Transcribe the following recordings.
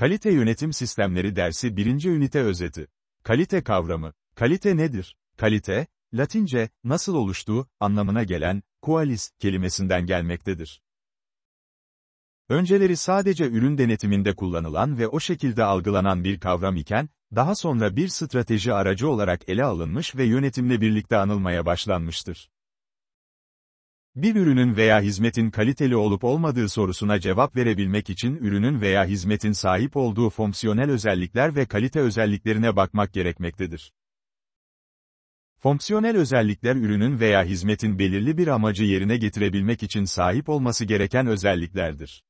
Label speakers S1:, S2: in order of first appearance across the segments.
S1: Kalite Yönetim Sistemleri dersi 1. ünite özeti. Kalite kavramı. Kalite nedir? Kalite, Latince, nasıl oluştuğu, anlamına gelen, qualis, kelimesinden gelmektedir. Önceleri sadece ürün denetiminde kullanılan ve o şekilde algılanan bir kavram iken, daha sonra bir strateji aracı olarak ele alınmış ve yönetimle birlikte anılmaya başlanmıştır. Bir ürünün veya hizmetin kaliteli olup olmadığı sorusuna cevap verebilmek için ürünün veya hizmetin sahip olduğu fonksiyonel özellikler ve kalite özelliklerine bakmak gerekmektedir. Fonksiyonel özellikler ürünün veya hizmetin belirli bir amacı yerine getirebilmek için sahip olması gereken özelliklerdir.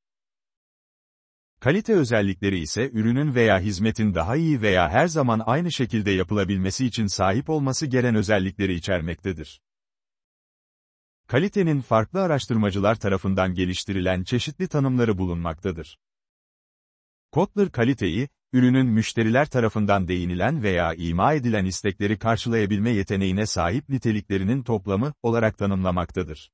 S1: Kalite özellikleri ise ürünün veya hizmetin daha iyi veya her zaman aynı şekilde yapılabilmesi için sahip olması gereken özellikleri içermektedir kalitenin farklı araştırmacılar tarafından geliştirilen çeşitli tanımları bulunmaktadır. Kotler kaliteyi, ürünün müşteriler tarafından değinilen veya ima edilen istekleri karşılayabilme yeteneğine sahip niteliklerinin toplamı olarak tanımlamaktadır.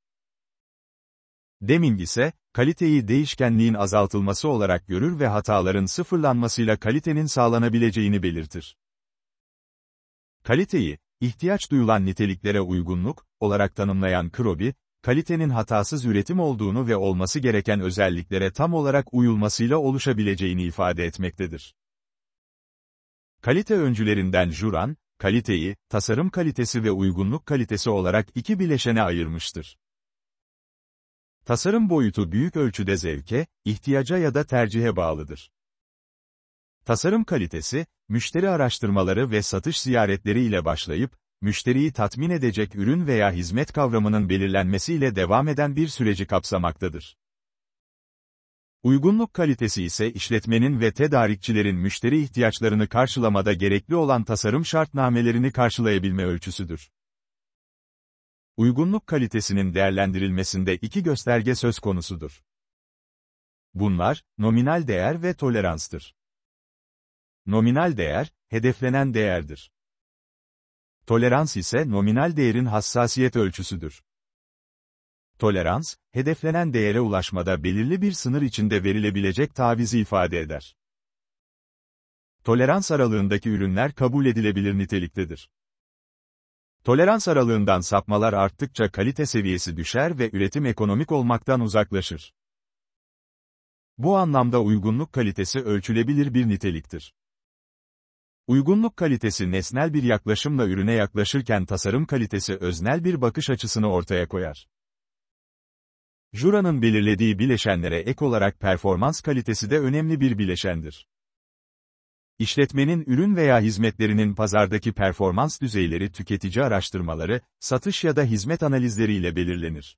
S1: Deming ise, kaliteyi değişkenliğin azaltılması olarak görür ve hataların sıfırlanmasıyla kalitenin sağlanabileceğini belirtir. Kaliteyi, İhtiyaç duyulan niteliklere uygunluk, olarak tanımlayan Krobi, kalitenin hatasız üretim olduğunu ve olması gereken özelliklere tam olarak uyulmasıyla oluşabileceğini ifade etmektedir. Kalite öncülerinden Juran, kaliteyi, tasarım kalitesi ve uygunluk kalitesi olarak iki bileşene ayırmıştır. Tasarım boyutu büyük ölçüde zevke, ihtiyaca ya da tercihe bağlıdır. Tasarım kalitesi, müşteri araştırmaları ve satış ziyaretleri ile başlayıp, müşteriyi tatmin edecek ürün veya hizmet kavramının belirlenmesiyle devam eden bir süreci kapsamaktadır. Uygunluk kalitesi ise işletmenin ve tedarikçilerin müşteri ihtiyaçlarını karşılamada gerekli olan tasarım şartnamelerini karşılayabilme ölçüsüdür. Uygunluk kalitesinin değerlendirilmesinde iki gösterge söz konusudur. Bunlar, nominal değer ve toleranstır. Nominal değer, hedeflenen değerdir. Tolerans ise nominal değerin hassasiyet ölçüsüdür. Tolerans, hedeflenen değere ulaşmada belirli bir sınır içinde verilebilecek tavizi ifade eder. Tolerans aralığındaki ürünler kabul edilebilir niteliktedir. Tolerans aralığından sapmalar arttıkça kalite seviyesi düşer ve üretim ekonomik olmaktan uzaklaşır. Bu anlamda uygunluk kalitesi ölçülebilir bir niteliktir. Uygunluk kalitesi nesnel bir yaklaşımla ürüne yaklaşırken tasarım kalitesi öznel bir bakış açısını ortaya koyar. Jura'nın belirlediği bileşenlere ek olarak performans kalitesi de önemli bir bileşendir. İşletmenin ürün veya hizmetlerinin pazardaki performans düzeyleri tüketici araştırmaları, satış ya da hizmet analizleriyle belirlenir.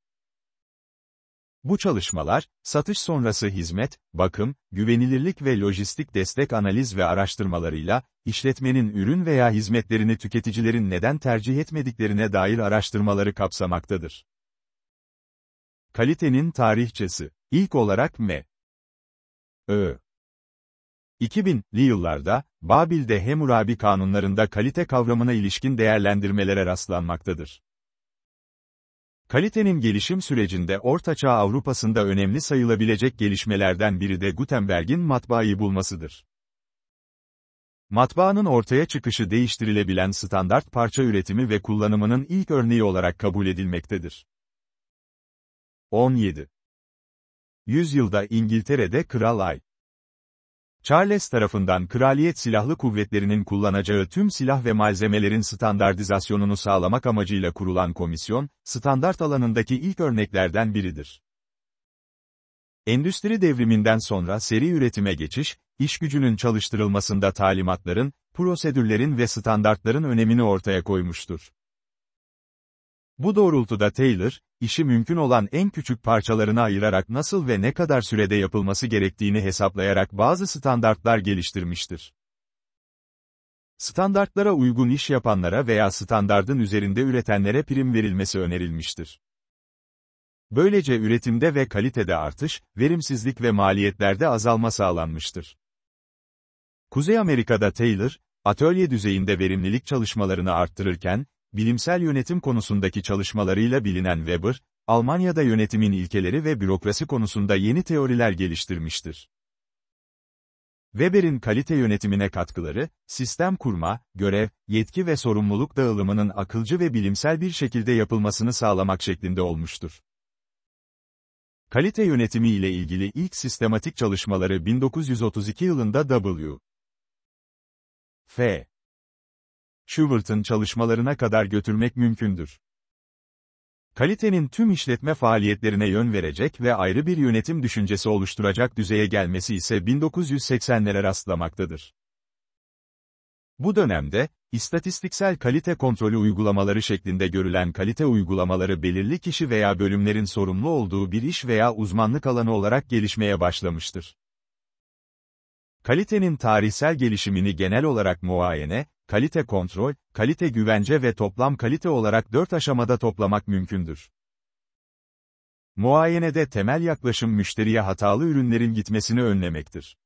S1: Bu çalışmalar, satış sonrası hizmet, bakım, güvenilirlik ve lojistik destek analiz ve araştırmalarıyla, işletmenin ürün veya hizmetlerini tüketicilerin neden tercih etmediklerine dair araştırmaları kapsamaktadır. Kalitenin tarihçesi, ilk olarak M. Ö. 2000'li yıllarda, Babil'de Hemurabi kanunlarında kalite kavramına ilişkin değerlendirmelere rastlanmaktadır. Kalitenin gelişim sürecinde Ortaçağ Avrupa'sında önemli sayılabilecek gelişmelerden biri de Gutenberg'in matbaayı bulmasıdır. Matbaanın ortaya çıkışı değiştirilebilen standart parça üretimi ve kullanımının ilk örneği olarak kabul edilmektedir. 17. Yüzyılda İngiltere'de Kral Ay. Charles tarafından kraliyet silahlı kuvvetlerinin kullanacağı tüm silah ve malzemelerin standartizasyonunu sağlamak amacıyla kurulan komisyon, standart alanındaki ilk örneklerden biridir. Endüstri devriminden sonra seri üretime geçiş, işgücünün çalıştırılmasında talimatların, prosedürlerin ve standartların önemini ortaya koymuştur. Bu doğrultuda Taylor, işi mümkün olan en küçük parçalarına ayırarak nasıl ve ne kadar sürede yapılması gerektiğini hesaplayarak bazı standartlar geliştirmiştir. Standartlara uygun iş yapanlara veya standardın üzerinde üretenlere prim verilmesi önerilmiştir. Böylece üretimde ve kalitede artış, verimsizlik ve maliyetlerde azalma sağlanmıştır. Kuzey Amerika'da Taylor, atölye düzeyinde verimlilik çalışmalarını arttırırken, bilimsel yönetim konusundaki çalışmalarıyla bilinen Weber, Almanya'da yönetimin ilkeleri ve bürokrasi konusunda yeni teoriler geliştirmiştir. Weber'in kalite yönetimine katkıları, sistem kurma, görev, yetki ve sorumluluk dağılımının akılcı ve bilimsel bir şekilde yapılmasını sağlamak şeklinde olmuştur. Kalite yönetimi ile ilgili ilk sistematik çalışmaları 1932 yılında W. F. Schubert'ın çalışmalarına kadar götürmek mümkündür. Kalitenin tüm işletme faaliyetlerine yön verecek ve ayrı bir yönetim düşüncesi oluşturacak düzeye gelmesi ise 1980'lere rastlamaktadır. Bu dönemde, istatistiksel kalite kontrolü uygulamaları şeklinde görülen kalite uygulamaları belirli kişi veya bölümlerin sorumlu olduğu bir iş veya uzmanlık alanı olarak gelişmeye başlamıştır. Kalitenin tarihsel gelişimini genel olarak muayene, kalite kontrol, kalite güvence ve toplam kalite olarak dört aşamada toplamak mümkündür. Muayenede temel yaklaşım müşteriye hatalı ürünlerin gitmesini önlemektir.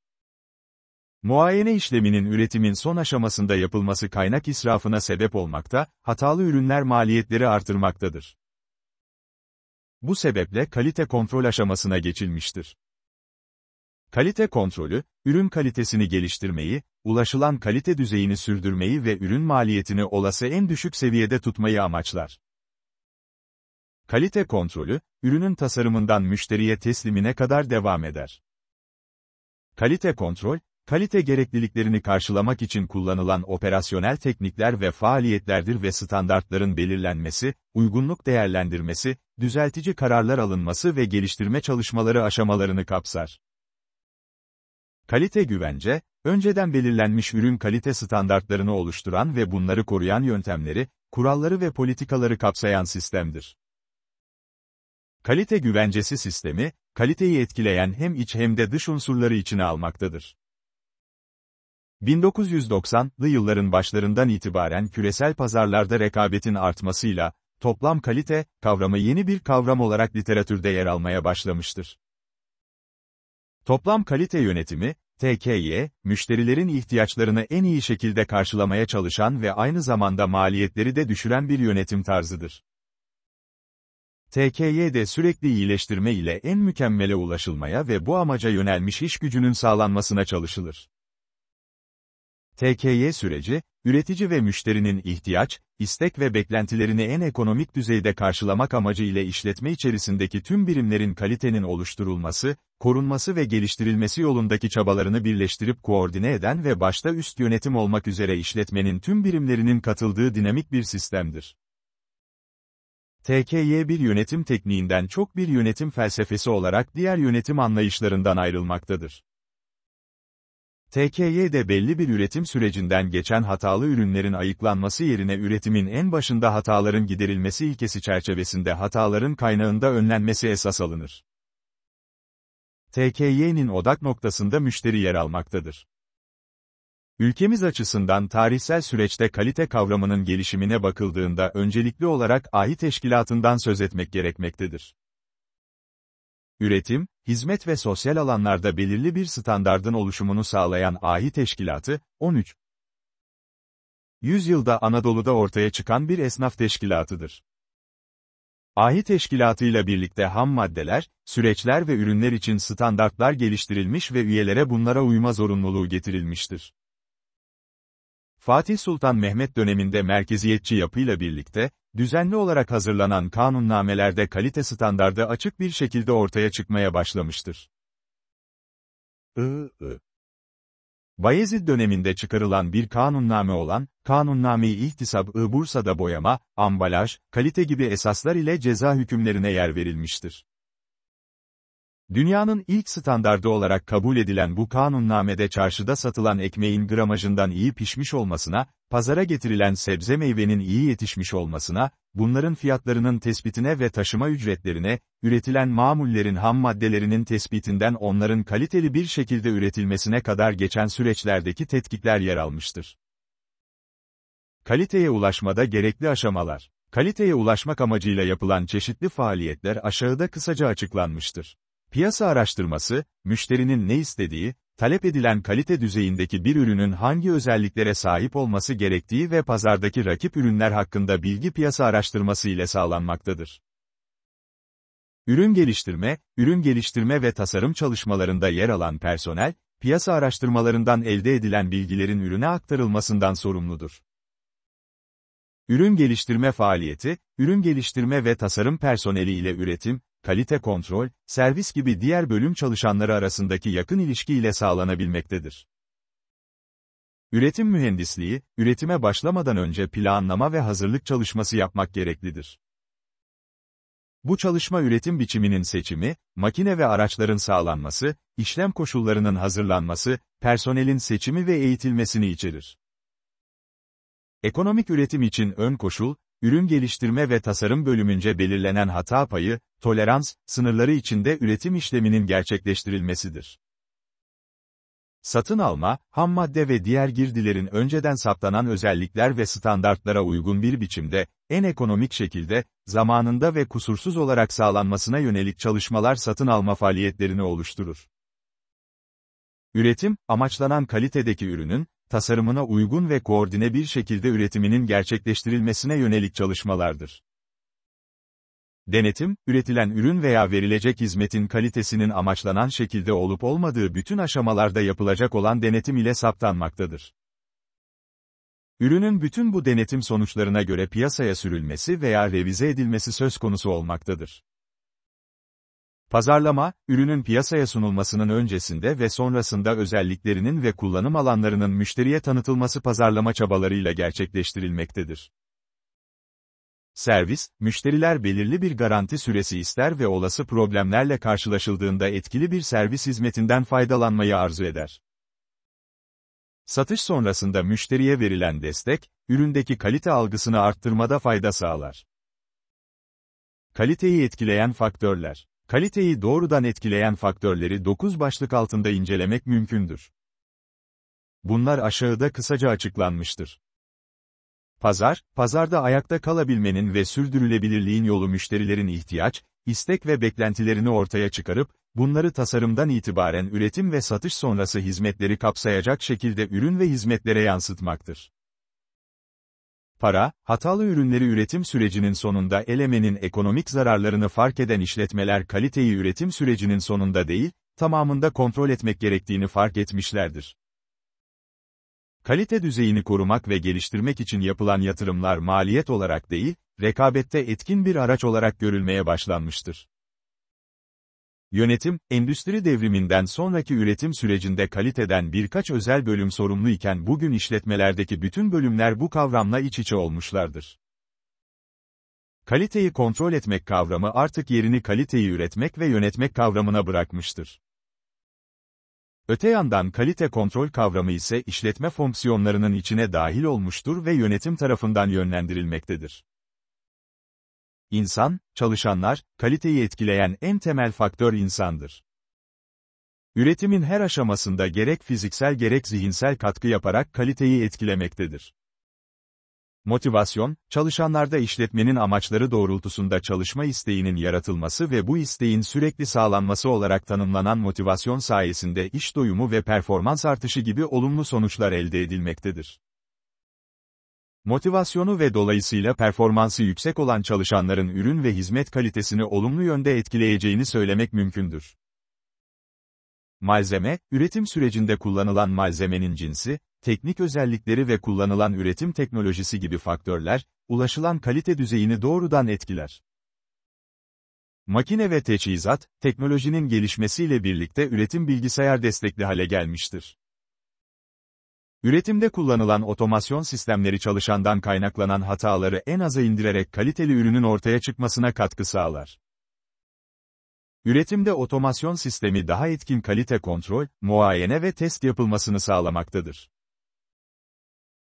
S1: Muayene işleminin üretimin son aşamasında yapılması kaynak israfına sebep olmakta, hatalı ürünler maliyetleri artırmaktadır. Bu sebeple kalite kontrol aşamasına geçilmiştir. Kalite kontrolü, ürün kalitesini geliştirmeyi, ulaşılan kalite düzeyini sürdürmeyi ve ürün maliyetini olası en düşük seviyede tutmayı amaçlar. Kalite kontrolü, ürünün tasarımından müşteriye teslimine kadar devam eder. Kalite kontrol, kalite gerekliliklerini karşılamak için kullanılan operasyonel teknikler ve faaliyetlerdir ve standartların belirlenmesi, uygunluk değerlendirmesi, düzeltici kararlar alınması ve geliştirme çalışmaları aşamalarını kapsar. Kalite güvence, önceden belirlenmiş ürün kalite standartlarını oluşturan ve bunları koruyan yöntemleri, kuralları ve politikaları kapsayan sistemdir. Kalite güvencesi sistemi, kaliteyi etkileyen hem iç hem de dış unsurları içine almaktadır. 1990'lı yılların başlarından itibaren küresel pazarlarda rekabetin artmasıyla, toplam kalite, kavramı yeni bir kavram olarak literatürde yer almaya başlamıştır. Toplam kalite yönetimi, TKY, müşterilerin ihtiyaçlarını en iyi şekilde karşılamaya çalışan ve aynı zamanda maliyetleri de düşüren bir yönetim tarzıdır. TKY'de sürekli iyileştirme ile en mükemmele ulaşılmaya ve bu amaca yönelmiş iş gücünün sağlanmasına çalışılır. TKY süreci, üretici ve müşterinin ihtiyaç, istek ve beklentilerini en ekonomik düzeyde karşılamak amacı ile işletme içerisindeki tüm birimlerin kalitenin oluşturulması, korunması ve geliştirilmesi yolundaki çabalarını birleştirip koordine eden ve başta üst yönetim olmak üzere işletmenin tüm birimlerinin katıldığı dinamik bir sistemdir. TKY bir yönetim tekniğinden çok bir yönetim felsefesi olarak diğer yönetim anlayışlarından ayrılmaktadır. TKY'de belli bir üretim sürecinden geçen hatalı ürünlerin ayıklanması yerine üretimin en başında hataların giderilmesi ilkesi çerçevesinde hataların kaynağında önlenmesi esas alınır. TKY'nin odak noktasında müşteri yer almaktadır. Ülkemiz açısından tarihsel süreçte kalite kavramının gelişimine bakıldığında öncelikli olarak ahi teşkilatından söz etmek gerekmektedir üretim, hizmet ve sosyal alanlarda belirli bir standardın oluşumunu sağlayan ahi teşkilatı, 13. Yüzyılda Anadolu'da ortaya çıkan bir esnaf teşkilatıdır. Ahi teşkilatıyla birlikte ham maddeler, süreçler ve ürünler için standartlar geliştirilmiş ve üyelere bunlara uyma zorunluluğu getirilmiştir. Fatih Sultan Mehmet döneminde merkeziyetçi yapıyla birlikte, düzenli olarak hazırlanan kanunnamelerde kalite standardı açık bir şekilde ortaya çıkmaya başlamıştır. I, I. Bayezid döneminde çıkarılan bir kanunname olan, Kanunname-i İhtisab-ı Bursa'da boyama, ambalaj, kalite gibi esaslar ile ceza hükümlerine yer verilmiştir. Dünyanın ilk standardı olarak kabul edilen bu kanunnamede çarşıda satılan ekmeğin gramajından iyi pişmiş olmasına, pazara getirilen sebze meyvenin iyi yetişmiş olmasına, bunların fiyatlarının tespitine ve taşıma ücretlerine, üretilen mamullerin ham maddelerinin tespitinden onların kaliteli bir şekilde üretilmesine kadar geçen süreçlerdeki tetkikler yer almıştır. Kaliteye ulaşmada gerekli aşamalar Kaliteye ulaşmak amacıyla yapılan çeşitli faaliyetler aşağıda kısaca açıklanmıştır. Piyasa araştırması, müşterinin ne istediği, talep edilen kalite düzeyindeki bir ürünün hangi özelliklere sahip olması gerektiği ve pazardaki rakip ürünler hakkında bilgi piyasa araştırması ile sağlanmaktadır. Ürün geliştirme, ürün geliştirme ve tasarım çalışmalarında yer alan personel, piyasa araştırmalarından elde edilen bilgilerin ürüne aktarılmasından sorumludur. Ürün geliştirme faaliyeti, ürün geliştirme ve tasarım personeli ile üretim, kalite kontrol, servis gibi diğer bölüm çalışanları arasındaki yakın ilişki ile sağlanabilmektedir. Üretim mühendisliği, üretime başlamadan önce planlama ve hazırlık çalışması yapmak gereklidir. Bu çalışma üretim biçiminin seçimi, makine ve araçların sağlanması, işlem koşullarının hazırlanması, personelin seçimi ve eğitilmesini içerir. Ekonomik üretim için ön koşul, ürün geliştirme ve tasarım bölümünce belirlenen hata payı, tolerans, sınırları içinde üretim işleminin gerçekleştirilmesidir. Satın alma, ham madde ve diğer girdilerin önceden saptanan özellikler ve standartlara uygun bir biçimde, en ekonomik şekilde, zamanında ve kusursuz olarak sağlanmasına yönelik çalışmalar satın alma faaliyetlerini oluşturur. Üretim, amaçlanan kalitedeki ürünün, tasarımına uygun ve koordine bir şekilde üretiminin gerçekleştirilmesine yönelik çalışmalardır. Denetim, üretilen ürün veya verilecek hizmetin kalitesinin amaçlanan şekilde olup olmadığı bütün aşamalarda yapılacak olan denetim ile saptanmaktadır. Ürünün bütün bu denetim sonuçlarına göre piyasaya sürülmesi veya revize edilmesi söz konusu olmaktadır. Pazarlama, ürünün piyasaya sunulmasının öncesinde ve sonrasında özelliklerinin ve kullanım alanlarının müşteriye tanıtılması pazarlama çabalarıyla gerçekleştirilmektedir. Servis, müşteriler belirli bir garanti süresi ister ve olası problemlerle karşılaşıldığında etkili bir servis hizmetinden faydalanmayı arzu eder. Satış sonrasında müşteriye verilen destek, üründeki kalite algısını arttırmada fayda sağlar. Kaliteyi etkileyen faktörler. Kaliteyi doğrudan etkileyen faktörleri 9 başlık altında incelemek mümkündür. Bunlar aşağıda kısaca açıklanmıştır. Pazar, pazarda ayakta kalabilmenin ve sürdürülebilirliğin yolu müşterilerin ihtiyaç, istek ve beklentilerini ortaya çıkarıp, bunları tasarımdan itibaren üretim ve satış sonrası hizmetleri kapsayacak şekilde ürün ve hizmetlere yansıtmaktır. Para, hatalı ürünleri üretim sürecinin sonunda elemenin ekonomik zararlarını fark eden işletmeler kaliteyi üretim sürecinin sonunda değil, tamamında kontrol etmek gerektiğini fark etmişlerdir. Kalite düzeyini korumak ve geliştirmek için yapılan yatırımlar maliyet olarak değil, rekabette etkin bir araç olarak görülmeye başlanmıştır. Yönetim, endüstri devriminden sonraki üretim sürecinde kaliteden birkaç özel bölüm sorumlu iken bugün işletmelerdeki bütün bölümler bu kavramla iç içe olmuşlardır. Kaliteyi kontrol etmek kavramı artık yerini kaliteyi üretmek ve yönetmek kavramına bırakmıştır. Öte yandan kalite kontrol kavramı ise işletme fonksiyonlarının içine dahil olmuştur ve yönetim tarafından yönlendirilmektedir. İnsan, çalışanlar, kaliteyi etkileyen en temel faktör insandır. Üretimin her aşamasında gerek fiziksel gerek zihinsel katkı yaparak kaliteyi etkilemektedir. Motivasyon, çalışanlarda işletmenin amaçları doğrultusunda çalışma isteğinin yaratılması ve bu isteğin sürekli sağlanması olarak tanımlanan motivasyon sayesinde iş doyumu ve performans artışı gibi olumlu sonuçlar elde edilmektedir. Motivasyonu ve dolayısıyla performansı yüksek olan çalışanların ürün ve hizmet kalitesini olumlu yönde etkileyeceğini söylemek mümkündür. Malzeme, üretim sürecinde kullanılan malzemenin cinsi, teknik özellikleri ve kullanılan üretim teknolojisi gibi faktörler, ulaşılan kalite düzeyini doğrudan etkiler. Makine ve teçhizat, teknolojinin gelişmesiyle birlikte üretim bilgisayar destekli hale gelmiştir. Üretimde kullanılan otomasyon sistemleri çalışandan kaynaklanan hataları en aza indirerek kaliteli ürünün ortaya çıkmasına katkı sağlar. Üretimde otomasyon sistemi daha etkin kalite kontrol, muayene ve test yapılmasını sağlamaktadır.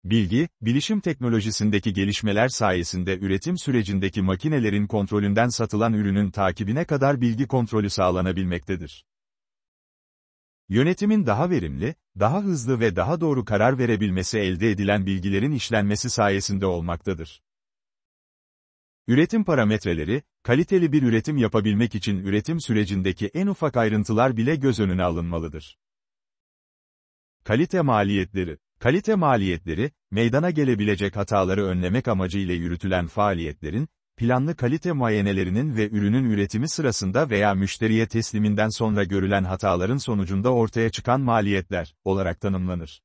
S1: Bilgi, bilişim teknolojisindeki gelişmeler sayesinde üretim sürecindeki makinelerin kontrolünden satılan ürünün takibine kadar bilgi kontrolü sağlanabilmektedir. Yönetimin daha verimli, daha hızlı ve daha doğru karar verebilmesi elde edilen bilgilerin işlenmesi sayesinde olmaktadır. Üretim parametreleri, kaliteli bir üretim yapabilmek için üretim sürecindeki en ufak ayrıntılar bile göz önüne alınmalıdır. Kalite maliyetleri Kalite maliyetleri, meydana gelebilecek hataları önlemek amacıyla yürütülen faaliyetlerin, planlı kalite muayenelerinin ve ürünün üretimi sırasında veya müşteriye tesliminden sonra görülen hataların sonucunda ortaya çıkan maliyetler, olarak tanımlanır.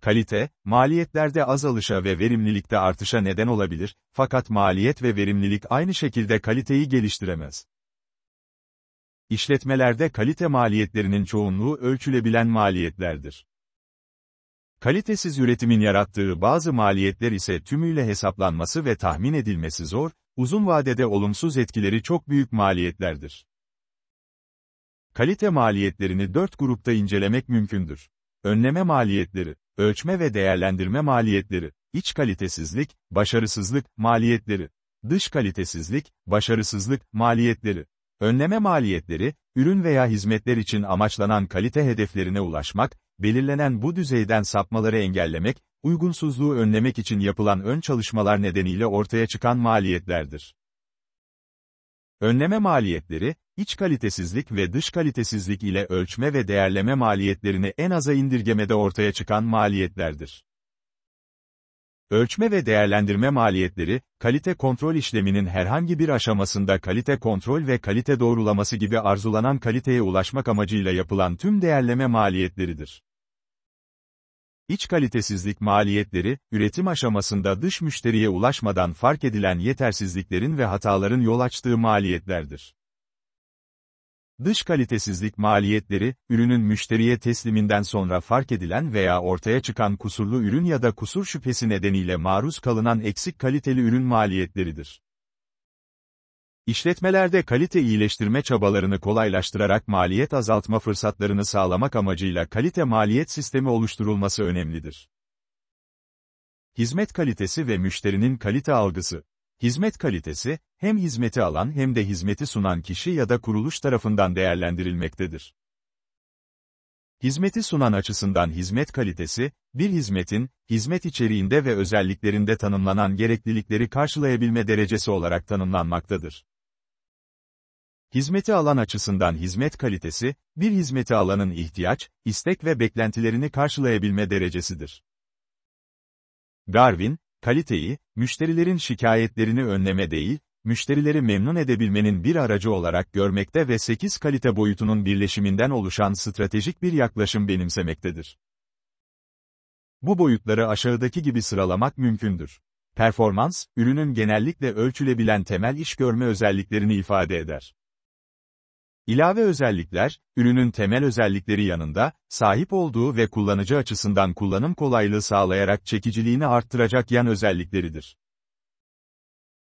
S1: Kalite, maliyetlerde azalışa ve verimlilikte artışa neden olabilir, fakat maliyet ve verimlilik aynı şekilde kaliteyi geliştiremez. İşletmelerde kalite maliyetlerinin çoğunluğu ölçülebilen maliyetlerdir. Kalitesiz üretimin yarattığı bazı maliyetler ise tümüyle hesaplanması ve tahmin edilmesi zor, uzun vadede olumsuz etkileri çok büyük maliyetlerdir. Kalite maliyetlerini dört grupta incelemek mümkündür. Önleme maliyetleri, ölçme ve değerlendirme maliyetleri, iç kalitesizlik, başarısızlık maliyetleri, dış kalitesizlik, başarısızlık maliyetleri. Önleme maliyetleri, ürün veya hizmetler için amaçlanan kalite hedeflerine ulaşmak, belirlenen bu düzeyden sapmaları engellemek, uygunsuzluğu önlemek için yapılan ön çalışmalar nedeniyle ortaya çıkan maliyetlerdir. Önleme maliyetleri, iç kalitesizlik ve dış kalitesizlik ile ölçme ve değerleme maliyetlerini en aza indirgemede ortaya çıkan maliyetlerdir. Ölçme ve değerlendirme maliyetleri, kalite kontrol işleminin herhangi bir aşamasında kalite kontrol ve kalite doğrulaması gibi arzulanan kaliteye ulaşmak amacıyla yapılan tüm değerleme maliyetleridir. İç kalitesizlik maliyetleri, üretim aşamasında dış müşteriye ulaşmadan fark edilen yetersizliklerin ve hataların yol açtığı maliyetlerdir. Dış kalitesizlik maliyetleri, ürünün müşteriye tesliminden sonra fark edilen veya ortaya çıkan kusurlu ürün ya da kusur şüphesi nedeniyle maruz kalınan eksik kaliteli ürün maliyetleridir. İşletmelerde kalite iyileştirme çabalarını kolaylaştırarak maliyet azaltma fırsatlarını sağlamak amacıyla kalite maliyet sistemi oluşturulması önemlidir. Hizmet kalitesi ve müşterinin kalite algısı Hizmet kalitesi, hem hizmeti alan hem de hizmeti sunan kişi ya da kuruluş tarafından değerlendirilmektedir. Hizmeti sunan açısından hizmet kalitesi, bir hizmetin, hizmet içeriğinde ve özelliklerinde tanımlanan gereklilikleri karşılayabilme derecesi olarak tanımlanmaktadır. Hizmeti alan açısından hizmet kalitesi, bir hizmeti alanın ihtiyaç, istek ve beklentilerini karşılayabilme derecesidir. Darwin, kaliteyi, müşterilerin şikayetlerini önleme değil, müşterileri memnun edebilmenin bir aracı olarak görmekte ve 8 kalite boyutunun birleşiminden oluşan stratejik bir yaklaşım benimsemektedir. Bu boyutları aşağıdaki gibi sıralamak mümkündür. Performans, ürünün genellikle ölçülebilen temel iş görme özelliklerini ifade eder. İlave özellikler, ürünün temel özellikleri yanında, sahip olduğu ve kullanıcı açısından kullanım kolaylığı sağlayarak çekiciliğini arttıracak yan özellikleridir.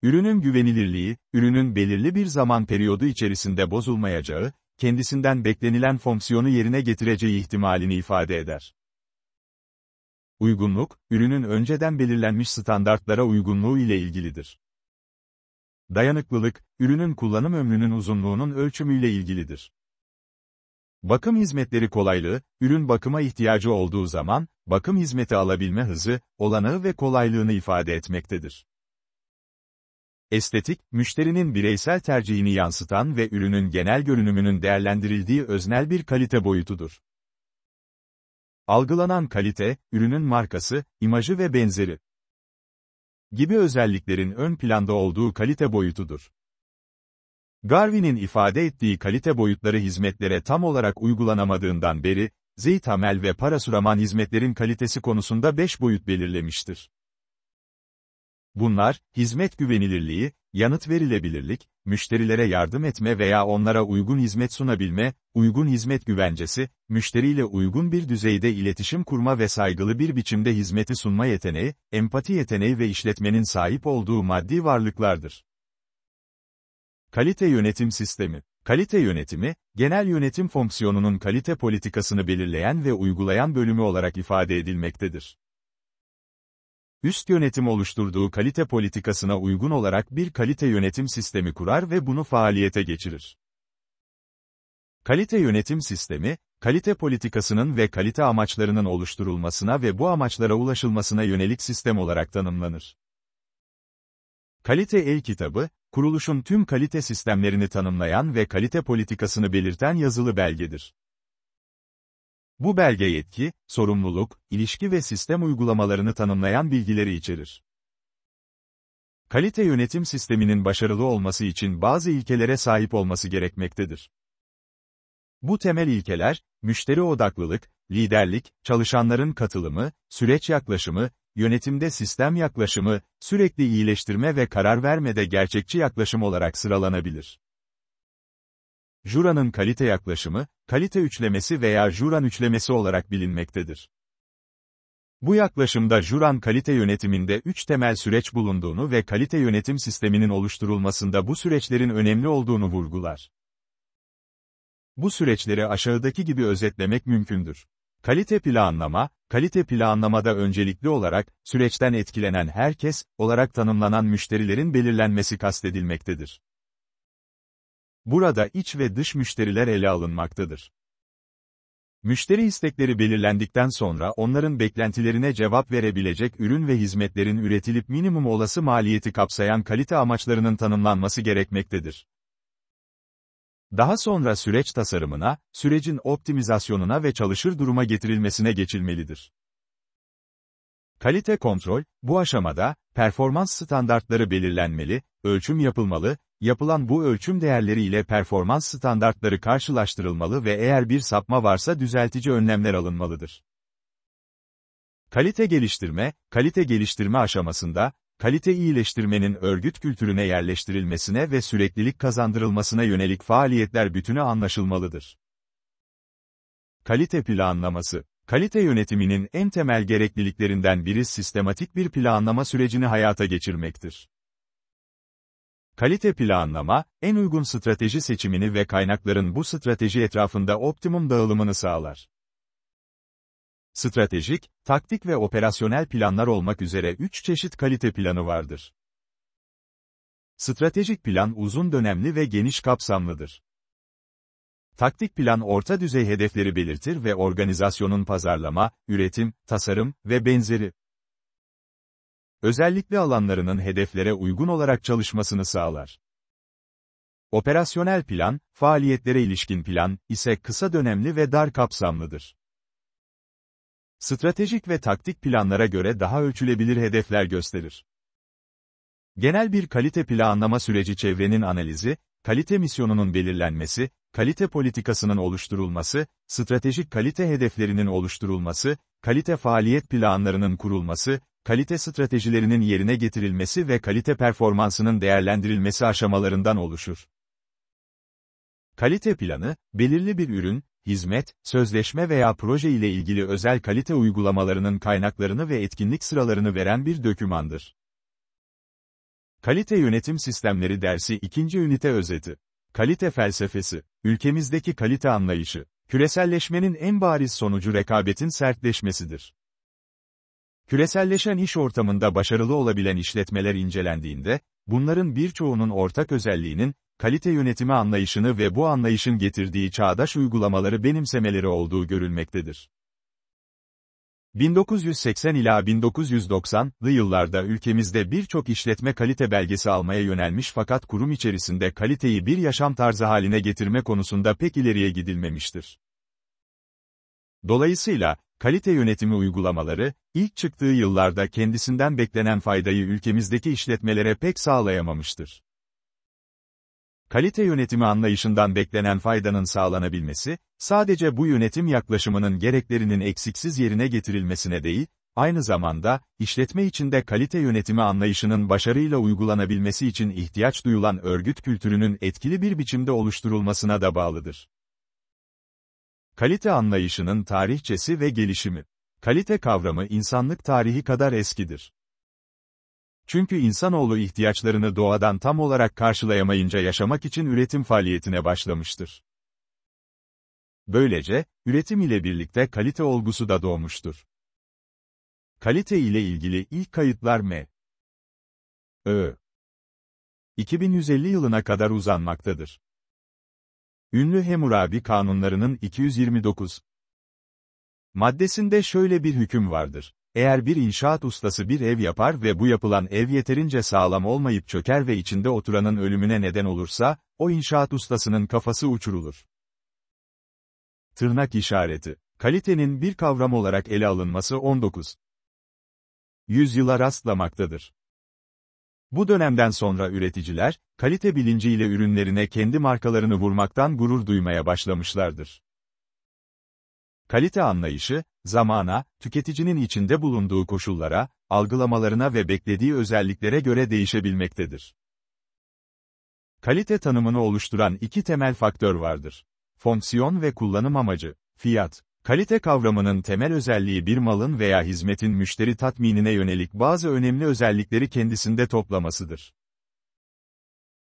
S1: Ürünün güvenilirliği, ürünün belirli bir zaman periyodu içerisinde bozulmayacağı, kendisinden beklenilen fonksiyonu yerine getireceği ihtimalini ifade eder. Uygunluk, ürünün önceden belirlenmiş standartlara uygunluğu ile ilgilidir. Dayanıklılık, ürünün kullanım ömrünün uzunluğunun ölçümüyle ilgilidir. Bakım hizmetleri kolaylığı, ürün bakıma ihtiyacı olduğu zaman, bakım hizmeti alabilme hızı, olanağı ve kolaylığını ifade etmektedir. Estetik, müşterinin bireysel tercihini yansıtan ve ürünün genel görünümünün değerlendirildiği öznel bir kalite boyutudur. Algılanan kalite, ürünün markası, imajı ve benzeri gibi özelliklerin ön planda olduğu kalite boyutudur. Garvin'in ifade ettiği kalite boyutları hizmetlere tam olarak uygulanamadığından beri, Zeytamel ve Parasuraman hizmetlerin kalitesi konusunda 5 boyut belirlemiştir. Bunlar, hizmet güvenilirliği, yanıt verilebilirlik, müşterilere yardım etme veya onlara uygun hizmet sunabilme, uygun hizmet güvencesi, müşteriyle uygun bir düzeyde iletişim kurma ve saygılı bir biçimde hizmeti sunma yeteneği, empati yeteneği ve işletmenin sahip olduğu maddi varlıklardır. Kalite yönetim sistemi Kalite yönetimi, genel yönetim fonksiyonunun kalite politikasını belirleyen ve uygulayan bölümü olarak ifade edilmektedir üst yönetim oluşturduğu kalite politikasına uygun olarak bir kalite yönetim sistemi kurar ve bunu faaliyete geçirir. Kalite yönetim sistemi, kalite politikasının ve kalite amaçlarının oluşturulmasına ve bu amaçlara ulaşılmasına yönelik sistem olarak tanımlanır. Kalite El Kitabı, kuruluşun tüm kalite sistemlerini tanımlayan ve kalite politikasını belirten yazılı belgedir. Bu belge yetki, sorumluluk, ilişki ve sistem uygulamalarını tanımlayan bilgileri içerir. Kalite yönetim sisteminin başarılı olması için bazı ilkelere sahip olması gerekmektedir. Bu temel ilkeler, müşteri odaklılık, liderlik, çalışanların katılımı, süreç yaklaşımı, yönetimde sistem yaklaşımı, sürekli iyileştirme ve karar vermede gerçekçi yaklaşım olarak sıralanabilir. Jura'nın kalite yaklaşımı, kalite üçlemesi veya Juran üçlemesi olarak bilinmektedir. Bu yaklaşımda Juran kalite yönetiminde üç temel süreç bulunduğunu ve kalite yönetim sisteminin oluşturulmasında bu süreçlerin önemli olduğunu vurgular. Bu süreçleri aşağıdaki gibi özetlemek mümkündür. Kalite planlama, kalite planlamada öncelikli olarak, süreçten etkilenen herkes, olarak tanımlanan müşterilerin belirlenmesi kastedilmektedir. Burada iç ve dış müşteriler ele alınmaktadır. Müşteri istekleri belirlendikten sonra onların beklentilerine cevap verebilecek ürün ve hizmetlerin üretilip minimum olası maliyeti kapsayan kalite amaçlarının tanımlanması gerekmektedir. Daha sonra süreç tasarımına, sürecin optimizasyonuna ve çalışır duruma getirilmesine geçilmelidir. Kalite kontrol, bu aşamada, performans standartları belirlenmeli, ölçüm yapılmalı, yapılan bu ölçüm değerleriyle performans standartları karşılaştırılmalı ve eğer bir sapma varsa düzeltici önlemler alınmalıdır. Kalite geliştirme, kalite geliştirme aşamasında, kalite iyileştirmenin örgüt kültürüne yerleştirilmesine ve süreklilik kazandırılmasına yönelik faaliyetler bütünü anlaşılmalıdır. Kalite planlaması Kalite yönetiminin en temel gerekliliklerinden biri sistematik bir planlama sürecini hayata geçirmektir. Kalite planlama, en uygun strateji seçimini ve kaynakların bu strateji etrafında optimum dağılımını sağlar. Stratejik, taktik ve operasyonel planlar olmak üzere 3 çeşit kalite planı vardır. Stratejik plan uzun dönemli ve geniş kapsamlıdır. Taktik plan orta düzey hedefleri belirtir ve organizasyonun pazarlama, üretim, tasarım ve benzeri özellikle alanlarının hedeflere uygun olarak çalışmasını sağlar. Operasyonel plan, faaliyetlere ilişkin plan ise kısa dönemli ve dar kapsamlıdır. Stratejik ve taktik planlara göre daha ölçülebilir hedefler gösterir. Genel bir kalite planlama süreci çevrenin analizi, kalite misyonunun belirlenmesi, kalite politikasının oluşturulması, stratejik kalite hedeflerinin oluşturulması, kalite faaliyet planlarının kurulması, kalite stratejilerinin yerine getirilmesi ve kalite performansının değerlendirilmesi aşamalarından oluşur. Kalite planı, belirli bir ürün, hizmet, sözleşme veya proje ile ilgili özel kalite uygulamalarının kaynaklarını ve etkinlik sıralarını veren bir dökümandır. Kalite Yönetim Sistemleri Dersi 2. Ünite Özeti Kalite Felsefesi Ülkemizdeki kalite anlayışı, küreselleşmenin en bariz sonucu rekabetin sertleşmesidir. Küreselleşen iş ortamında başarılı olabilen işletmeler incelendiğinde, bunların birçoğunun ortak özelliğinin, kalite yönetimi anlayışını ve bu anlayışın getirdiği çağdaş uygulamaları benimsemeleri olduğu görülmektedir. 1980 ila 1990'lı yıllarda ülkemizde birçok işletme kalite belgesi almaya yönelmiş fakat kurum içerisinde kaliteyi bir yaşam tarzı haline getirme konusunda pek ileriye gidilmemiştir. Dolayısıyla, kalite yönetimi uygulamaları, ilk çıktığı yıllarda kendisinden beklenen faydayı ülkemizdeki işletmelere pek sağlayamamıştır. Kalite yönetimi anlayışından beklenen faydanın sağlanabilmesi, sadece bu yönetim yaklaşımının gereklerinin eksiksiz yerine getirilmesine değil, aynı zamanda, işletme içinde kalite yönetimi anlayışının başarıyla uygulanabilmesi için ihtiyaç duyulan örgüt kültürünün etkili bir biçimde oluşturulmasına da bağlıdır. Kalite anlayışının tarihçesi ve gelişimi. Kalite kavramı insanlık tarihi kadar eskidir. Çünkü insanoğlu ihtiyaçlarını doğadan tam olarak karşılayamayınca yaşamak için üretim faaliyetine başlamıştır. Böylece, üretim ile birlikte kalite olgusu da doğmuştur. Kalite ile ilgili ilk kayıtlar M. Ö. 2150 yılına kadar uzanmaktadır. Ünlü Hemurabi kanunlarının 229 maddesinde şöyle bir hüküm vardır. Eğer bir inşaat ustası bir ev yapar ve bu yapılan ev yeterince sağlam olmayıp çöker ve içinde oturanın ölümüne neden olursa, o inşaat ustasının kafası uçurulur. Tırnak işareti. Kalitenin bir kavram olarak ele alınması 19. Yüzyıla rastlamaktadır. Bu dönemden sonra üreticiler, kalite bilinciyle ürünlerine kendi markalarını vurmaktan gurur duymaya başlamışlardır. Kalite anlayışı, zamana, tüketicinin içinde bulunduğu koşullara, algılamalarına ve beklediği özelliklere göre değişebilmektedir. Kalite tanımını oluşturan iki temel faktör vardır. Fonksiyon ve kullanım amacı, fiyat, Kalite kavramının temel özelliği bir malın veya hizmetin müşteri tatminine yönelik bazı önemli özellikleri kendisinde toplamasıdır.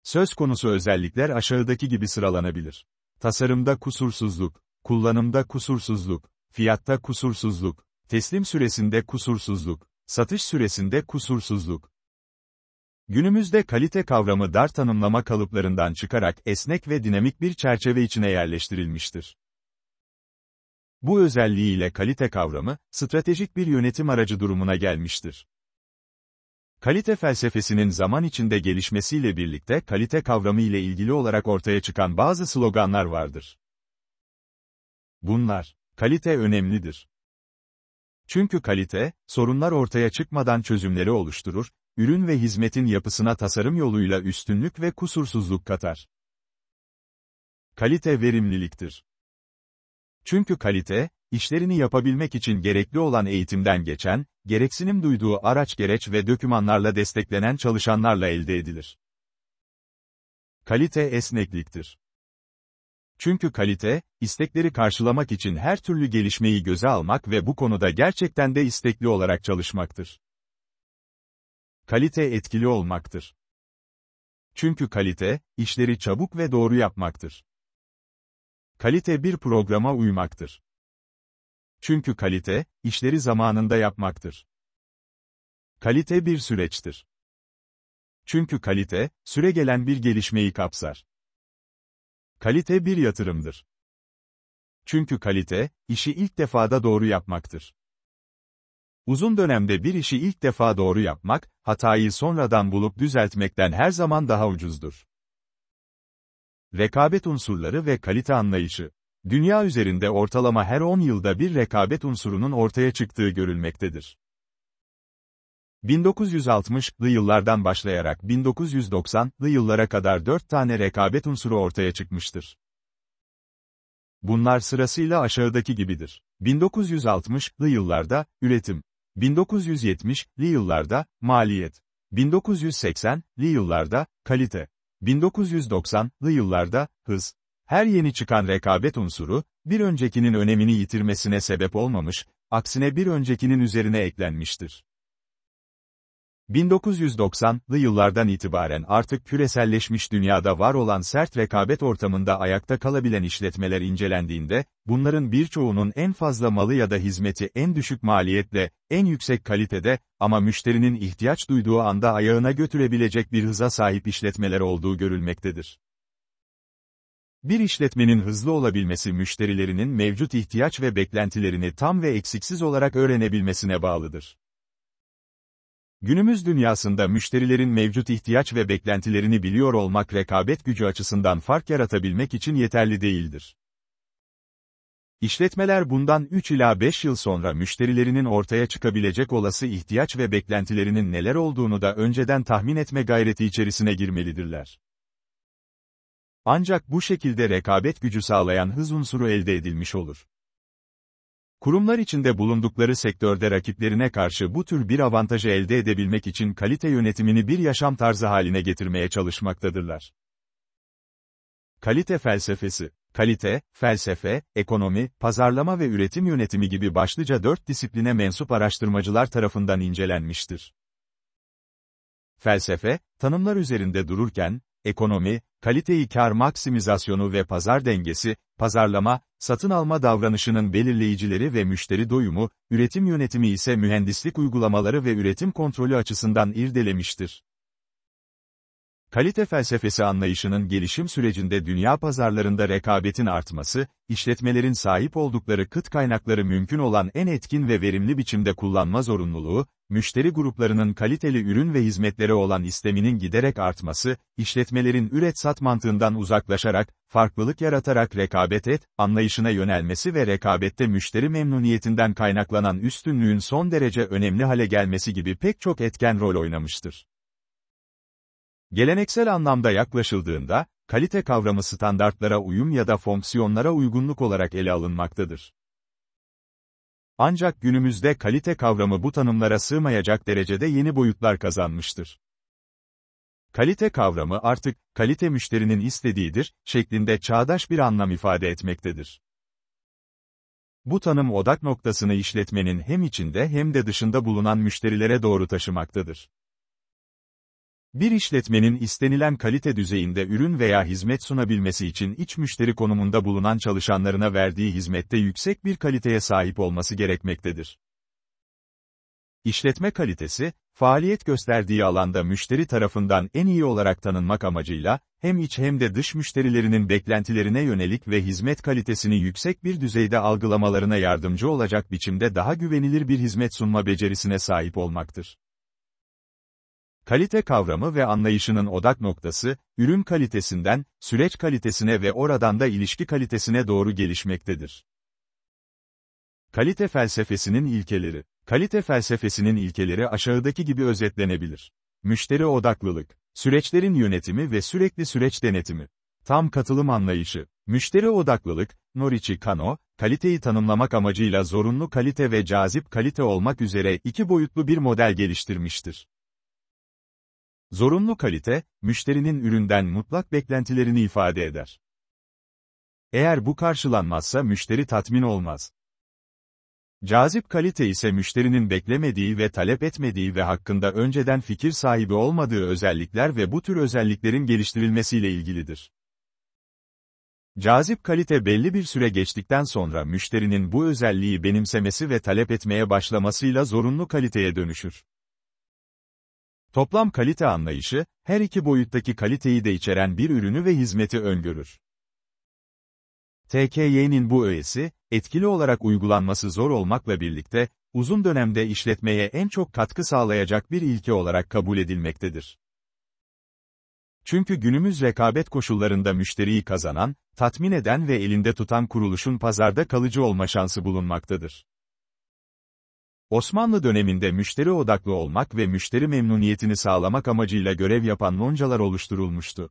S1: Söz konusu özellikler aşağıdaki gibi sıralanabilir. Tasarımda kusursuzluk, kullanımda kusursuzluk, fiyatta kusursuzluk, teslim süresinde kusursuzluk, satış süresinde kusursuzluk. Günümüzde kalite kavramı dar tanımlama kalıplarından çıkarak esnek ve dinamik bir çerçeve içine yerleştirilmiştir. Bu özelliğiyle kalite kavramı, stratejik bir yönetim aracı durumuna gelmiştir. Kalite felsefesinin zaman içinde gelişmesiyle birlikte kalite kavramı ile ilgili olarak ortaya çıkan bazı sloganlar vardır. Bunlar, kalite önemlidir. Çünkü kalite, sorunlar ortaya çıkmadan çözümleri oluşturur, ürün ve hizmetin yapısına tasarım yoluyla üstünlük ve kusursuzluk katar. Kalite verimliliktir. Çünkü kalite, işlerini yapabilmek için gerekli olan eğitimden geçen, gereksinim duyduğu araç gereç ve dökümanlarla desteklenen çalışanlarla elde edilir. Kalite esnekliktir. Çünkü kalite, istekleri karşılamak için her türlü gelişmeyi göze almak ve bu konuda gerçekten de istekli olarak çalışmaktır. Kalite etkili olmaktır. Çünkü kalite, işleri çabuk ve doğru yapmaktır. Kalite bir programa uymaktır. Çünkü kalite, işleri zamanında yapmaktır. Kalite bir süreçtir. Çünkü kalite, süre gelen bir gelişmeyi kapsar. Kalite bir yatırımdır. Çünkü kalite, işi ilk defada doğru yapmaktır. Uzun dönemde bir işi ilk defa doğru yapmak, hatayı sonradan bulup düzeltmekten her zaman daha ucuzdur. Rekabet unsurları ve kalite anlayışı. Dünya üzerinde ortalama her 10 yılda bir rekabet unsurunun ortaya çıktığı görülmektedir. 1960'lı yıllardan başlayarak 1990'lı yıllara kadar 4 tane rekabet unsuru ortaya çıkmıştır. Bunlar sırasıyla aşağıdaki gibidir. 1960'lı yıllarda, üretim. 1970'li yıllarda, maliyet. 1980'li yıllarda, kalite. 1990'lı yıllarda, hız, her yeni çıkan rekabet unsuru, bir öncekinin önemini yitirmesine sebep olmamış, aksine bir öncekinin üzerine eklenmiştir. 1990'lı yıllardan itibaren artık küreselleşmiş dünyada var olan sert rekabet ortamında ayakta kalabilen işletmeler incelendiğinde, bunların birçoğunun en fazla malı ya da hizmeti en düşük maliyetle, en yüksek kalitede ama müşterinin ihtiyaç duyduğu anda ayağına götürebilecek bir hıza sahip işletmeler olduğu görülmektedir. Bir işletmenin hızlı olabilmesi müşterilerinin mevcut ihtiyaç ve beklentilerini tam ve eksiksiz olarak öğrenebilmesine bağlıdır. Günümüz dünyasında müşterilerin mevcut ihtiyaç ve beklentilerini biliyor olmak rekabet gücü açısından fark yaratabilmek için yeterli değildir. İşletmeler bundan 3 ila 5 yıl sonra müşterilerinin ortaya çıkabilecek olası ihtiyaç ve beklentilerinin neler olduğunu da önceden tahmin etme gayreti içerisine girmelidirler. Ancak bu şekilde rekabet gücü sağlayan hız unsuru elde edilmiş olur. Kurumlar içinde bulundukları sektörde rakiplerine karşı bu tür bir avantajı elde edebilmek için kalite yönetimini bir yaşam tarzı haline getirmeye çalışmaktadırlar. Kalite felsefesi Kalite, felsefe, ekonomi, pazarlama ve üretim yönetimi gibi başlıca dört disipline mensup araştırmacılar tarafından incelenmiştir. Felsefe, tanımlar üzerinde dururken, ekonomi, kaliteyi kar maksimizasyonu ve pazar dengesi, pazarlama, satın alma davranışının belirleyicileri ve müşteri doyumu, üretim yönetimi ise mühendislik uygulamaları ve üretim kontrolü açısından irdelemiştir. Kalite felsefesi anlayışının gelişim sürecinde dünya pazarlarında rekabetin artması, işletmelerin sahip oldukları kıt kaynakları mümkün olan en etkin ve verimli biçimde kullanma zorunluluğu, müşteri gruplarının kaliteli ürün ve hizmetlere olan isteminin giderek artması, işletmelerin üret-sat mantığından uzaklaşarak, farklılık yaratarak rekabet et, anlayışına yönelmesi ve rekabette müşteri memnuniyetinden kaynaklanan üstünlüğün son derece önemli hale gelmesi gibi pek çok etken rol oynamıştır. Geleneksel anlamda yaklaşıldığında, kalite kavramı standartlara uyum ya da fonksiyonlara uygunluk olarak ele alınmaktadır. Ancak günümüzde kalite kavramı bu tanımlara sığmayacak derecede yeni boyutlar kazanmıştır. Kalite kavramı artık, kalite müşterinin istediğidir, şeklinde çağdaş bir anlam ifade etmektedir. Bu tanım odak noktasını işletmenin hem içinde hem de dışında bulunan müşterilere doğru taşımaktadır. Bir işletmenin istenilen kalite düzeyinde ürün veya hizmet sunabilmesi için iç müşteri konumunda bulunan çalışanlarına verdiği hizmette yüksek bir kaliteye sahip olması gerekmektedir. İşletme kalitesi, faaliyet gösterdiği alanda müşteri tarafından en iyi olarak tanınmak amacıyla, hem iç hem de dış müşterilerinin beklentilerine yönelik ve hizmet kalitesini yüksek bir düzeyde algılamalarına yardımcı olacak biçimde daha güvenilir bir hizmet sunma becerisine sahip olmaktır. Kalite kavramı ve anlayışının odak noktası, ürün kalitesinden, süreç kalitesine ve oradan da ilişki kalitesine doğru gelişmektedir. Kalite felsefesinin ilkeleri Kalite felsefesinin ilkeleri aşağıdaki gibi özetlenebilir. Müşteri odaklılık, süreçlerin yönetimi ve sürekli süreç denetimi. Tam katılım anlayışı, müşteri odaklılık, Norichi Kano, kaliteyi tanımlamak amacıyla zorunlu kalite ve cazip kalite olmak üzere iki boyutlu bir model geliştirmiştir. Zorunlu kalite, müşterinin üründen mutlak beklentilerini ifade eder. Eğer bu karşılanmazsa müşteri tatmin olmaz. Cazip kalite ise müşterinin beklemediği ve talep etmediği ve hakkında önceden fikir sahibi olmadığı özellikler ve bu tür özelliklerin geliştirilmesiyle ilgilidir. Cazip kalite belli bir süre geçtikten sonra müşterinin bu özelliği benimsemesi ve talep etmeye başlamasıyla zorunlu kaliteye dönüşür. Toplam kalite anlayışı, her iki boyuttaki kaliteyi de içeren bir ürünü ve hizmeti öngörür. TKY'nin bu öğesi, etkili olarak uygulanması zor olmakla birlikte, uzun dönemde işletmeye en çok katkı sağlayacak bir ilke olarak kabul edilmektedir. Çünkü günümüz rekabet koşullarında müşteriyi kazanan, tatmin eden ve elinde tutan kuruluşun pazarda kalıcı olma şansı bulunmaktadır. Osmanlı döneminde müşteri odaklı olmak ve müşteri memnuniyetini sağlamak amacıyla görev yapan loncalar oluşturulmuştu.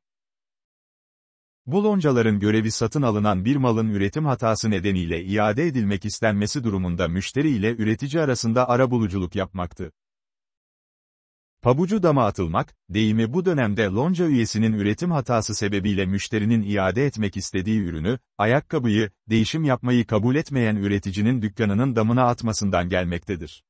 S1: Bu loncaların görevi satın alınan bir malın üretim hatası nedeniyle iade edilmek istenmesi durumunda müşteri ile üretici arasında arabuluculuk yapmaktı. Pabucu dama atılmak, deyimi bu dönemde lonca üyesinin üretim hatası sebebiyle müşterinin iade etmek istediği ürünü, ayakkabıyı, değişim yapmayı kabul etmeyen üreticinin dükkanının damına atmasından gelmektedir.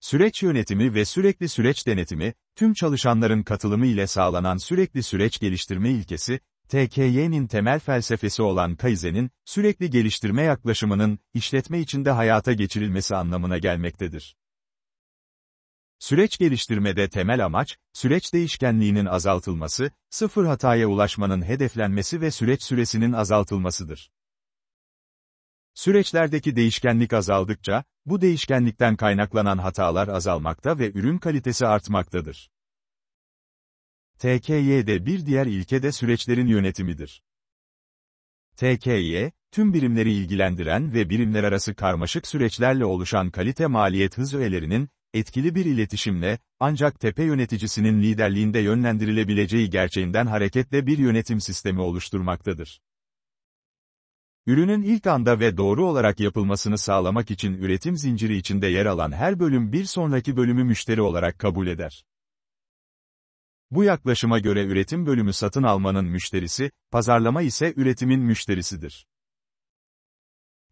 S1: Süreç yönetimi ve sürekli süreç denetimi, tüm çalışanların katılımı ile sağlanan sürekli süreç geliştirme ilkesi, TKY'nin temel felsefesi olan Kaizen'in, sürekli geliştirme yaklaşımının, işletme içinde hayata geçirilmesi anlamına gelmektedir. Süreç geliştirmede temel amaç, süreç değişkenliğinin azaltılması, sıfır hataya ulaşmanın hedeflenmesi ve süreç süresinin azaltılmasıdır. Süreçlerdeki değişkenlik azaldıkça, bu değişkenlikten kaynaklanan hatalar azalmakta ve ürün kalitesi artmaktadır. TKY'de bir diğer ilke de süreçlerin yönetimidir. TKY, tüm birimleri ilgilendiren ve birimler arası karmaşık süreçlerle oluşan kalite maliyet hız öğelerinin, etkili bir iletişimle, ancak tepe yöneticisinin liderliğinde yönlendirilebileceği gerçeğinden hareketle bir yönetim sistemi oluşturmaktadır. Ürünün ilk anda ve doğru olarak yapılmasını sağlamak için üretim zinciri içinde yer alan her bölüm bir sonraki bölümü müşteri olarak kabul eder. Bu yaklaşıma göre üretim bölümü satın almanın müşterisi, pazarlama ise üretimin müşterisidir.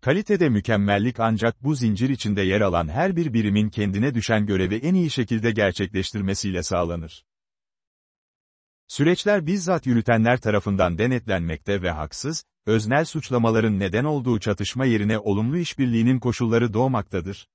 S1: Kalitede mükemmellik ancak bu zincir içinde yer alan her bir birimin kendine düşen görevi en iyi şekilde gerçekleştirmesiyle sağlanır. Süreçler bizzat yürütenler tarafından denetlenmekte ve haksız, öznel suçlamaların neden olduğu çatışma yerine olumlu işbirliğinin koşulları doğmaktadır.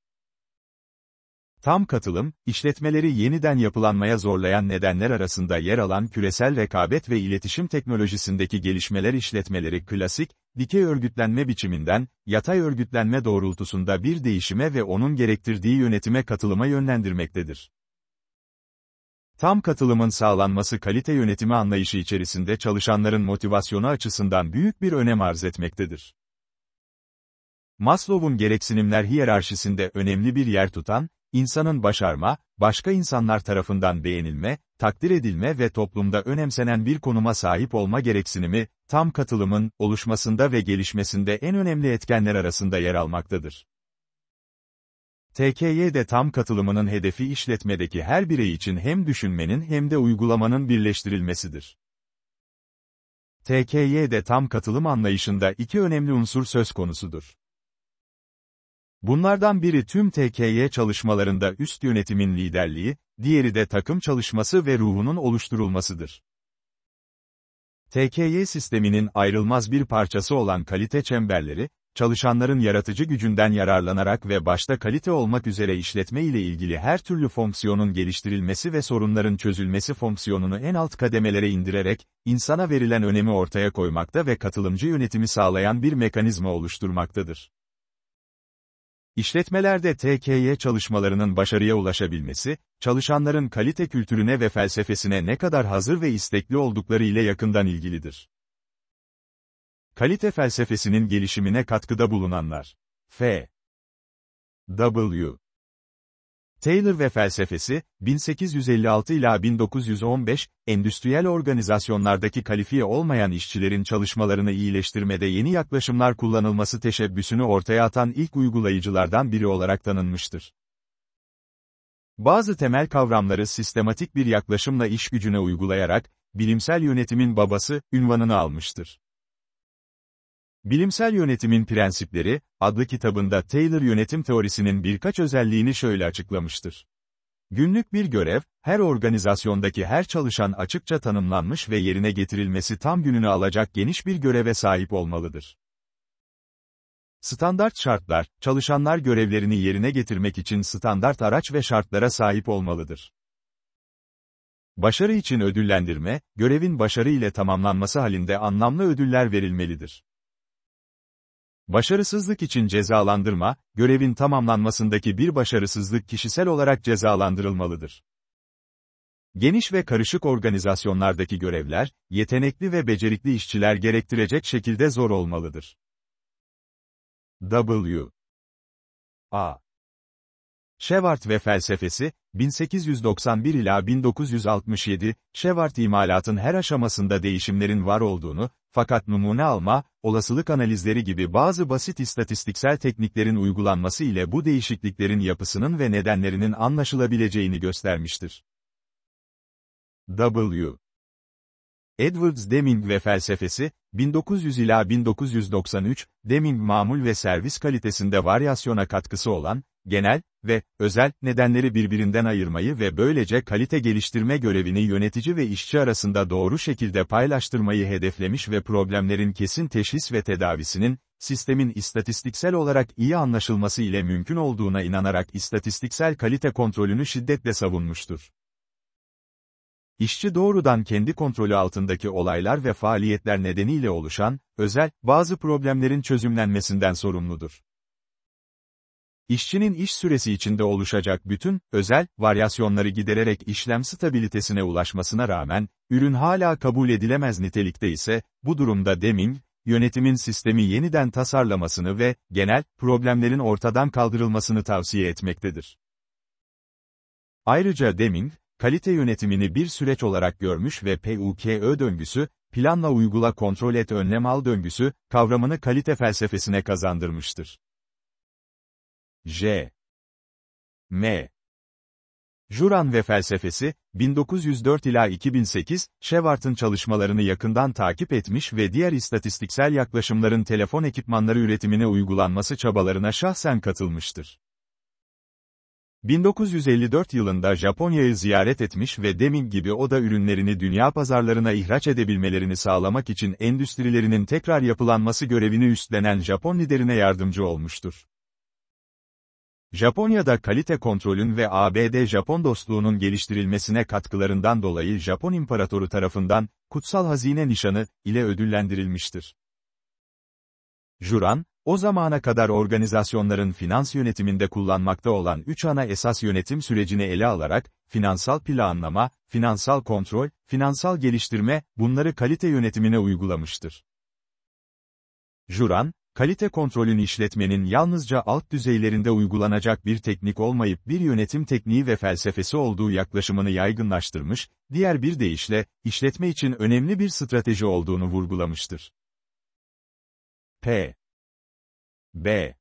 S1: Tam katılım, işletmeleri yeniden yapılanmaya zorlayan nedenler arasında yer alan küresel rekabet ve iletişim teknolojisindeki gelişmeler işletmeleri klasik, dikey örgütlenme biçiminden, yatay örgütlenme doğrultusunda bir değişime ve onun gerektirdiği yönetime katılıma yönlendirmektedir. Tam katılımın sağlanması kalite yönetimi anlayışı içerisinde çalışanların motivasyonu açısından büyük bir önem arz etmektedir. Maslow'un gereksinimler hiyerarşisinde önemli bir yer tutan, insanın başarma, başka insanlar tarafından beğenilme, takdir edilme ve toplumda önemsenen bir konuma sahip olma gereksinimi, tam katılımın, oluşmasında ve gelişmesinde en önemli etkenler arasında yer almaktadır. TKY'de tam katılımının hedefi işletmedeki her birey için hem düşünmenin hem de uygulamanın birleştirilmesidir. TKY'de tam katılım anlayışında iki önemli unsur söz konusudur. Bunlardan biri tüm TKY çalışmalarında üst yönetimin liderliği, diğeri de takım çalışması ve ruhunun oluşturulmasıdır. TKY sisteminin ayrılmaz bir parçası olan kalite çemberleri, çalışanların yaratıcı gücünden yararlanarak ve başta kalite olmak üzere işletme ile ilgili her türlü fonksiyonun geliştirilmesi ve sorunların çözülmesi fonksiyonunu en alt kademelere indirerek, insana verilen önemi ortaya koymakta ve katılımcı yönetimi sağlayan bir mekanizma oluşturmaktadır. İşletmelerde TKY çalışmalarının başarıya ulaşabilmesi, çalışanların kalite kültürüne ve felsefesine ne kadar hazır ve istekli oldukları ile yakından ilgilidir. Kalite felsefesinin gelişimine katkıda bulunanlar. F. W. Taylor ve felsefesi, 1856 ila 1915, endüstriyel organizasyonlardaki kalifiye olmayan işçilerin çalışmalarını iyileştirmede yeni yaklaşımlar kullanılması teşebbüsünü ortaya atan ilk uygulayıcılardan biri olarak tanınmıştır. Bazı temel kavramları sistematik bir yaklaşımla iş gücüne uygulayarak, bilimsel yönetimin babası, ünvanını almıştır. Bilimsel Yönetimin Prensipleri, adlı kitabında Taylor yönetim teorisinin birkaç özelliğini şöyle açıklamıştır. Günlük bir görev, her organizasyondaki her çalışan açıkça tanımlanmış ve yerine getirilmesi tam gününü alacak geniş bir göreve sahip olmalıdır. Standart şartlar, çalışanlar görevlerini yerine getirmek için standart araç ve şartlara sahip olmalıdır. Başarı için ödüllendirme, görevin başarı ile tamamlanması halinde anlamlı ödüller verilmelidir. Başarısızlık için cezalandırma, görevin tamamlanmasındaki bir başarısızlık kişisel olarak cezalandırılmalıdır. Geniş ve karışık organizasyonlardaki görevler, yetenekli ve becerikli işçiler gerektirecek şekilde zor olmalıdır. W. A. Şevart ve felsefesi, 1891 ila 1967, Şevart imalatın her aşamasında değişimlerin var olduğunu, fakat numune alma, olasılık analizleri gibi bazı basit istatistiksel tekniklerin uygulanması ile bu değişikliklerin yapısının ve nedenlerinin anlaşılabileceğini göstermiştir. W Edwards Deming ve felsefesi, 1900 ila 1993, Deming mamul ve servis kalitesinde varyasyona katkısı olan, genel ve özel nedenleri birbirinden ayırmayı ve böylece kalite geliştirme görevini yönetici ve işçi arasında doğru şekilde paylaştırmayı hedeflemiş ve problemlerin kesin teşhis ve tedavisinin, sistemin istatistiksel olarak iyi anlaşılması ile mümkün olduğuna inanarak istatistiksel kalite kontrolünü şiddetle savunmuştur. İşçi doğrudan kendi kontrolü altındaki olaylar ve faaliyetler nedeniyle oluşan, özel, bazı problemlerin çözümlenmesinden sorumludur. İşçinin iş süresi içinde oluşacak bütün, özel, varyasyonları gidererek işlem stabilitesine ulaşmasına rağmen, ürün hala kabul edilemez nitelikte ise, bu durumda deming, yönetimin sistemi yeniden tasarlamasını ve, genel, problemlerin ortadan kaldırılmasını tavsiye etmektedir. Ayrıca Deming, kalite yönetimini bir süreç olarak görmüş ve PUKÖ döngüsü, planla uygula kontrol et önlem al döngüsü, kavramını kalite felsefesine kazandırmıştır. J. M. Juran ve felsefesi, 1904 ila 2008, Shewhart'ın çalışmalarını yakından takip etmiş ve diğer istatistiksel yaklaşımların telefon ekipmanları üretimine uygulanması çabalarına şahsen katılmıştır. 1954 yılında Japonya'yı ziyaret etmiş ve Demin gibi oda ürünlerini dünya pazarlarına ihraç edebilmelerini sağlamak için endüstrilerinin tekrar yapılanması görevini üstlenen Japon liderine yardımcı olmuştur. Japonya'da kalite kontrolün ve ABD-Japon dostluğunun geliştirilmesine katkılarından dolayı Japon İmparatoru tarafından, Kutsal Hazine Nişanı, ile ödüllendirilmiştir. Juran, o zamana kadar organizasyonların finans yönetiminde kullanmakta olan üç ana esas yönetim sürecini ele alarak, finansal planlama, finansal kontrol, finansal geliştirme, bunları kalite yönetimine uygulamıştır. Juran, kalite kontrolün işletmenin yalnızca alt düzeylerinde uygulanacak bir teknik olmayıp bir yönetim tekniği ve felsefesi olduğu yaklaşımını yaygınlaştırmış, diğer bir deyişle, işletme için önemli bir strateji olduğunu vurgulamıştır. P. B.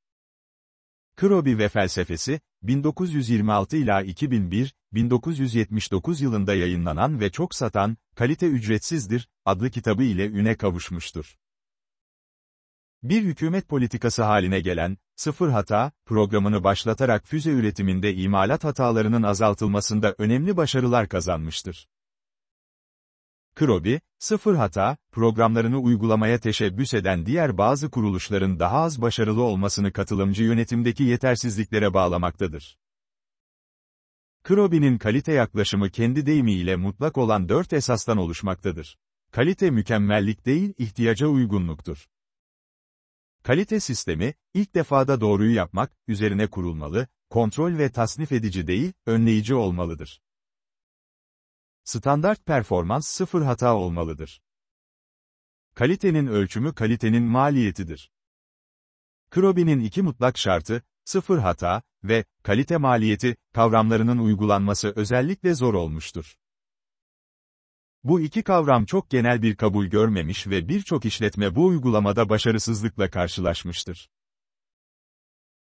S1: Kurobi ve Felsefesi, 1926 ila 2001, 1979 yılında yayınlanan ve çok satan, Kalite Ücretsizdir, adlı kitabı ile üne kavuşmuştur. Bir hükümet politikası haline gelen, sıfır hata, programını başlatarak füze üretiminde imalat hatalarının azaltılmasında önemli başarılar kazanmıştır. Krobi, sıfır hata, programlarını uygulamaya teşebbüs eden diğer bazı kuruluşların daha az başarılı olmasını katılımcı yönetimdeki yetersizliklere bağlamaktadır. Krobi'nin kalite yaklaşımı kendi deyimiyle mutlak olan dört esastan oluşmaktadır. Kalite mükemmellik değil, ihtiyaca uygunluktur. Kalite sistemi, ilk defada doğruyu yapmak, üzerine kurulmalı, kontrol ve tasnif edici değil, önleyici olmalıdır. Standart performans sıfır hata olmalıdır. Kalitenin ölçümü kalitenin maliyetidir. Krobi'nin iki mutlak şartı, sıfır hata ve kalite maliyeti kavramlarının uygulanması özellikle zor olmuştur. Bu iki kavram çok genel bir kabul görmemiş ve birçok işletme bu uygulamada başarısızlıkla karşılaşmıştır.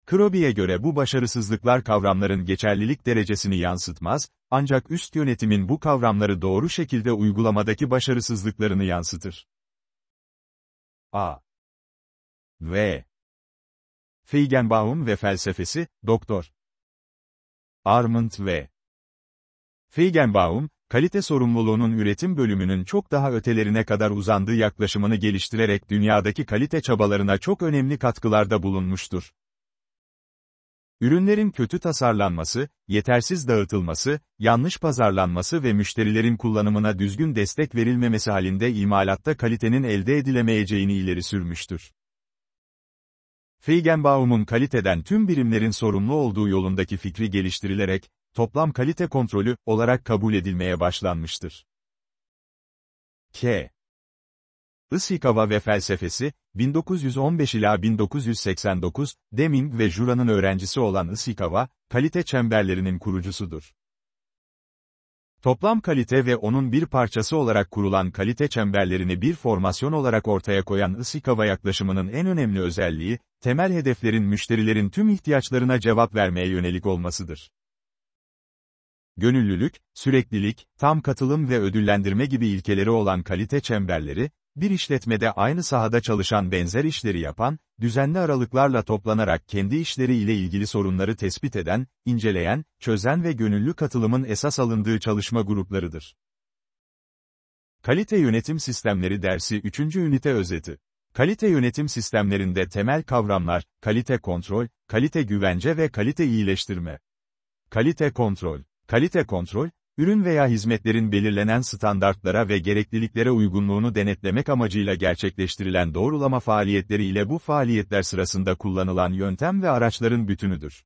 S1: Krobi'ye göre bu başarısızlıklar kavramların geçerlilik derecesini yansıtmaz, ancak üst yönetimin bu kavramları doğru şekilde uygulamadaki başarısızlıklarını yansıtır. A. V. Feigenbaum ve felsefesi, Doktor. Armand V. Feigenbaum, kalite sorumluluğunun üretim bölümünün çok daha ötelerine kadar uzandığı yaklaşımını geliştirerek dünyadaki kalite çabalarına çok önemli katkılarda bulunmuştur. Ürünlerin kötü tasarlanması, yetersiz dağıtılması, yanlış pazarlanması ve müşterilerin kullanımına düzgün destek verilmemesi halinde imalatta kalitenin elde edilemeyeceğini ileri sürmüştür. Feigenbaum'un kaliteden tüm birimlerin sorumlu olduğu yolundaki fikri geliştirilerek, toplam kalite kontrolü olarak kabul edilmeye başlanmıştır. K. Isik ve Felsefesi, 1915 ila 1989, Deming ve Jura'nın öğrencisi olan Isik kalite çemberlerinin kurucusudur. Toplam kalite ve onun bir parçası olarak kurulan kalite çemberlerini bir formasyon olarak ortaya koyan Isik yaklaşımının en önemli özelliği, temel hedeflerin müşterilerin tüm ihtiyaçlarına cevap vermeye yönelik olmasıdır. Gönüllülük, süreklilik, tam katılım ve ödüllendirme gibi ilkeleri olan kalite çemberleri, bir işletmede aynı sahada çalışan benzer işleri yapan, düzenli aralıklarla toplanarak kendi işleri ile ilgili sorunları tespit eden, inceleyen, çözen ve gönüllü katılımın esas alındığı çalışma gruplarıdır. Kalite Yönetim Sistemleri dersi 3. ünite özeti. Kalite yönetim sistemlerinde temel kavramlar, kalite kontrol, kalite güvence ve kalite iyileştirme. Kalite kontrol. Kalite kontrol, ürün veya hizmetlerin belirlenen standartlara ve gerekliliklere uygunluğunu denetlemek amacıyla gerçekleştirilen doğrulama faaliyetleri ile bu faaliyetler sırasında kullanılan yöntem ve araçların bütünüdür.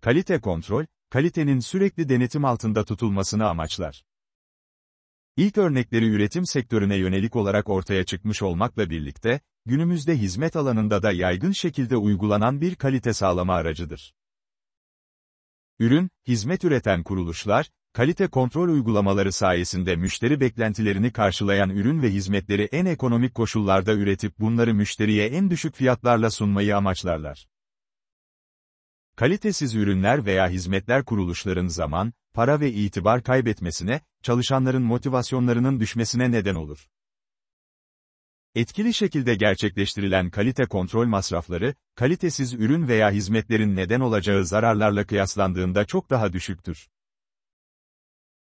S1: Kalite kontrol, kalitenin sürekli denetim altında tutulmasını amaçlar. İlk örnekleri üretim sektörüne yönelik olarak ortaya çıkmış olmakla birlikte, günümüzde hizmet alanında da yaygın şekilde uygulanan bir kalite sağlama aracıdır ürün, hizmet üreten kuruluşlar, kalite kontrol uygulamaları sayesinde müşteri beklentilerini karşılayan ürün ve hizmetleri en ekonomik koşullarda üretip bunları müşteriye en düşük fiyatlarla sunmayı amaçlarlar. Kalitesiz ürünler veya hizmetler kuruluşların zaman, para ve itibar kaybetmesine, çalışanların motivasyonlarının düşmesine neden olur. Etkili şekilde gerçekleştirilen kalite kontrol masrafları, kalitesiz ürün veya hizmetlerin neden olacağı zararlarla kıyaslandığında çok daha düşüktür.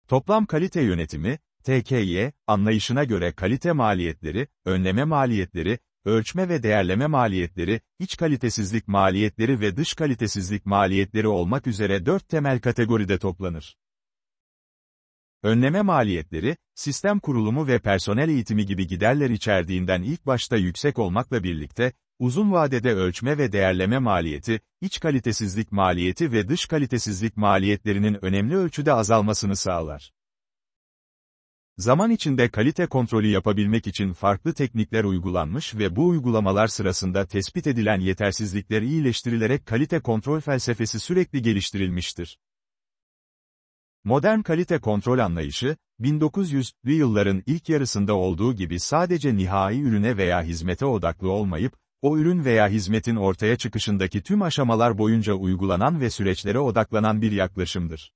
S1: Toplam kalite yönetimi, TKY, anlayışına göre kalite maliyetleri, önleme maliyetleri, ölçme ve değerleme maliyetleri, iç kalitesizlik maliyetleri ve dış kalitesizlik maliyetleri olmak üzere dört temel kategoride toplanır. Önleme maliyetleri, sistem kurulumu ve personel eğitimi gibi giderler içerdiğinden ilk başta yüksek olmakla birlikte, uzun vadede ölçme ve değerleme maliyeti, iç kalitesizlik maliyeti ve dış kalitesizlik maliyetlerinin önemli ölçüde azalmasını sağlar. Zaman içinde kalite kontrolü yapabilmek için farklı teknikler uygulanmış ve bu uygulamalar sırasında tespit edilen yetersizlikler iyileştirilerek kalite kontrol felsefesi sürekli geliştirilmiştir. Modern kalite kontrol anlayışı, 1900'lü yılların ilk yarısında olduğu gibi sadece nihai ürüne veya hizmete odaklı olmayıp, o ürün veya hizmetin ortaya çıkışındaki tüm aşamalar boyunca uygulanan ve süreçlere odaklanan bir yaklaşımdır.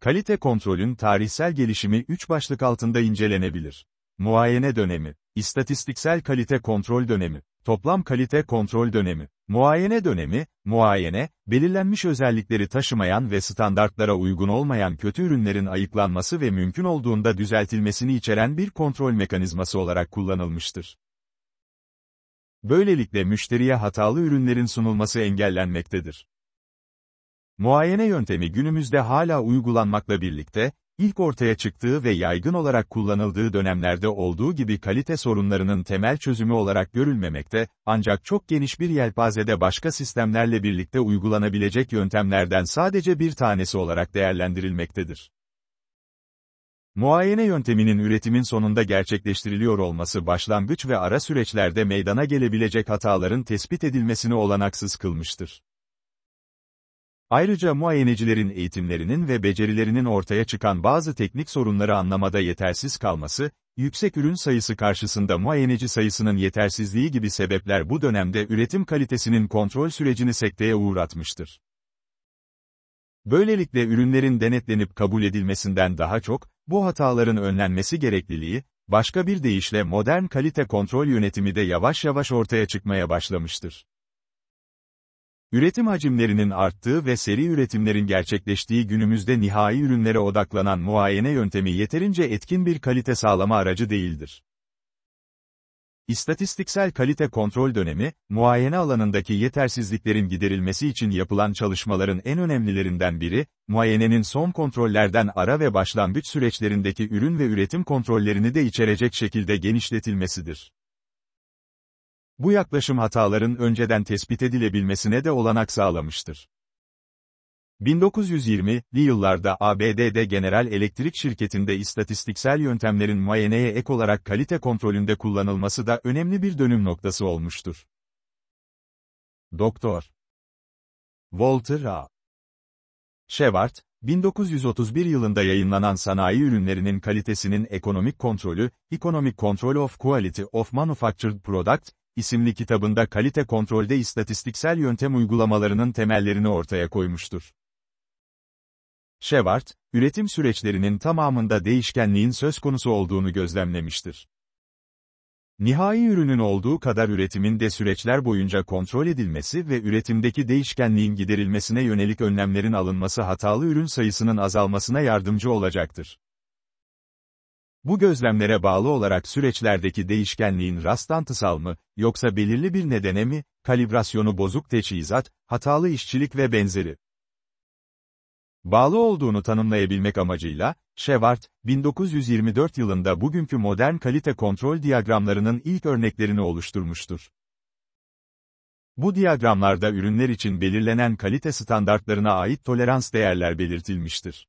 S1: Kalite kontrolün tarihsel gelişimi üç başlık altında incelenebilir. Muayene dönemi, istatistiksel kalite kontrol dönemi, toplam kalite kontrol dönemi. Muayene dönemi, muayene, belirlenmiş özellikleri taşımayan ve standartlara uygun olmayan kötü ürünlerin ayıklanması ve mümkün olduğunda düzeltilmesini içeren bir kontrol mekanizması olarak kullanılmıştır. Böylelikle müşteriye hatalı ürünlerin sunulması engellenmektedir. Muayene yöntemi günümüzde hala uygulanmakla birlikte, İlk ortaya çıktığı ve yaygın olarak kullanıldığı dönemlerde olduğu gibi kalite sorunlarının temel çözümü olarak görülmemekte, ancak çok geniş bir yelpazede başka sistemlerle birlikte uygulanabilecek yöntemlerden sadece bir tanesi olarak değerlendirilmektedir. Muayene yönteminin üretimin sonunda gerçekleştiriliyor olması başlangıç ve ara süreçlerde meydana gelebilecek hataların tespit edilmesini olanaksız kılmıştır. Ayrıca muayenecilerin eğitimlerinin ve becerilerinin ortaya çıkan bazı teknik sorunları anlamada yetersiz kalması, yüksek ürün sayısı karşısında muayeneci sayısının yetersizliği gibi sebepler bu dönemde üretim kalitesinin kontrol sürecini sekteye uğratmıştır. Böylelikle ürünlerin denetlenip kabul edilmesinden daha çok, bu hataların önlenmesi gerekliliği, başka bir deyişle modern kalite kontrol yönetimi de yavaş yavaş ortaya çıkmaya başlamıştır. Üretim hacimlerinin arttığı ve seri üretimlerin gerçekleştiği günümüzde nihai ürünlere odaklanan muayene yöntemi yeterince etkin bir kalite sağlama aracı değildir. İstatistiksel kalite kontrol dönemi, muayene alanındaki yetersizliklerin giderilmesi için yapılan çalışmaların en önemlilerinden biri, muayenenin son kontrollerden ara ve başlangıç süreçlerindeki ürün ve üretim kontrollerini de içerecek şekilde genişletilmesidir. Bu yaklaşım hataların önceden tespit edilebilmesine de olanak sağlamıştır. 1920'li yıllarda ABD'de General Electric şirketinde istatistiksel yöntemlerin muayeneye ek olarak kalite kontrolünde kullanılması da önemli bir dönüm noktası olmuştur. Doktor Walter A. Shevard, 1931 yılında yayınlanan sanayi ürünlerinin kalitesinin ekonomik kontrolü, Economic Control of Quality of Manufactured Product, isimli kitabında kalite kontrolde istatistiksel yöntem uygulamalarının temellerini ortaya koymuştur. Shewart, üretim süreçlerinin tamamında değişkenliğin söz konusu olduğunu gözlemlemiştir. Nihai ürünün olduğu kadar üretimin de süreçler boyunca kontrol edilmesi ve üretimdeki değişkenliğin giderilmesine yönelik önlemlerin alınması hatalı ürün sayısının azalmasına yardımcı olacaktır. Bu gözlemlere bağlı olarak süreçlerdeki değişkenliğin rastlantısal mı, yoksa belirli bir nedene mi, kalibrasyonu bozuk teçhizat, hatalı işçilik ve benzeri. Bağlı olduğunu tanımlayabilmek amacıyla, Shewart, 1924 yılında bugünkü modern kalite kontrol diyagramlarının ilk örneklerini oluşturmuştur. Bu diyagramlarda ürünler için belirlenen kalite standartlarına ait tolerans değerler belirtilmiştir.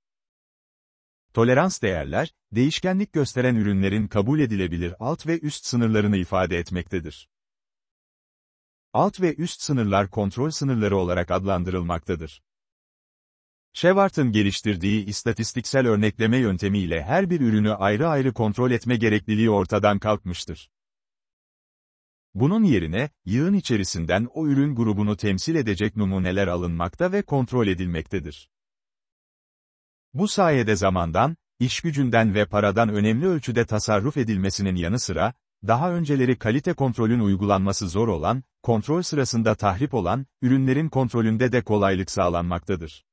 S1: Tolerans değerler, değişkenlik gösteren ürünlerin kabul edilebilir alt ve üst sınırlarını ifade etmektedir. Alt ve üst sınırlar kontrol sınırları olarak adlandırılmaktadır. Shewart'ın geliştirdiği istatistiksel örnekleme yöntemiyle her bir ürünü ayrı ayrı kontrol etme gerekliliği ortadan kalkmıştır. Bunun yerine, yığın içerisinden o ürün grubunu temsil edecek numuneler alınmakta ve kontrol edilmektedir. Bu sayede zamandan, iş gücünden ve paradan önemli ölçüde tasarruf edilmesinin yanı sıra, daha önceleri kalite kontrolün uygulanması zor olan, kontrol sırasında tahrip olan, ürünlerin kontrolünde de kolaylık sağlanmaktadır.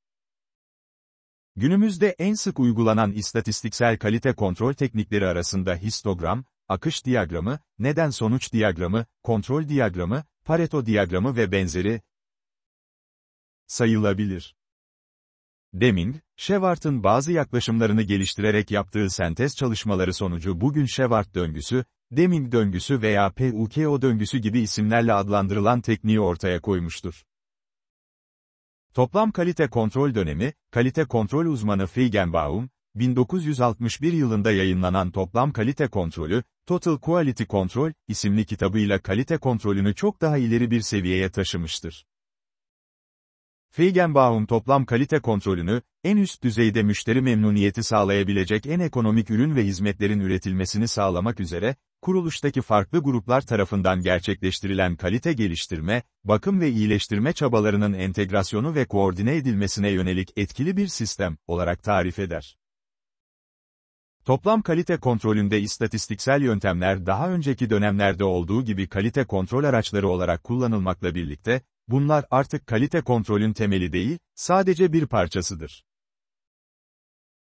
S1: Günümüzde en sık uygulanan istatistiksel kalite kontrol teknikleri arasında histogram, akış diyagramı, neden-sonuç diyagramı, kontrol diyagramı, Pareto diyagramı ve benzeri sayılabilir. Deming, Shewart'ın bazı yaklaşımlarını geliştirerek yaptığı sentez çalışmaları sonucu bugün Shewart döngüsü, Deming döngüsü veya PUKO döngüsü gibi isimlerle adlandırılan tekniği ortaya koymuştur. Toplam kalite kontrol dönemi, kalite kontrol uzmanı Feigenbaum, 1961 yılında yayınlanan Toplam Kalite Kontrolü, Total Quality Control, isimli kitabıyla kalite kontrolünü çok daha ileri bir seviyeye taşımıştır. Feigenbaum toplam kalite kontrolünü, en üst düzeyde müşteri memnuniyeti sağlayabilecek en ekonomik ürün ve hizmetlerin üretilmesini sağlamak üzere, kuruluştaki farklı gruplar tarafından gerçekleştirilen kalite geliştirme, bakım ve iyileştirme çabalarının entegrasyonu ve koordine edilmesine yönelik etkili bir sistem olarak tarif eder. Toplam kalite kontrolünde istatistiksel yöntemler daha önceki dönemlerde olduğu gibi kalite kontrol araçları olarak kullanılmakla birlikte, bunlar artık kalite kontrolün temeli değil, sadece bir parçasıdır.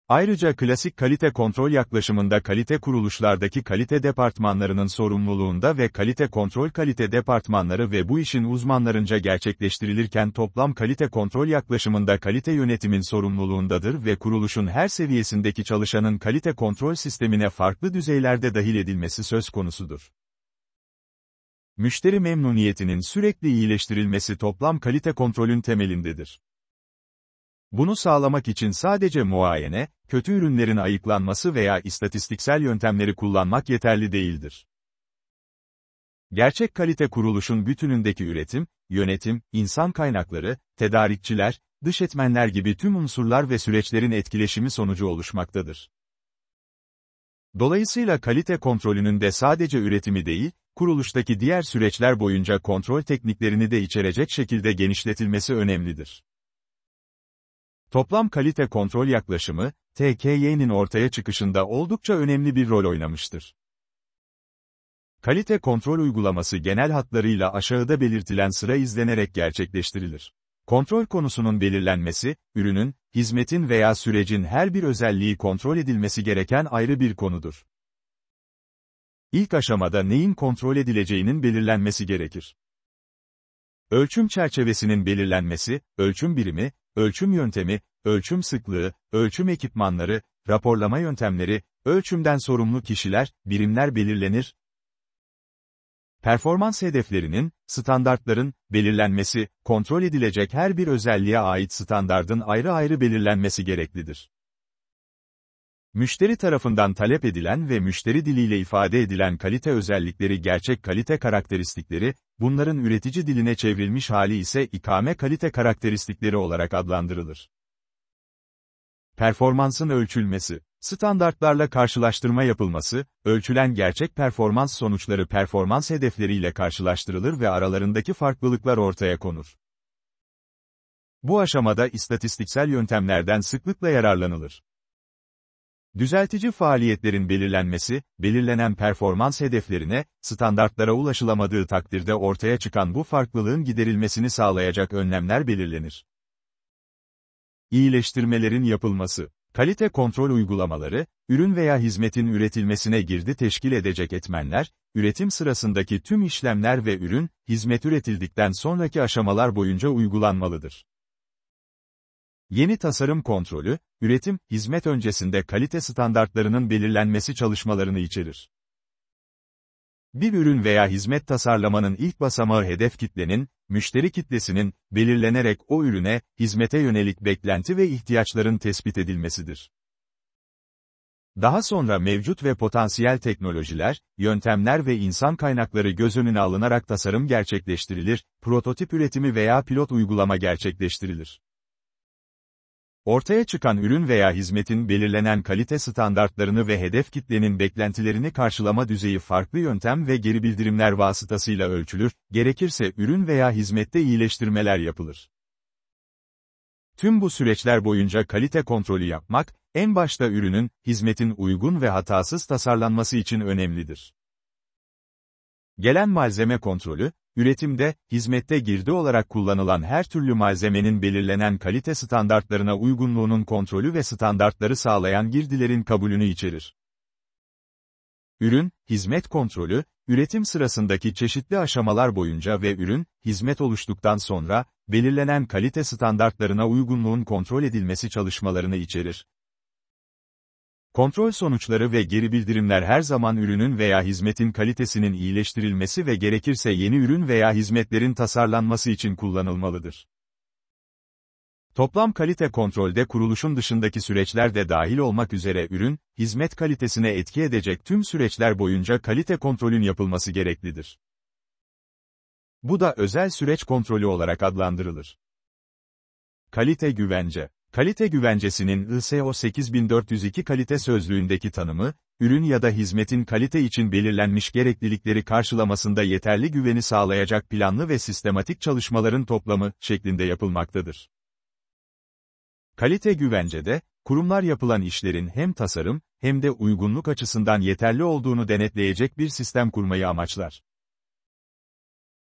S1: Ayrıca klasik kalite kontrol yaklaşımında kalite kuruluşlardaki kalite departmanlarının sorumluluğunda ve kalite kontrol kalite departmanları ve bu işin uzmanlarınca gerçekleştirilirken toplam kalite kontrol yaklaşımında kalite yönetimin sorumluluğundadır ve kuruluşun her seviyesindeki çalışanın kalite kontrol sistemine farklı düzeylerde dahil edilmesi söz konusudur müşteri memnuniyetinin sürekli iyileştirilmesi toplam kalite kontrolün temelindedir. Bunu sağlamak için sadece muayene, kötü ürünlerin ayıklanması veya istatistiksel yöntemleri kullanmak yeterli değildir. Gerçek kalite kuruluşun bütünündeki üretim, yönetim, insan kaynakları, tedarikçiler, dış etmenler gibi tüm unsurlar ve süreçlerin etkileşimi sonucu oluşmaktadır. Dolayısıyla kalite kontrolünün de sadece üretimi değil, kuruluştaki diğer süreçler boyunca kontrol tekniklerini de içerecek şekilde genişletilmesi önemlidir. Toplam kalite kontrol yaklaşımı, TKY'nin ortaya çıkışında oldukça önemli bir rol oynamıştır. Kalite kontrol uygulaması genel hatlarıyla aşağıda belirtilen sıra izlenerek gerçekleştirilir. Kontrol konusunun belirlenmesi, ürünün, hizmetin veya sürecin her bir özelliği kontrol edilmesi gereken ayrı bir konudur. İlk aşamada neyin kontrol edileceğinin belirlenmesi gerekir. Ölçüm çerçevesinin belirlenmesi, ölçüm birimi, ölçüm yöntemi, ölçüm sıklığı, ölçüm ekipmanları, raporlama yöntemleri, ölçümden sorumlu kişiler, birimler belirlenir. Performans hedeflerinin, standartların, belirlenmesi, kontrol edilecek her bir özelliğe ait standardın ayrı ayrı belirlenmesi gereklidir. Müşteri tarafından talep edilen ve müşteri diliyle ifade edilen kalite özellikleri gerçek kalite karakteristikleri, bunların üretici diline çevrilmiş hali ise ikame kalite karakteristikleri olarak adlandırılır. Performansın ölçülmesi Standartlarla karşılaştırma yapılması, ölçülen gerçek performans sonuçları performans hedefleriyle karşılaştırılır ve aralarındaki farklılıklar ortaya konur. Bu aşamada istatistiksel yöntemlerden sıklıkla yararlanılır. Düzeltici faaliyetlerin belirlenmesi, belirlenen performans hedeflerine, standartlara ulaşılamadığı takdirde ortaya çıkan bu farklılığın giderilmesini sağlayacak önlemler belirlenir. İyileştirmelerin yapılması Kalite kontrol uygulamaları, ürün veya hizmetin üretilmesine girdi teşkil edecek etmenler, üretim sırasındaki tüm işlemler ve ürün, hizmet üretildikten sonraki aşamalar boyunca uygulanmalıdır. Yeni tasarım kontrolü, üretim, hizmet öncesinde kalite standartlarının belirlenmesi çalışmalarını içerir. Bir ürün veya hizmet tasarlamanın ilk basamağı hedef kitlenin, müşteri kitlesinin, belirlenerek o ürüne, hizmete yönelik beklenti ve ihtiyaçların tespit edilmesidir. Daha sonra mevcut ve potansiyel teknolojiler, yöntemler ve insan kaynakları göz önüne alınarak tasarım gerçekleştirilir, prototip üretimi veya pilot uygulama gerçekleştirilir. Ortaya çıkan ürün veya hizmetin belirlenen kalite standartlarını ve hedef kitlenin beklentilerini karşılama düzeyi farklı yöntem ve geri bildirimler vasıtasıyla ölçülür, gerekirse ürün veya hizmette iyileştirmeler yapılır. Tüm bu süreçler boyunca kalite kontrolü yapmak, en başta ürünün, hizmetin uygun ve hatasız tasarlanması için önemlidir. Gelen malzeme kontrolü, üretimde, hizmette girdi olarak kullanılan her türlü malzemenin belirlenen kalite standartlarına uygunluğunun kontrolü ve standartları sağlayan girdilerin kabulünü içerir. Ürün, hizmet kontrolü, üretim sırasındaki çeşitli aşamalar boyunca ve ürün, hizmet oluştuktan sonra, belirlenen kalite standartlarına uygunluğun kontrol edilmesi çalışmalarını içerir. Kontrol sonuçları ve geri bildirimler her zaman ürünün veya hizmetin kalitesinin iyileştirilmesi ve gerekirse yeni ürün veya hizmetlerin tasarlanması için kullanılmalıdır. Toplam kalite kontrolde kuruluşun dışındaki süreçler de dahil olmak üzere ürün, hizmet kalitesine etki edecek tüm süreçler boyunca kalite kontrolün yapılması gereklidir. Bu da özel süreç kontrolü olarak adlandırılır. Kalite güvence Kalite güvencesinin ISO 8402 kalite sözlüğündeki tanımı, ürün ya da hizmetin kalite için belirlenmiş gereklilikleri karşılamasında yeterli güveni sağlayacak planlı ve sistematik çalışmaların toplamı şeklinde yapılmaktadır. Kalite güvencede, kurumlar yapılan işlerin hem tasarım, hem de uygunluk açısından yeterli olduğunu denetleyecek bir sistem kurmayı amaçlar.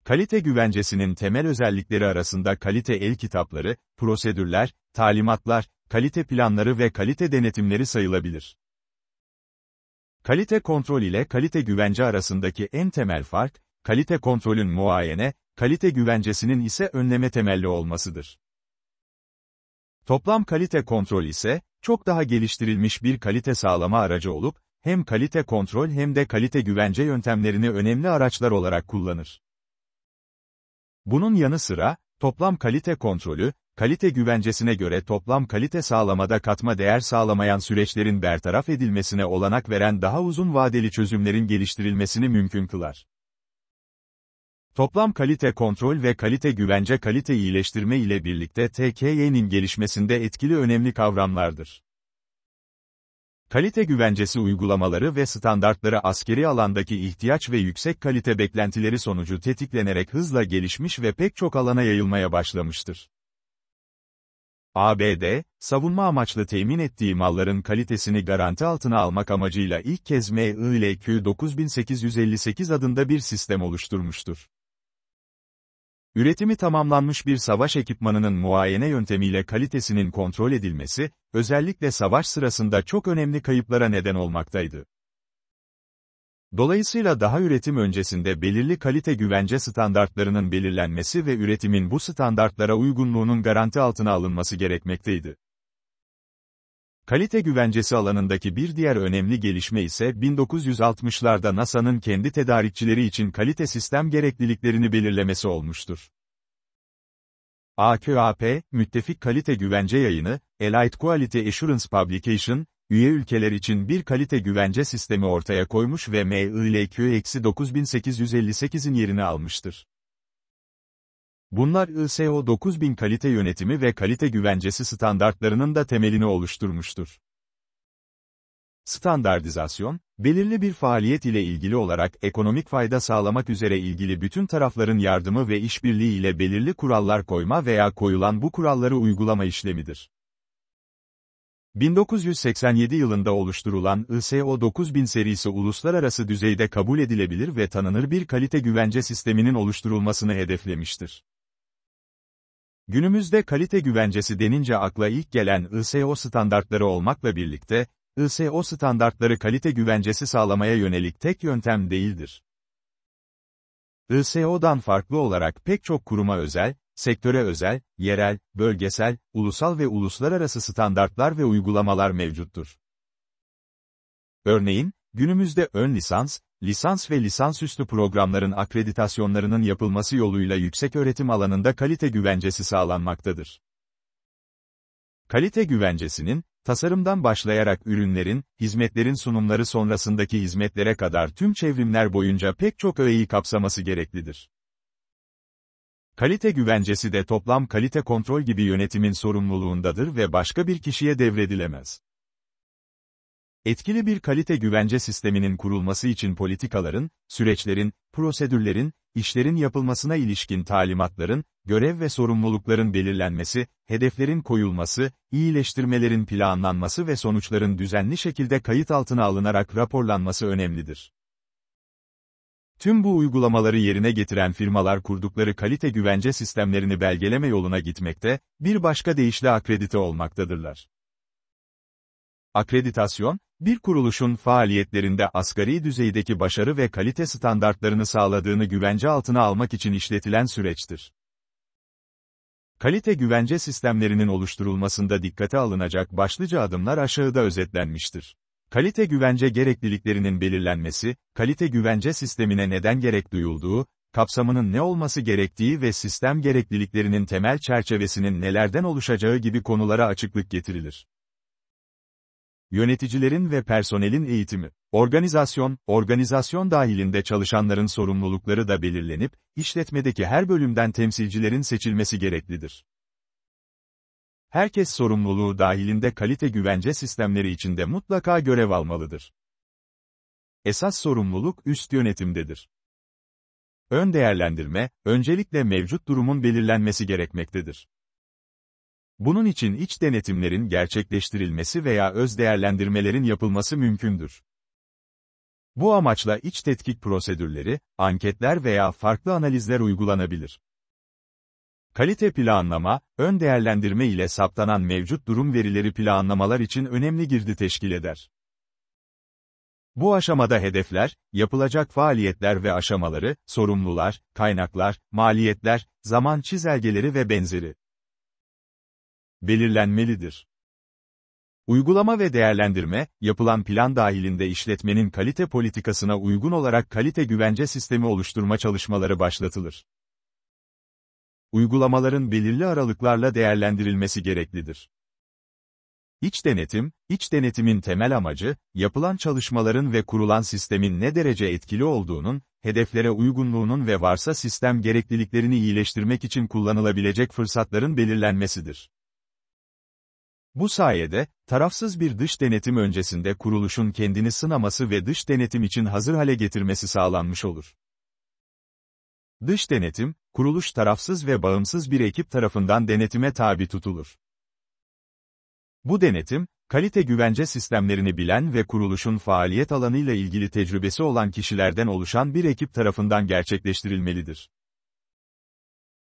S1: Kalite güvencesinin temel özellikleri arasında kalite el kitapları, prosedürler, talimatlar, kalite planları ve kalite denetimleri sayılabilir. Kalite kontrol ile kalite güvence arasındaki en temel fark, kalite kontrolün muayene, kalite güvencesinin ise önleme temelli olmasıdır. Toplam kalite kontrol ise, çok daha geliştirilmiş bir kalite sağlama aracı olup, hem kalite kontrol hem de kalite güvence yöntemlerini önemli araçlar olarak kullanır. Bunun yanı sıra, toplam kalite kontrolü, kalite güvencesine göre toplam kalite sağlamada katma değer sağlamayan süreçlerin bertaraf edilmesine olanak veren daha uzun vadeli çözümlerin geliştirilmesini mümkün kılar. Toplam kalite kontrol ve kalite güvence kalite iyileştirme ile birlikte TKY'nin gelişmesinde etkili önemli kavramlardır. Kalite güvencesi uygulamaları ve standartları askeri alandaki ihtiyaç ve yüksek kalite beklentileri sonucu tetiklenerek hızla gelişmiş ve pek çok alana yayılmaya başlamıştır. ABD, savunma amaçlı temin ettiği malların kalitesini garanti altına almak amacıyla ilk kez MILQ 9858 adında bir sistem oluşturmuştur. Üretimi tamamlanmış bir savaş ekipmanının muayene yöntemiyle kalitesinin kontrol edilmesi, özellikle savaş sırasında çok önemli kayıplara neden olmaktaydı. Dolayısıyla daha üretim öncesinde belirli kalite güvence standartlarının belirlenmesi ve üretimin bu standartlara uygunluğunun garanti altına alınması gerekmekteydi. Kalite güvencesi alanındaki bir diğer önemli gelişme ise 1960'larda NASA'nın kendi tedarikçileri için kalite sistem gerekliliklerini belirlemesi olmuştur. AQAP, Müttefik Kalite Güvence Yayını, Elite Quality Assurance Publication, üye ülkeler için bir kalite güvence sistemi ortaya koymuş ve MILQ-9858'in yerini almıştır. Bunlar ISO 9000 kalite yönetimi ve kalite güvencesi standartlarının da temelini oluşturmuştur. Standartizasyon, belirli bir faaliyet ile ilgili olarak ekonomik fayda sağlamak üzere ilgili bütün tarafların yardımı ve işbirliği ile belirli kurallar koyma veya koyulan bu kuralları uygulama işlemidir. 1987 yılında oluşturulan ISO 9000 serisi uluslararası düzeyde kabul edilebilir ve tanınır bir kalite güvence sisteminin oluşturulmasını hedeflemiştir. Günümüzde kalite güvencesi denince akla ilk gelen ISO standartları olmakla birlikte, ISO standartları kalite güvencesi sağlamaya yönelik tek yöntem değildir. ISO'dan farklı olarak pek çok kuruma özel, sektöre özel, yerel, bölgesel, ulusal ve uluslararası standartlar ve uygulamalar mevcuttur. Örneğin, günümüzde ön lisans, lisans ve lisansüstü programların akreditasyonlarının yapılması yoluyla yüksek öğretim alanında kalite güvencesi sağlanmaktadır. Kalite güvencesinin, tasarımdan başlayarak ürünlerin, hizmetlerin sunumları sonrasındaki hizmetlere kadar tüm çevrimler boyunca pek çok öğeyi kapsaması gereklidir. Kalite güvencesi de toplam kalite kontrol gibi yönetimin sorumluluğundadır ve başka bir kişiye devredilemez. Etkili bir kalite güvence sisteminin kurulması için politikaların, süreçlerin, prosedürlerin, işlerin yapılmasına ilişkin talimatların, görev ve sorumlulukların belirlenmesi, hedeflerin koyulması, iyileştirmelerin planlanması ve sonuçların düzenli şekilde kayıt altına alınarak raporlanması önemlidir. Tüm bu uygulamaları yerine getiren firmalar kurdukları kalite güvence sistemlerini belgeleme yoluna gitmekte, bir başka deyişle akredite olmaktadırlar. Akreditasyon, bir kuruluşun faaliyetlerinde asgari düzeydeki başarı ve kalite standartlarını sağladığını güvence altına almak için işletilen süreçtir. Kalite güvence sistemlerinin oluşturulmasında dikkate alınacak başlıca adımlar aşağıda özetlenmiştir. Kalite güvence gerekliliklerinin belirlenmesi, kalite güvence sistemine neden gerek duyulduğu, kapsamının ne olması gerektiği ve sistem gerekliliklerinin temel çerçevesinin nelerden oluşacağı gibi konulara açıklık getirilir. Yöneticilerin ve personelin eğitimi. Organizasyon, organizasyon dahilinde çalışanların sorumlulukları da belirlenip, işletmedeki her bölümden temsilcilerin seçilmesi gereklidir. Herkes sorumluluğu dahilinde kalite güvence sistemleri içinde mutlaka görev almalıdır. Esas sorumluluk üst yönetimdedir. Ön değerlendirme, öncelikle mevcut durumun belirlenmesi gerekmektedir. Bunun için iç denetimlerin gerçekleştirilmesi veya öz değerlendirmelerin yapılması mümkündür. Bu amaçla iç tetkik prosedürleri, anketler veya farklı analizler uygulanabilir. Kalite planlama, ön değerlendirme ile saptanan mevcut durum verileri planlamalar için önemli girdi teşkil eder. Bu aşamada hedefler, yapılacak faaliyetler ve aşamaları, sorumlular, kaynaklar, maliyetler, zaman çizelgeleri ve benzeri belirlenmelidir. Uygulama ve değerlendirme, yapılan plan dahilinde işletmenin kalite politikasına uygun olarak kalite güvence sistemi oluşturma çalışmaları başlatılır. Uygulamaların belirli aralıklarla değerlendirilmesi gereklidir. İç denetim, iç denetimin temel amacı, yapılan çalışmaların ve kurulan sistemin ne derece etkili olduğunun, hedeflere uygunluğunun ve varsa sistem gerekliliklerini iyileştirmek için kullanılabilecek fırsatların belirlenmesidir. Bu sayede, tarafsız bir dış denetim öncesinde kuruluşun kendini sınaması ve dış denetim için hazır hale getirmesi sağlanmış olur. Dış denetim, kuruluş tarafsız ve bağımsız bir ekip tarafından denetime tabi tutulur. Bu denetim, kalite güvence sistemlerini bilen ve kuruluşun faaliyet alanıyla ilgili tecrübesi olan kişilerden oluşan bir ekip tarafından gerçekleştirilmelidir.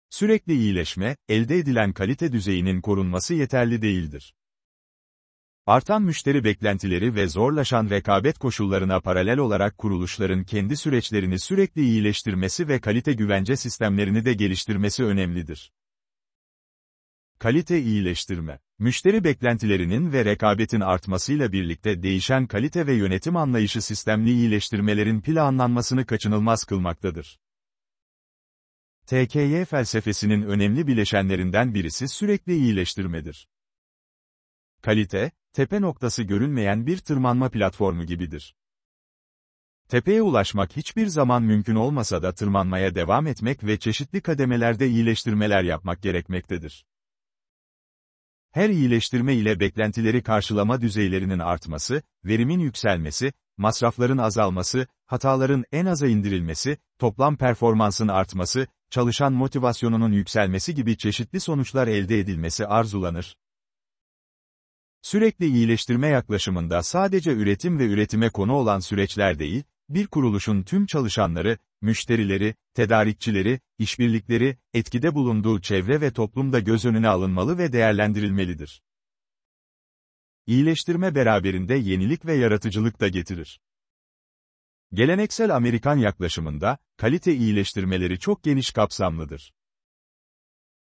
S1: Sürekli iyileşme, elde edilen kalite düzeyinin korunması yeterli değildir. Artan müşteri beklentileri ve zorlaşan rekabet koşullarına paralel olarak kuruluşların kendi süreçlerini sürekli iyileştirmesi ve kalite güvence sistemlerini de geliştirmesi önemlidir. Kalite iyileştirme Müşteri beklentilerinin ve rekabetin artmasıyla birlikte değişen kalite ve yönetim anlayışı sistemli iyileştirmelerin planlanmasını kaçınılmaz kılmaktadır. TKY felsefesinin önemli bileşenlerinden birisi sürekli iyileştirmedir. Kalite, tepe noktası görünmeyen bir tırmanma platformu gibidir. Tepeye ulaşmak hiçbir zaman mümkün olmasa da tırmanmaya devam etmek ve çeşitli kademelerde iyileştirmeler yapmak gerekmektedir. Her iyileştirme ile beklentileri karşılama düzeylerinin artması, verimin yükselmesi, masrafların azalması, hataların en aza indirilmesi, toplam performansın artması, çalışan motivasyonunun yükselmesi gibi çeşitli sonuçlar elde edilmesi arzulanır. Sürekli iyileştirme yaklaşımında sadece üretim ve üretime konu olan süreçler değil, bir kuruluşun tüm çalışanları, müşterileri, tedarikçileri, işbirlikleri, etkide bulunduğu çevre ve toplumda göz önüne alınmalı ve değerlendirilmelidir. İyileştirme beraberinde yenilik ve yaratıcılık da getirir. Geleneksel Amerikan yaklaşımında, kalite iyileştirmeleri çok geniş kapsamlıdır.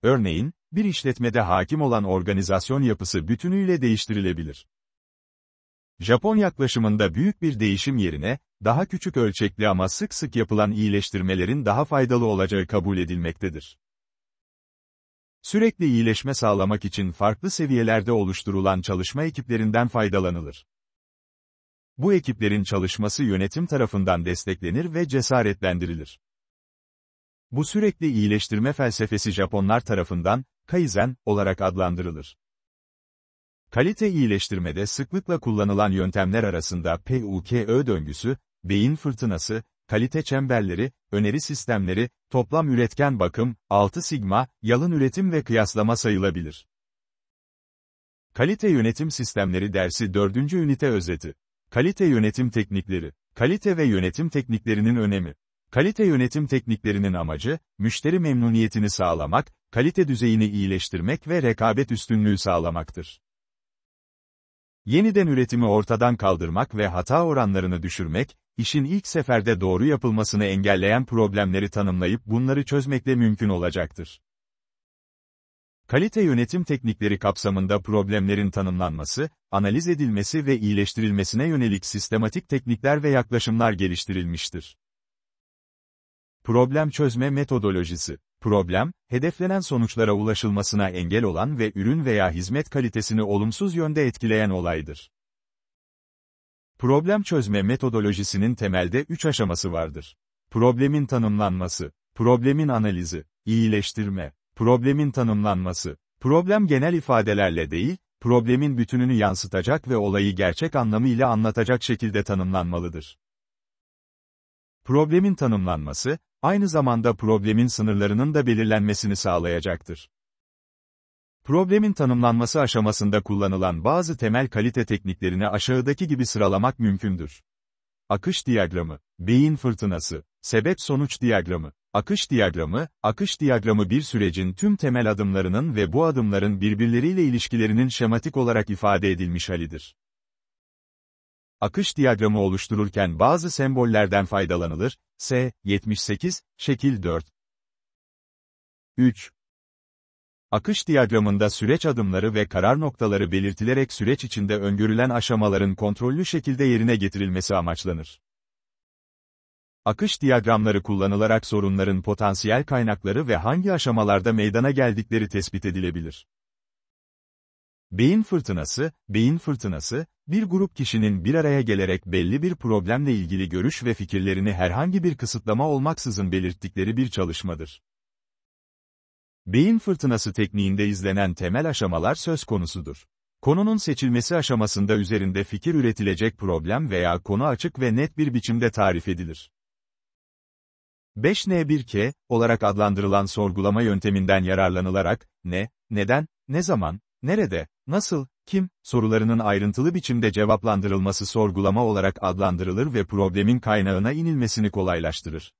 S1: Örneğin, bir işletmede hakim olan organizasyon yapısı bütünüyle değiştirilebilir. Japon yaklaşımında büyük bir değişim yerine, daha küçük ölçekli ama sık sık yapılan iyileştirmelerin daha faydalı olacağı kabul edilmektedir. Sürekli iyileşme sağlamak için farklı seviyelerde oluşturulan çalışma ekiplerinden faydalanılır. Bu ekiplerin çalışması yönetim tarafından desteklenir ve cesaretlendirilir. Bu sürekli iyileştirme felsefesi Japonlar tarafından, kaizen olarak adlandırılır. Kalite iyileştirmede sıklıkla kullanılan yöntemler arasında PUKÖ döngüsü, beyin fırtınası, kalite çemberleri, öneri sistemleri, toplam üretken bakım, 6 sigma, yalın üretim ve kıyaslama sayılabilir. Kalite yönetim sistemleri dersi 4. ünite özeti. Kalite yönetim teknikleri. Kalite ve yönetim tekniklerinin önemi. Kalite yönetim tekniklerinin amacı, müşteri memnuniyetini sağlamak, kalite düzeyini iyileştirmek ve rekabet üstünlüğü sağlamaktır. Yeniden üretimi ortadan kaldırmak ve hata oranlarını düşürmek, işin ilk seferde doğru yapılmasını engelleyen problemleri tanımlayıp bunları çözmekle mümkün olacaktır. Kalite yönetim teknikleri kapsamında problemlerin tanımlanması, analiz edilmesi ve iyileştirilmesine yönelik sistematik teknikler ve yaklaşımlar geliştirilmiştir. Problem çözme metodolojisi. Problem, hedeflenen sonuçlara ulaşılmasına engel olan ve ürün veya hizmet kalitesini olumsuz yönde etkileyen olaydır. Problem çözme metodolojisinin temelde 3 aşaması vardır. Problemin tanımlanması, problemin analizi, iyileştirme, problemin tanımlanması. Problem genel ifadelerle değil, problemin bütününü yansıtacak ve olayı gerçek anlamıyla anlatacak şekilde tanımlanmalıdır. Problemin tanımlanması, aynı zamanda problemin sınırlarının da belirlenmesini sağlayacaktır. Problemin tanımlanması aşamasında kullanılan bazı temel kalite tekniklerini aşağıdaki gibi sıralamak mümkündür. Akış diyagramı, beyin fırtınası, sebep-sonuç diyagramı, akış diyagramı, akış diyagramı bir sürecin tüm temel adımlarının ve bu adımların birbirleriyle ilişkilerinin şematik olarak ifade edilmiş halidir akış diyagramı oluştururken bazı sembollerden faydalanılır. S. 78, şekil 4. 3. Akış diyagramında süreç adımları ve karar noktaları belirtilerek süreç içinde öngörülen aşamaların kontrollü şekilde yerine getirilmesi amaçlanır. Akış diyagramları kullanılarak sorunların potansiyel kaynakları ve hangi aşamalarda meydana geldikleri tespit edilebilir. Beyin fırtınası, beyin fırtınası, bir grup kişinin bir araya gelerek belli bir problemle ilgili görüş ve fikirlerini herhangi bir kısıtlama olmaksızın belirttikleri bir çalışmadır. Beyin fırtınası tekniğinde izlenen temel aşamalar söz konusudur. Konunun seçilmesi aşamasında üzerinde fikir üretilecek problem veya konu açık ve net bir biçimde tarif edilir. 5N1K olarak adlandırılan sorgulama yönteminden yararlanılarak ne, neden, ne zaman, nerede, nasıl, kim, sorularının ayrıntılı biçimde cevaplandırılması sorgulama olarak adlandırılır ve problemin kaynağına inilmesini kolaylaştırır.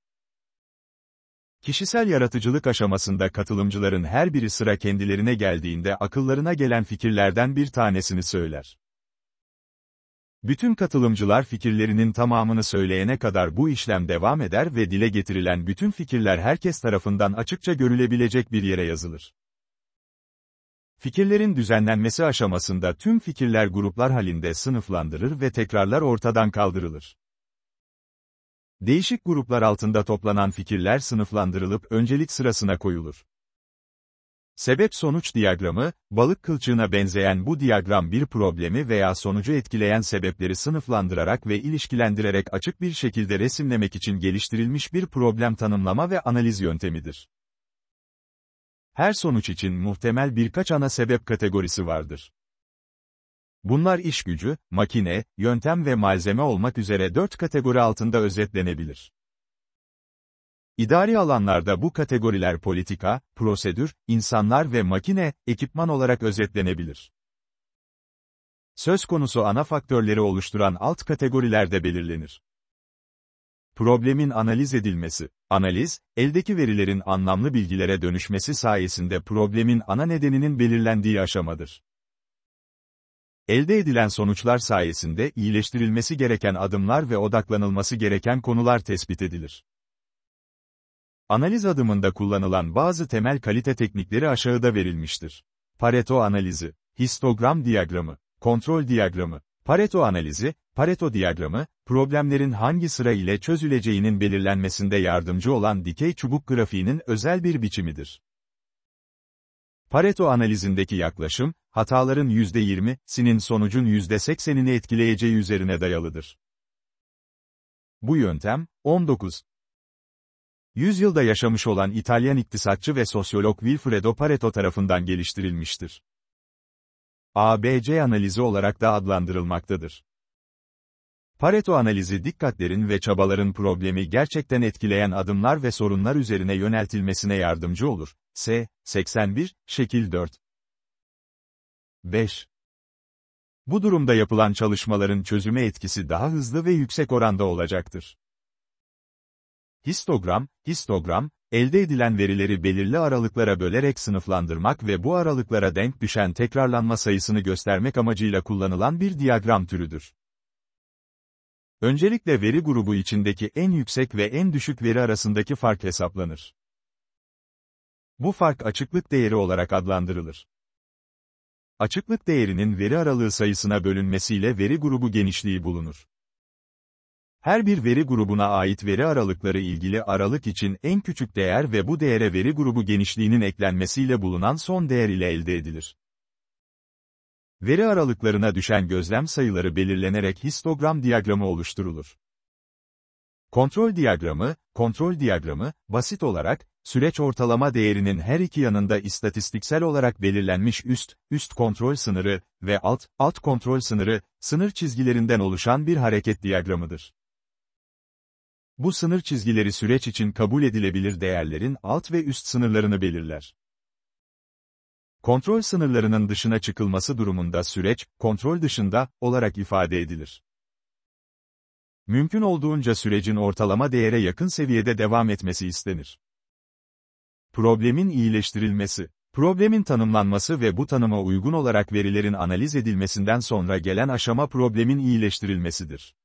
S1: Kişisel yaratıcılık aşamasında katılımcıların her biri sıra kendilerine geldiğinde akıllarına gelen fikirlerden bir tanesini söyler. Bütün katılımcılar fikirlerinin tamamını söyleyene kadar bu işlem devam eder ve dile getirilen bütün fikirler herkes tarafından açıkça görülebilecek bir yere yazılır. Fikirlerin düzenlenmesi aşamasında tüm fikirler gruplar halinde sınıflandırılır ve tekrarlar ortadan kaldırılır. Değişik gruplar altında toplanan fikirler sınıflandırılıp öncelik sırasına koyulur. Sebep-sonuç diyagramı, balık kılçığına benzeyen bu diyagram bir problemi veya sonucu etkileyen sebepleri sınıflandırarak ve ilişkilendirerek açık bir şekilde resimlemek için geliştirilmiş bir problem tanımlama ve analiz yöntemidir. Her sonuç için muhtemel birkaç ana sebep kategorisi vardır. Bunlar iş gücü, makine, yöntem ve malzeme olmak üzere dört kategori altında özetlenebilir. İdari alanlarda bu kategoriler politika, prosedür, insanlar ve makine, ekipman olarak özetlenebilir. Söz konusu ana faktörleri oluşturan alt kategorilerde belirlenir. Problemin analiz edilmesi. Analiz, eldeki verilerin anlamlı bilgilere dönüşmesi sayesinde problemin ana nedeninin belirlendiği aşamadır. Elde edilen sonuçlar sayesinde iyileştirilmesi gereken adımlar ve odaklanılması gereken konular tespit edilir. Analiz adımında kullanılan bazı temel kalite teknikleri aşağıda verilmiştir. Pareto analizi, histogram diyagramı, kontrol diyagramı. Pareto analizi, Pareto diyagramı, problemlerin hangi sıra ile çözüleceğinin belirlenmesinde yardımcı olan dikey çubuk grafiğinin özel bir biçimidir. Pareto analizindeki yaklaşım, hataların %20'sinin sonucun %80'ini etkileyeceği üzerine dayalıdır. Bu yöntem, 19. Yüzyılda yaşamış olan İtalyan iktisatçı ve sosyolog Wilfredo Pareto tarafından geliştirilmiştir. ABC analizi olarak da adlandırılmaktadır. Pareto analizi dikkatlerin ve çabaların problemi gerçekten etkileyen adımlar ve sorunlar üzerine yöneltilmesine yardımcı olur. S. 81, şekil 4. 5. Bu durumda yapılan çalışmaların çözüme etkisi daha hızlı ve yüksek oranda olacaktır. Histogram, histogram, elde edilen verileri belirli aralıklara bölerek sınıflandırmak ve bu aralıklara denk düşen tekrarlanma sayısını göstermek amacıyla kullanılan bir diyagram türüdür. Öncelikle veri grubu içindeki en yüksek ve en düşük veri arasındaki fark hesaplanır. Bu fark açıklık değeri olarak adlandırılır. Açıklık değerinin veri aralığı sayısına bölünmesiyle veri grubu genişliği bulunur. Her bir veri grubuna ait veri aralıkları ilgili aralık için en küçük değer ve bu değere veri grubu genişliğinin eklenmesiyle bulunan son değer ile elde edilir. Veri aralıklarına düşen gözlem sayıları belirlenerek histogram diyagramı oluşturulur. Kontrol diyagramı, kontrol diyagramı, basit olarak, süreç ortalama değerinin her iki yanında istatistiksel olarak belirlenmiş üst, üst kontrol sınırı ve alt, alt kontrol sınırı, sınır çizgilerinden oluşan bir hareket diyagramıdır. Bu sınır çizgileri süreç için kabul edilebilir değerlerin alt ve üst sınırlarını belirler. Kontrol sınırlarının dışına çıkılması durumunda süreç, kontrol dışında, olarak ifade edilir. Mümkün olduğunca sürecin ortalama değere yakın seviyede devam etmesi istenir. Problemin iyileştirilmesi, problemin tanımlanması ve bu tanıma uygun olarak verilerin analiz edilmesinden sonra gelen aşama problemin iyileştirilmesidir.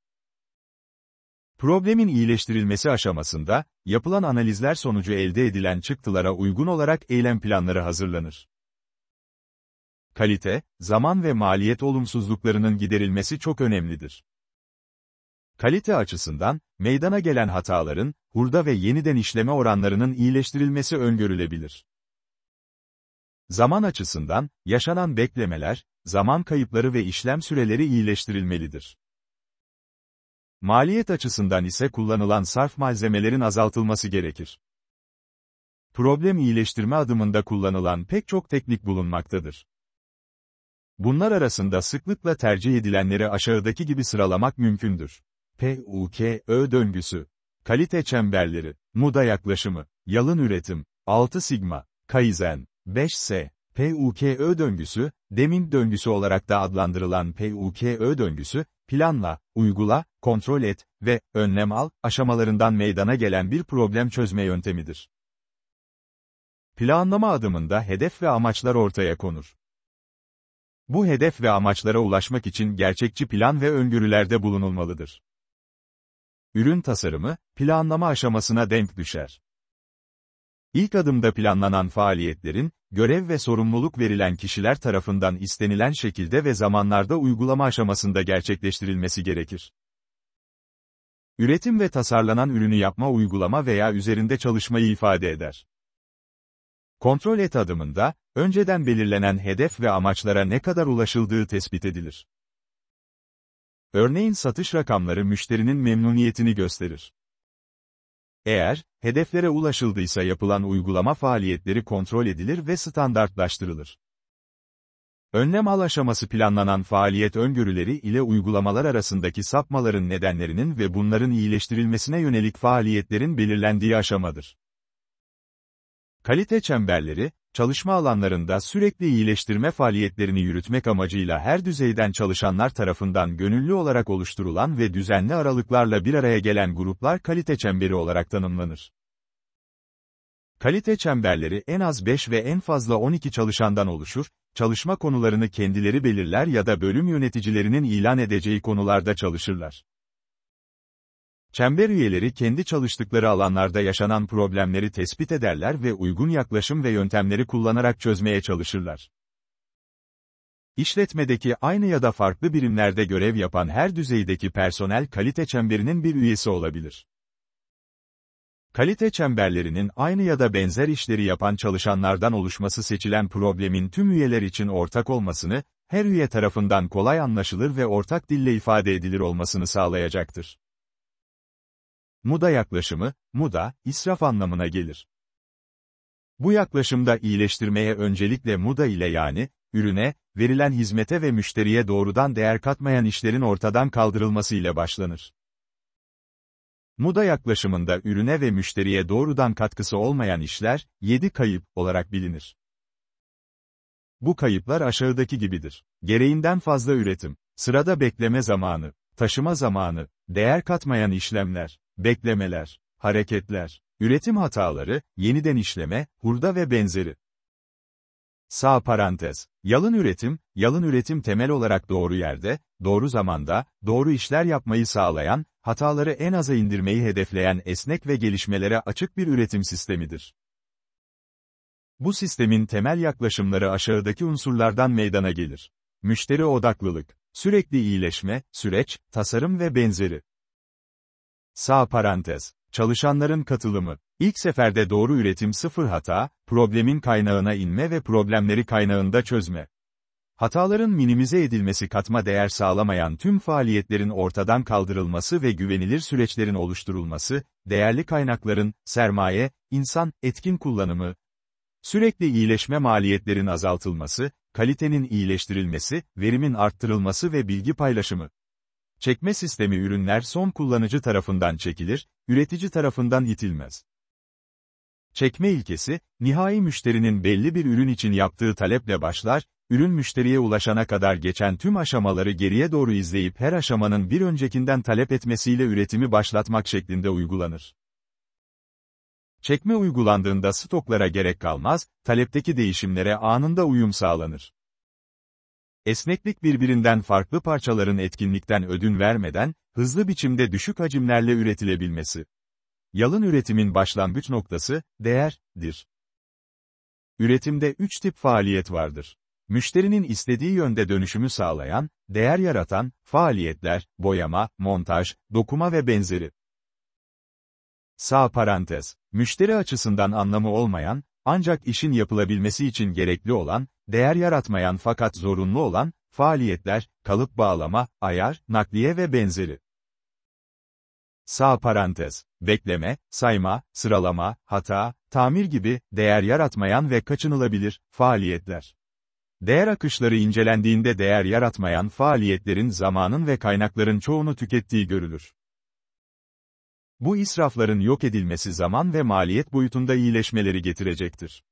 S1: Problemin iyileştirilmesi aşamasında, yapılan analizler sonucu elde edilen çıktılara uygun olarak eylem planları hazırlanır kalite, zaman ve maliyet olumsuzluklarının giderilmesi çok önemlidir. Kalite açısından, meydana gelen hataların, hurda ve yeniden işleme oranlarının iyileştirilmesi öngörülebilir. Zaman açısından, yaşanan beklemeler, zaman kayıpları ve işlem süreleri iyileştirilmelidir. Maliyet açısından ise kullanılan sarf malzemelerin azaltılması gerekir. Problem iyileştirme adımında kullanılan pek çok teknik bulunmaktadır. Bunlar arasında sıklıkla tercih edilenleri aşağıdaki gibi sıralamak mümkündür. PUKÖ döngüsü, kalite çemberleri, MUDA yaklaşımı, yalın üretim, 6 sigma, Kaizen, 5S, PUKÖ döngüsü, demin döngüsü olarak da adlandırılan PUKÖ döngüsü, planla, uygula, kontrol et ve önlem al aşamalarından meydana gelen bir problem çözme yöntemidir. Planlama adımında hedef ve amaçlar ortaya konur. Bu hedef ve amaçlara ulaşmak için gerçekçi plan ve öngörülerde bulunulmalıdır. Ürün tasarımı, planlama aşamasına denk düşer. İlk adımda planlanan faaliyetlerin, görev ve sorumluluk verilen kişiler tarafından istenilen şekilde ve zamanlarda uygulama aşamasında gerçekleştirilmesi gerekir. Üretim ve tasarlanan ürünü yapma uygulama veya üzerinde çalışmayı ifade eder. Kontrol et adımında, önceden belirlenen hedef ve amaçlara ne kadar ulaşıldığı tespit edilir. Örneğin satış rakamları müşterinin memnuniyetini gösterir. Eğer, hedeflere ulaşıldıysa yapılan uygulama faaliyetleri kontrol edilir ve standartlaştırılır. Önlem al aşaması planlanan faaliyet öngörüleri ile uygulamalar arasındaki sapmaların nedenlerinin ve bunların iyileştirilmesine yönelik faaliyetlerin belirlendiği aşamadır. Kalite çemberleri, çalışma alanlarında sürekli iyileştirme faaliyetlerini yürütmek amacıyla her düzeyden çalışanlar tarafından gönüllü olarak oluşturulan ve düzenli aralıklarla bir araya gelen gruplar kalite çemberi olarak tanımlanır. Kalite çemberleri en az 5 ve en fazla 12 çalışandan oluşur, çalışma konularını kendileri belirler ya da bölüm yöneticilerinin ilan edeceği konularda çalışırlar. Çember üyeleri kendi çalıştıkları alanlarda yaşanan problemleri tespit ederler ve uygun yaklaşım ve yöntemleri kullanarak çözmeye çalışırlar. İşletmedeki aynı ya da farklı birimlerde görev yapan her düzeydeki personel kalite çemberinin bir üyesi olabilir. Kalite çemberlerinin aynı ya da benzer işleri yapan çalışanlardan oluşması seçilen problemin tüm üyeler için ortak olmasını, her üye tarafından kolay anlaşılır ve ortak dille ifade edilir olmasını sağlayacaktır. Muda yaklaşımı, muda, israf anlamına gelir. Bu yaklaşımda iyileştirmeye öncelikle muda ile yani, ürüne, verilen hizmete ve müşteriye doğrudan değer katmayan işlerin ortadan kaldırılması ile başlanır. Muda yaklaşımında ürüne ve müşteriye doğrudan katkısı olmayan işler, 7 kayıp olarak bilinir. Bu kayıplar aşağıdaki gibidir. Gereğinden fazla üretim, sırada bekleme zamanı, taşıma zamanı, değer katmayan işlemler, beklemeler, hareketler, üretim hataları, yeniden işleme, hurda ve benzeri. Sağ parantez. Yalın üretim, yalın üretim temel olarak doğru yerde, doğru zamanda, doğru işler yapmayı sağlayan, hataları en aza indirmeyi hedefleyen esnek ve gelişmelere açık bir üretim sistemidir. Bu sistemin temel yaklaşımları aşağıdaki unsurlardan meydana gelir. Müşteri odaklılık. Sürekli iyileşme, süreç, tasarım ve benzeri. Sağ parantez. Çalışanların katılımı. İlk seferde doğru üretim sıfır hata, problemin kaynağına inme ve problemleri kaynağında çözme. Hataların minimize edilmesi katma değer sağlamayan tüm faaliyetlerin ortadan kaldırılması ve güvenilir süreçlerin oluşturulması, değerli kaynakların, sermaye, insan, etkin kullanımı, sürekli iyileşme maliyetlerin azaltılması, kalitenin iyileştirilmesi, verimin arttırılması ve bilgi paylaşımı. Çekme sistemi ürünler son kullanıcı tarafından çekilir, üretici tarafından itilmez. Çekme ilkesi, nihai müşterinin belli bir ürün için yaptığı taleple başlar, ürün müşteriye ulaşana kadar geçen tüm aşamaları geriye doğru izleyip her aşamanın bir öncekinden talep etmesiyle üretimi başlatmak şeklinde uygulanır. Çekme uygulandığında stoklara gerek kalmaz, talepteki değişimlere anında uyum sağlanır. Esneklik birbirinden farklı parçaların etkinlikten ödün vermeden, hızlı biçimde düşük hacimlerle üretilebilmesi. Yalın üretimin başlangıç noktası, değerdir. Üretimde üç tip faaliyet vardır. Müşterinin istediği yönde dönüşümü sağlayan, değer yaratan, faaliyetler, boyama, montaj, dokuma ve benzeri. Sağ parantez. Müşteri açısından anlamı olmayan, ancak işin yapılabilmesi için gerekli olan, değer yaratmayan fakat zorunlu olan, faaliyetler, kalıp bağlama, ayar, nakliye ve benzeri. Sağ parantez, bekleme, sayma, sıralama, hata, tamir gibi, değer yaratmayan ve kaçınılabilir, faaliyetler. Değer akışları incelendiğinde değer yaratmayan faaliyetlerin zamanın ve kaynakların çoğunu tükettiği görülür. Bu israfların yok edilmesi zaman ve maliyet boyutunda iyileşmeleri getirecektir.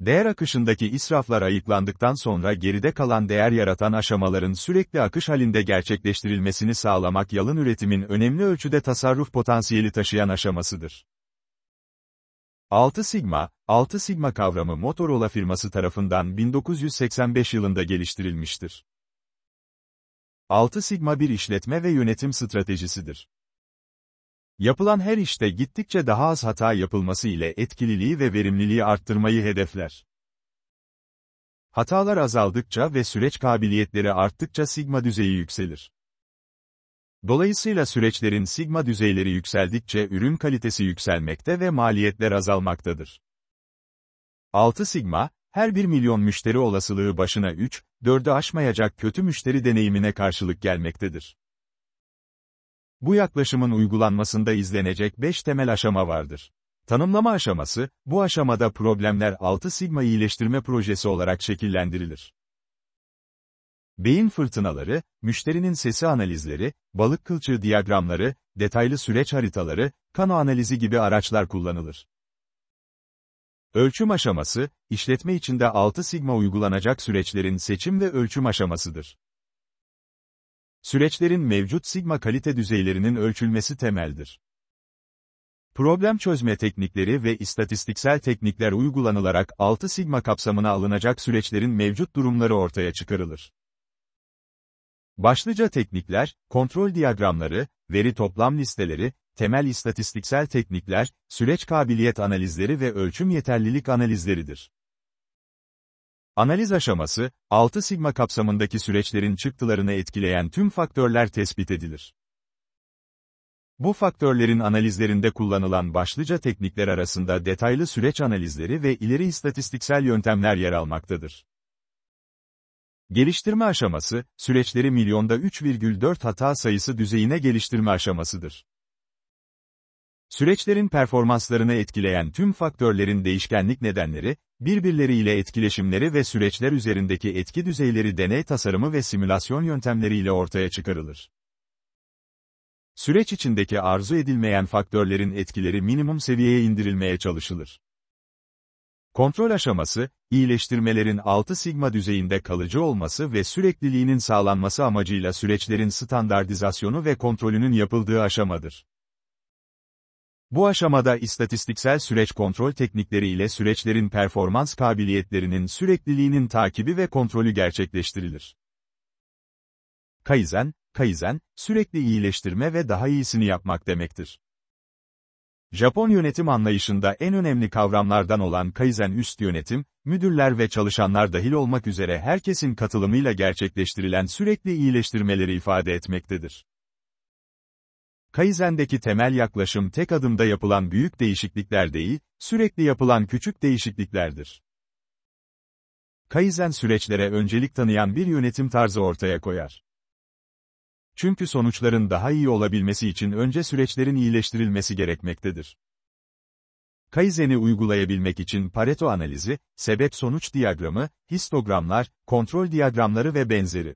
S1: Değer akışındaki israflar ayıklandıktan sonra geride kalan değer yaratan aşamaların sürekli akış halinde gerçekleştirilmesini sağlamak yalın üretimin önemli ölçüde tasarruf potansiyeli taşıyan aşamasıdır. 6 sigma, 6 sigma kavramı Motorola firması tarafından 1985 yılında geliştirilmiştir. 6 sigma bir işletme ve yönetim stratejisidir. Yapılan her işte gittikçe daha az hata yapılması ile etkililiği ve verimliliği arttırmayı hedefler. Hatalar azaldıkça ve süreç kabiliyetleri arttıkça sigma düzeyi yükselir. Dolayısıyla süreçlerin sigma düzeyleri yükseldikçe ürün kalitesi yükselmekte ve maliyetler azalmaktadır. 6 sigma, her 1 milyon müşteri olasılığı başına 3, 4'ü aşmayacak kötü müşteri deneyimine karşılık gelmektedir. Bu yaklaşımın uygulanmasında izlenecek 5 temel aşama vardır. Tanımlama aşaması, bu aşamada problemler 6 sigma iyileştirme projesi olarak şekillendirilir. Beyin fırtınaları, müşterinin sesi analizleri, balık kılçığı diyagramları, detaylı süreç haritaları, kan analizi gibi araçlar kullanılır. Ölçüm aşaması, işletme içinde 6 sigma uygulanacak süreçlerin seçim ve ölçüm aşamasıdır. Süreçlerin mevcut sigma kalite düzeylerinin ölçülmesi temeldir. Problem çözme teknikleri ve istatistiksel teknikler uygulanılarak 6 sigma kapsamına alınacak süreçlerin mevcut durumları ortaya çıkarılır. Başlıca teknikler, kontrol diyagramları, veri toplam listeleri, temel istatistiksel teknikler, süreç kabiliyet analizleri ve ölçüm yeterlilik analizleridir. Analiz aşaması, 6 sigma kapsamındaki süreçlerin çıktılarını etkileyen tüm faktörler tespit edilir. Bu faktörlerin analizlerinde kullanılan başlıca teknikler arasında detaylı süreç analizleri ve ileri istatistiksel yöntemler yer almaktadır. Geliştirme aşaması, süreçleri milyonda 3,4 hata sayısı düzeyine geliştirme aşamasıdır. Süreçlerin performanslarını etkileyen tüm faktörlerin değişkenlik nedenleri, birbirleriyle etkileşimleri ve süreçler üzerindeki etki düzeyleri deney tasarımı ve simülasyon yöntemleriyle ortaya çıkarılır. Süreç içindeki arzu edilmeyen faktörlerin etkileri minimum seviyeye indirilmeye çalışılır. Kontrol aşaması, iyileştirmelerin 6 sigma düzeyinde kalıcı olması ve sürekliliğinin sağlanması amacıyla süreçlerin standartizasyonu ve kontrolünün yapıldığı aşamadır. Bu aşamada istatistiksel süreç kontrol teknikleri ile süreçlerin performans kabiliyetlerinin sürekliliğinin takibi ve kontrolü gerçekleştirilir. Kaizen, Kaizen, sürekli iyileştirme ve daha iyisini yapmak demektir. Japon yönetim anlayışında en önemli kavramlardan olan Kaizen üst yönetim, müdürler ve çalışanlar dahil olmak üzere herkesin katılımıyla gerçekleştirilen sürekli iyileştirmeleri ifade etmektedir. Kaizen'deki temel yaklaşım tek adımda yapılan büyük değişiklikler değil, sürekli yapılan küçük değişikliklerdir. Kaizen süreçlere öncelik tanıyan bir yönetim tarzı ortaya koyar. Çünkü sonuçların daha iyi olabilmesi için önce süreçlerin iyileştirilmesi gerekmektedir. Kaizen'i uygulayabilmek için Pareto analizi, sebep-sonuç diyagramı, histogramlar, kontrol diyagramları ve benzeri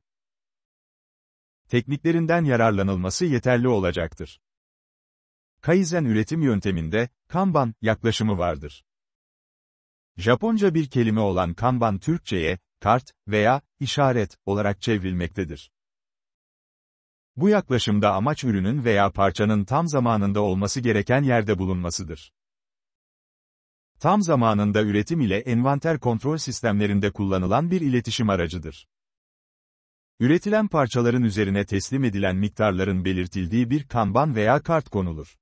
S1: tekniklerinden yararlanılması yeterli olacaktır. Kaizen üretim yönteminde, Kanban yaklaşımı vardır. Japonca bir kelime olan Kanban Türkçe'ye, kart veya işaret olarak çevrilmektedir. Bu yaklaşımda amaç ürünün veya parçanın tam zamanında olması gereken yerde bulunmasıdır. Tam zamanında üretim ile envanter kontrol sistemlerinde kullanılan bir iletişim aracıdır. Üretilen parçaların üzerine teslim edilen miktarların belirtildiği bir kanban veya kart konulur.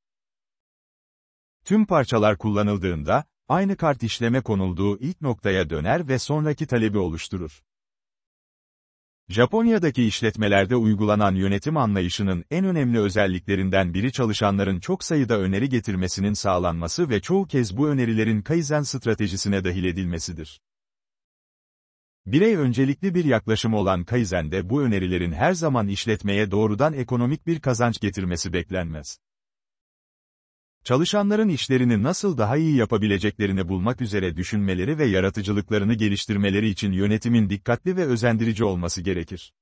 S1: Tüm parçalar kullanıldığında, aynı kart işleme konulduğu ilk noktaya döner ve sonraki talebi oluşturur. Japonya'daki işletmelerde uygulanan yönetim anlayışının en önemli özelliklerinden biri çalışanların çok sayıda öneri getirmesinin sağlanması ve çoğu kez bu önerilerin Kaizen stratejisine dahil edilmesidir. Birey öncelikli bir yaklaşım olan Kaizen'de bu önerilerin her zaman işletmeye doğrudan ekonomik bir kazanç getirmesi beklenmez. Çalışanların işlerini nasıl daha iyi yapabileceklerini bulmak üzere düşünmeleri ve yaratıcılıklarını geliştirmeleri için yönetimin dikkatli ve özendirici olması gerekir.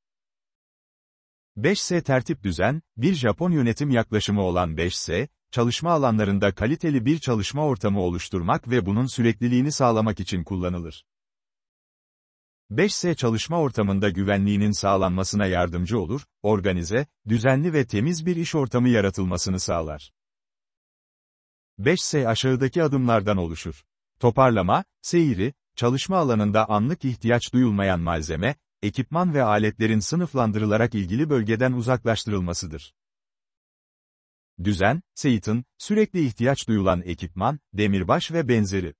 S1: 5S tertip düzen, bir Japon yönetim yaklaşımı olan 5S, çalışma alanlarında kaliteli bir çalışma ortamı oluşturmak ve bunun sürekliliğini sağlamak için kullanılır. 5S çalışma ortamında güvenliğinin sağlanmasına yardımcı olur, organize, düzenli ve temiz bir iş ortamı yaratılmasını sağlar. 5S aşağıdaki adımlardan oluşur. Toparlama, seyiri, çalışma alanında anlık ihtiyaç duyulmayan malzeme, ekipman ve aletlerin sınıflandırılarak ilgili bölgeden uzaklaştırılmasıdır. Düzen, seyitin, sürekli ihtiyaç duyulan ekipman, demirbaş ve benzeri.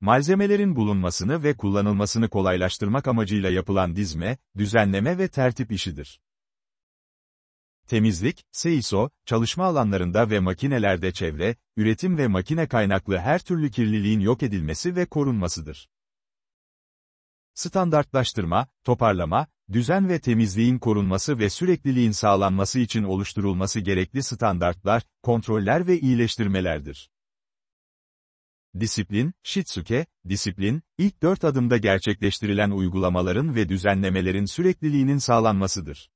S1: Malzemelerin bulunmasını ve kullanılmasını kolaylaştırmak amacıyla yapılan dizme, düzenleme ve tertip işidir. Temizlik, seiso, çalışma alanlarında ve makinelerde çevre, üretim ve makine kaynaklı her türlü kirliliğin yok edilmesi ve korunmasıdır. Standartlaştırma, toparlama, düzen ve temizliğin korunması ve sürekliliğin sağlanması için oluşturulması gerekli standartlar, kontroller ve iyileştirmelerdir. Disiplin, Shitsuke, disiplin, ilk dört adımda gerçekleştirilen uygulamaların ve düzenlemelerin sürekliliğinin sağlanmasıdır.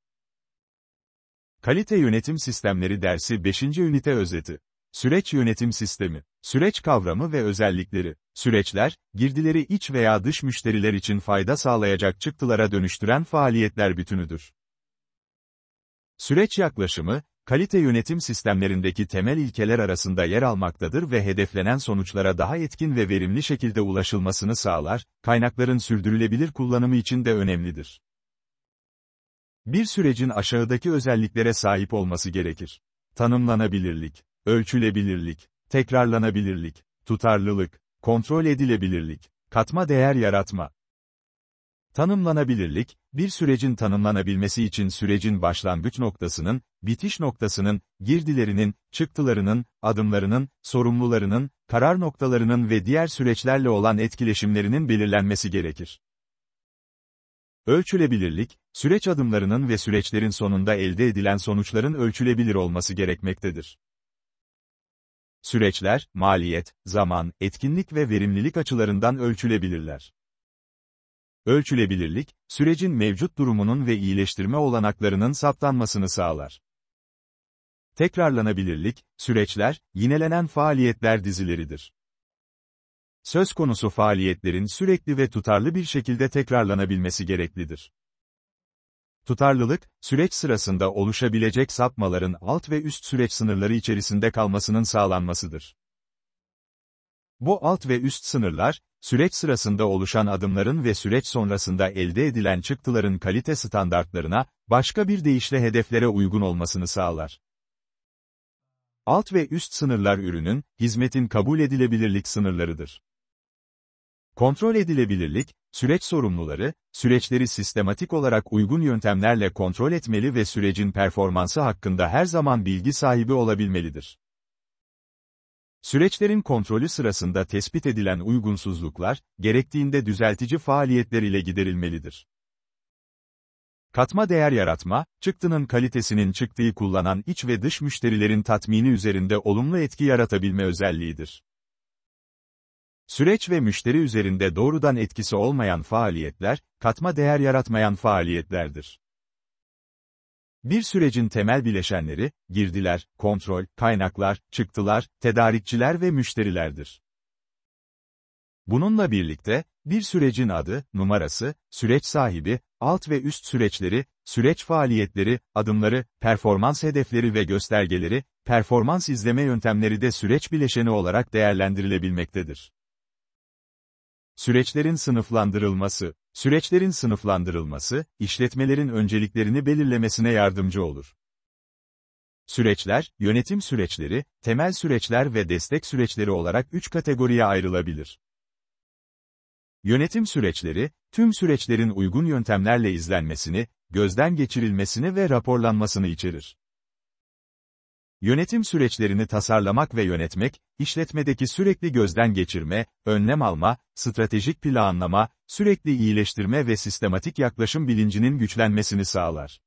S1: Kalite Yönetim Sistemleri Dersi 5. Ünite Özeti Süreç Yönetim Sistemi Süreç kavramı ve özellikleri Süreçler, girdileri iç veya dış müşteriler için fayda sağlayacak çıktılara dönüştüren faaliyetler bütünüdür. Süreç yaklaşımı, kalite yönetim sistemlerindeki temel ilkeler arasında yer almaktadır ve hedeflenen sonuçlara daha etkin ve verimli şekilde ulaşılmasını sağlar, kaynakların sürdürülebilir kullanımı için de önemlidir. Bir sürecin aşağıdaki özelliklere sahip olması gerekir. Tanımlanabilirlik, ölçülebilirlik, tekrarlanabilirlik, tutarlılık, kontrol edilebilirlik, katma değer yaratma, Tanımlanabilirlik, bir sürecin tanımlanabilmesi için sürecin başlangıç noktasının, bitiş noktasının, girdilerinin, çıktılarının, adımlarının, sorumlularının, karar noktalarının ve diğer süreçlerle olan etkileşimlerinin belirlenmesi gerekir. Ölçülebilirlik, süreç adımlarının ve süreçlerin sonunda elde edilen sonuçların ölçülebilir olması gerekmektedir. Süreçler, maliyet, zaman, etkinlik ve verimlilik açılarından ölçülebilirler ölçülebilirlik, sürecin mevcut durumunun ve iyileştirme olanaklarının saptanmasını sağlar. Tekrarlanabilirlik, süreçler, yinelenen faaliyetler dizileridir. Söz konusu faaliyetlerin sürekli ve tutarlı bir şekilde tekrarlanabilmesi gereklidir. Tutarlılık, süreç sırasında oluşabilecek sapmaların alt ve üst süreç sınırları içerisinde kalmasının sağlanmasıdır. Bu alt ve üst sınırlar, süreç sırasında oluşan adımların ve süreç sonrasında elde edilen çıktıların kalite standartlarına, başka bir deyişle hedeflere uygun olmasını sağlar. Alt ve üst sınırlar ürünün, hizmetin kabul edilebilirlik sınırlarıdır. Kontrol edilebilirlik, süreç sorumluları, süreçleri sistematik olarak uygun yöntemlerle kontrol etmeli ve sürecin performansı hakkında her zaman bilgi sahibi olabilmelidir. Süreçlerin kontrolü sırasında tespit edilen uygunsuzluklar, gerektiğinde düzeltici faaliyetler ile giderilmelidir. Katma değer yaratma, çıktının kalitesinin çıktıyı kullanan iç ve dış müşterilerin tatmini üzerinde olumlu etki yaratabilme özelliğidir. Süreç ve müşteri üzerinde doğrudan etkisi olmayan faaliyetler, katma değer yaratmayan faaliyetlerdir. Bir sürecin temel bileşenleri, girdiler, kontrol, kaynaklar, çıktılar, tedarikçiler ve müşterilerdir. Bununla birlikte, bir sürecin adı, numarası, süreç sahibi, alt ve üst süreçleri, süreç faaliyetleri, adımları, performans hedefleri ve göstergeleri, performans izleme yöntemleri de süreç bileşeni olarak değerlendirilebilmektedir. Süreçlerin sınıflandırılması Süreçlerin sınıflandırılması, işletmelerin önceliklerini belirlemesine yardımcı olur. Süreçler, yönetim süreçleri, temel süreçler ve destek süreçleri olarak üç kategoriye ayrılabilir. Yönetim süreçleri, tüm süreçlerin uygun yöntemlerle izlenmesini, gözden geçirilmesini ve raporlanmasını içerir. Yönetim süreçlerini tasarlamak ve yönetmek, işletmedeki sürekli gözden geçirme, önlem alma, stratejik planlama, sürekli iyileştirme ve sistematik yaklaşım bilincinin güçlenmesini sağlar.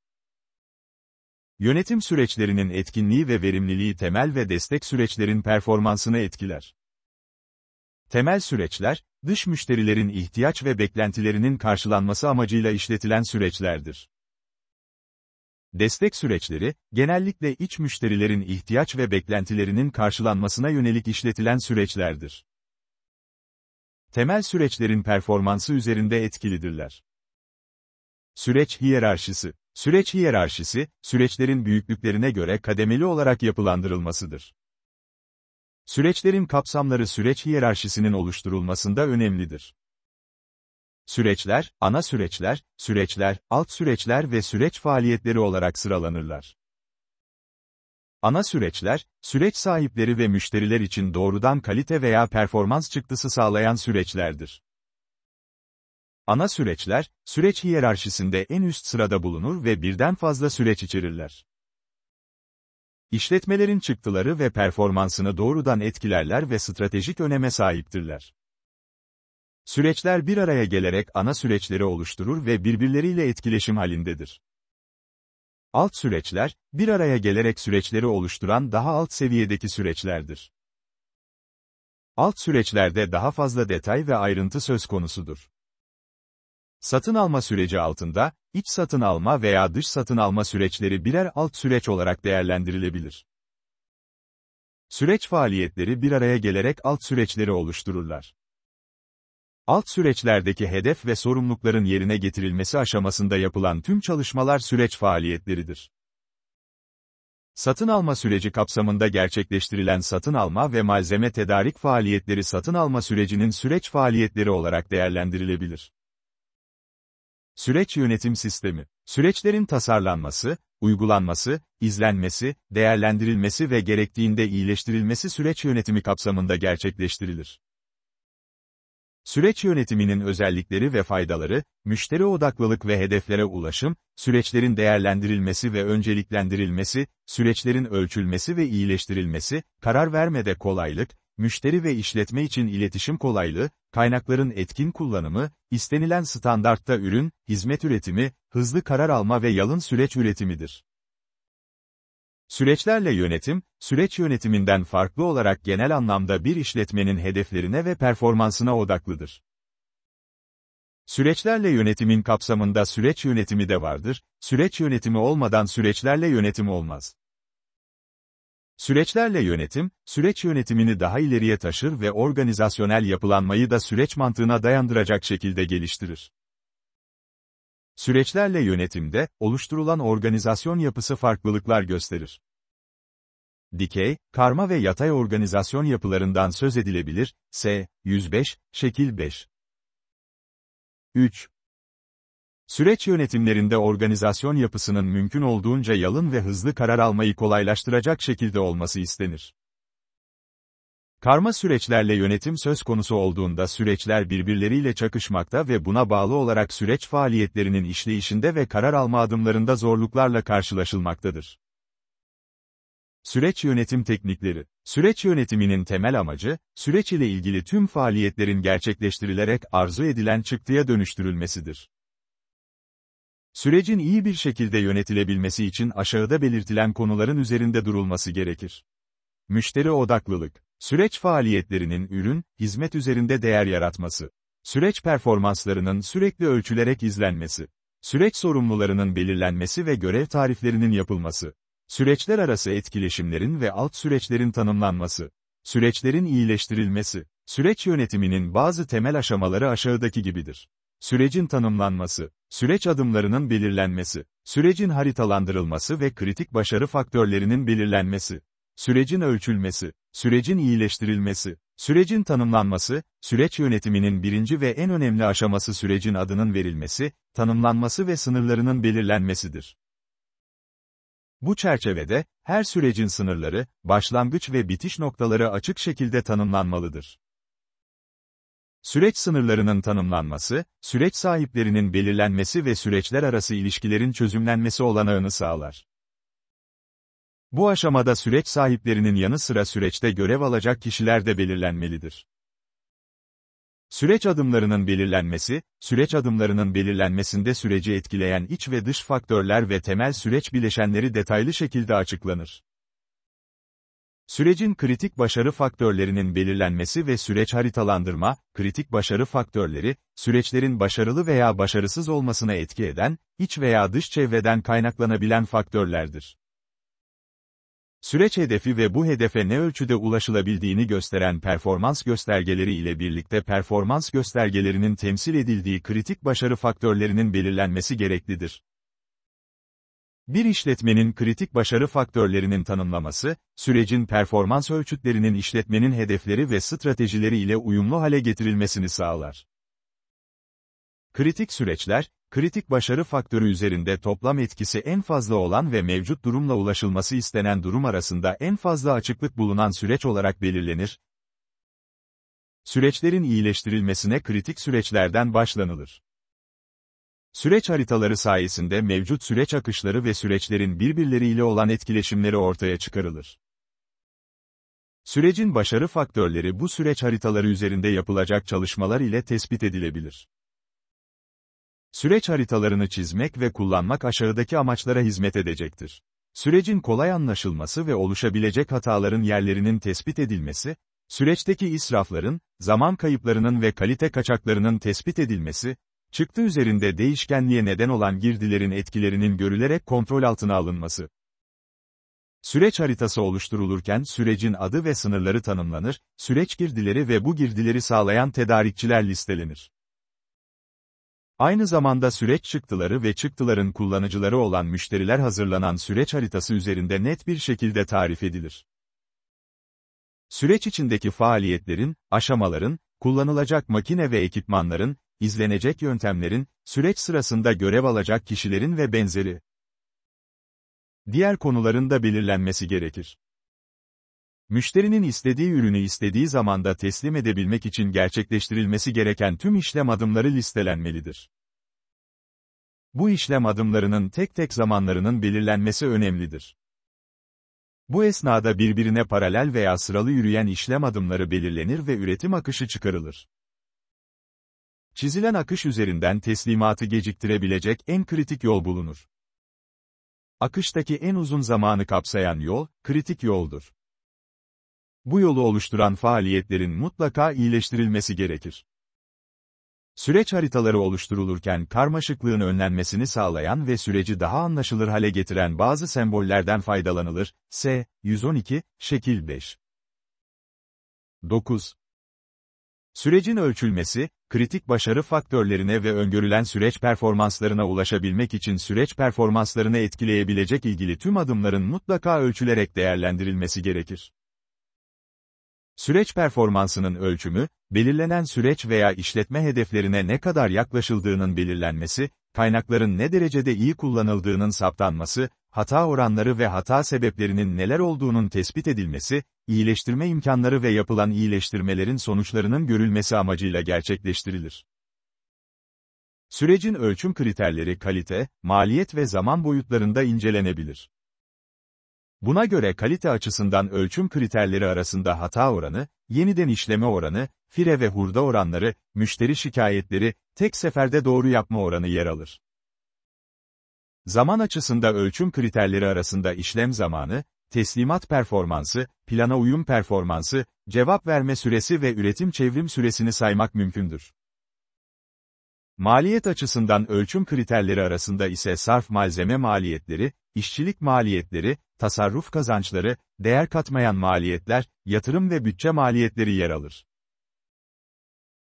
S1: Yönetim süreçlerinin etkinliği ve verimliliği temel ve destek süreçlerin performansını etkiler. Temel süreçler, dış müşterilerin ihtiyaç ve beklentilerinin karşılanması amacıyla işletilen süreçlerdir. Destek süreçleri, genellikle iç müşterilerin ihtiyaç ve beklentilerinin karşılanmasına yönelik işletilen süreçlerdir. Temel süreçlerin performansı üzerinde etkilidirler. Süreç hiyerarşisi Süreç hiyerarşisi, süreçlerin büyüklüklerine göre kademeli olarak yapılandırılmasıdır. Süreçlerin kapsamları süreç hiyerarşisinin oluşturulmasında önemlidir. Süreçler, ana süreçler, süreçler, alt süreçler ve süreç faaliyetleri olarak sıralanırlar. Ana süreçler, süreç sahipleri ve müşteriler için doğrudan kalite veya performans çıktısı sağlayan süreçlerdir. Ana süreçler, süreç hiyerarşisinde en üst sırada bulunur ve birden fazla süreç içerirler. İşletmelerin çıktıları ve performansını doğrudan etkilerler ve stratejik öneme sahiptirler. Süreçler bir araya gelerek ana süreçleri oluşturur ve birbirleriyle etkileşim halindedir. Alt süreçler, bir araya gelerek süreçleri oluşturan daha alt seviyedeki süreçlerdir. Alt süreçlerde daha fazla detay ve ayrıntı söz konusudur. Satın alma süreci altında, iç satın alma veya dış satın alma süreçleri birer alt süreç olarak değerlendirilebilir. Süreç faaliyetleri bir araya gelerek alt süreçleri oluştururlar. Alt süreçlerdeki hedef ve sorumlulukların yerine getirilmesi aşamasında yapılan tüm çalışmalar süreç faaliyetleridir. Satın alma süreci kapsamında gerçekleştirilen satın alma ve malzeme tedarik faaliyetleri satın alma sürecinin süreç faaliyetleri olarak değerlendirilebilir. Süreç yönetim sistemi, süreçlerin tasarlanması, uygulanması, izlenmesi, değerlendirilmesi ve gerektiğinde iyileştirilmesi süreç yönetimi kapsamında gerçekleştirilir. Süreç yönetiminin özellikleri ve faydaları, müşteri odaklılık ve hedeflere ulaşım, süreçlerin değerlendirilmesi ve önceliklendirilmesi, süreçlerin ölçülmesi ve iyileştirilmesi, karar vermede kolaylık, müşteri ve işletme için iletişim kolaylığı, kaynakların etkin kullanımı, istenilen standartta ürün, hizmet üretimi, hızlı karar alma ve yalın süreç üretimidir. Süreçlerle yönetim, süreç yönetiminden farklı olarak genel anlamda bir işletmenin hedeflerine ve performansına odaklıdır. Süreçlerle yönetimin kapsamında süreç yönetimi de vardır, süreç yönetimi olmadan süreçlerle yönetim olmaz. Süreçlerle yönetim, süreç yönetimini daha ileriye taşır ve organizasyonel yapılanmayı da süreç mantığına dayandıracak şekilde geliştirir. Süreçlerle yönetimde, oluşturulan organizasyon yapısı farklılıklar gösterir. Dikey, karma ve yatay organizasyon yapılarından söz edilebilir, S. 105, şekil 5. 3. Süreç yönetimlerinde organizasyon yapısının mümkün olduğunca yalın ve hızlı karar almayı kolaylaştıracak şekilde olması istenir. Karma süreçlerle yönetim söz konusu olduğunda süreçler birbirleriyle çakışmakta ve buna bağlı olarak süreç faaliyetlerinin işleyişinde ve karar alma adımlarında zorluklarla karşılaşılmaktadır. Süreç yönetim teknikleri Süreç yönetiminin temel amacı, süreç ile ilgili tüm faaliyetlerin gerçekleştirilerek arzu edilen çıktıya dönüştürülmesidir. Sürecin iyi bir şekilde yönetilebilmesi için aşağıda belirtilen konuların üzerinde durulması gerekir. Müşteri odaklılık Süreç faaliyetlerinin ürün, hizmet üzerinde değer yaratması. Süreç performanslarının sürekli ölçülerek izlenmesi. Süreç sorumlularının belirlenmesi ve görev tariflerinin yapılması. Süreçler arası etkileşimlerin ve alt süreçlerin tanımlanması. Süreçlerin iyileştirilmesi. Süreç yönetiminin bazı temel aşamaları aşağıdaki gibidir. Sürecin tanımlanması, süreç adımlarının belirlenmesi, sürecin haritalandırılması ve kritik başarı faktörlerinin belirlenmesi sürecin ölçülmesi, sürecin iyileştirilmesi, sürecin tanımlanması, süreç yönetiminin birinci ve en önemli aşaması sürecin adının verilmesi, tanımlanması ve sınırlarının belirlenmesidir. Bu çerçevede, her sürecin sınırları, başlangıç ve bitiş noktaları açık şekilde tanımlanmalıdır. Süreç sınırlarının tanımlanması, süreç sahiplerinin belirlenmesi ve süreçler arası ilişkilerin çözümlenmesi olanağını sağlar. Bu aşamada süreç sahiplerinin yanı sıra süreçte görev alacak kişiler de belirlenmelidir. Süreç adımlarının belirlenmesi, süreç adımlarının belirlenmesinde süreci etkileyen iç ve dış faktörler ve temel süreç bileşenleri detaylı şekilde açıklanır. Sürecin kritik başarı faktörlerinin belirlenmesi ve süreç haritalandırma, kritik başarı faktörleri, süreçlerin başarılı veya başarısız olmasına etki eden, iç veya dış çevreden kaynaklanabilen faktörlerdir. Süreç hedefi ve bu hedefe ne ölçüde ulaşılabildiğini gösteren performans göstergeleri ile birlikte performans göstergelerinin temsil edildiği kritik başarı faktörlerinin belirlenmesi gereklidir. Bir işletmenin kritik başarı faktörlerinin tanımlaması, sürecin performans ölçütlerinin işletmenin hedefleri ve stratejileri ile uyumlu hale getirilmesini sağlar. Kritik süreçler, kritik başarı faktörü üzerinde toplam etkisi en fazla olan ve mevcut durumla ulaşılması istenen durum arasında en fazla açıklık bulunan süreç olarak belirlenir. Süreçlerin iyileştirilmesine kritik süreçlerden başlanılır. Süreç haritaları sayesinde mevcut süreç akışları ve süreçlerin birbirleriyle olan etkileşimleri ortaya çıkarılır. Sürecin başarı faktörleri bu süreç haritaları üzerinde yapılacak çalışmalar ile tespit edilebilir. Süreç haritalarını çizmek ve kullanmak aşağıdaki amaçlara hizmet edecektir. Sürecin kolay anlaşılması ve oluşabilecek hataların yerlerinin tespit edilmesi, süreçteki israfların, zaman kayıplarının ve kalite kaçaklarının tespit edilmesi, çıktı üzerinde değişkenliğe neden olan girdilerin etkilerinin görülerek kontrol altına alınması. Süreç haritası oluşturulurken sürecin adı ve sınırları tanımlanır, süreç girdileri ve bu girdileri sağlayan tedarikçiler listelenir. Aynı zamanda süreç çıktıları ve çıktıların kullanıcıları olan müşteriler hazırlanan süreç haritası üzerinde net bir şekilde tarif edilir. Süreç içindeki faaliyetlerin, aşamaların, kullanılacak makine ve ekipmanların, izlenecek yöntemlerin, süreç sırasında görev alacak kişilerin ve benzeri. Diğer konuların da belirlenmesi gerekir. Müşterinin istediği ürünü istediği zamanda teslim edebilmek için gerçekleştirilmesi gereken tüm işlem adımları listelenmelidir. Bu işlem adımlarının tek tek zamanlarının belirlenmesi önemlidir. Bu esnada birbirine paralel veya sıralı yürüyen işlem adımları belirlenir ve üretim akışı çıkarılır. Çizilen akış üzerinden teslimatı geciktirebilecek en kritik yol bulunur. Akıştaki en uzun zamanı kapsayan yol, kritik yoldur. Bu yolu oluşturan faaliyetlerin mutlaka iyileştirilmesi gerekir. Süreç haritaları oluşturulurken karmaşıklığın önlenmesini sağlayan ve süreci daha anlaşılır hale getiren bazı sembollerden faydalanılır. S. 112, şekil 5. 9. Sürecin ölçülmesi, kritik başarı faktörlerine ve öngörülen süreç performanslarına ulaşabilmek için süreç performanslarını etkileyebilecek ilgili tüm adımların mutlaka ölçülerek değerlendirilmesi gerekir. Süreç performansının ölçümü, belirlenen süreç veya işletme hedeflerine ne kadar yaklaşıldığının belirlenmesi, kaynakların ne derecede iyi kullanıldığının saptanması, hata oranları ve hata sebeplerinin neler olduğunun tespit edilmesi, iyileştirme imkanları ve yapılan iyileştirmelerin sonuçlarının görülmesi amacıyla gerçekleştirilir. Sürecin ölçüm kriterleri kalite, maliyet ve zaman boyutlarında incelenebilir. Buna göre kalite açısından ölçüm kriterleri arasında hata oranı, yeniden işleme oranı, fire ve hurda oranları, müşteri şikayetleri, tek seferde doğru yapma oranı yer alır. Zaman açısında ölçüm kriterleri arasında işlem zamanı, teslimat performansı, plana uyum performansı, cevap verme süresi ve üretim çevrim süresini saymak mümkündür. Maliyet açısından ölçüm kriterleri arasında ise sarf malzeme maliyetleri, işçilik maliyetleri, tasarruf kazançları, değer katmayan maliyetler, yatırım ve bütçe maliyetleri yer alır.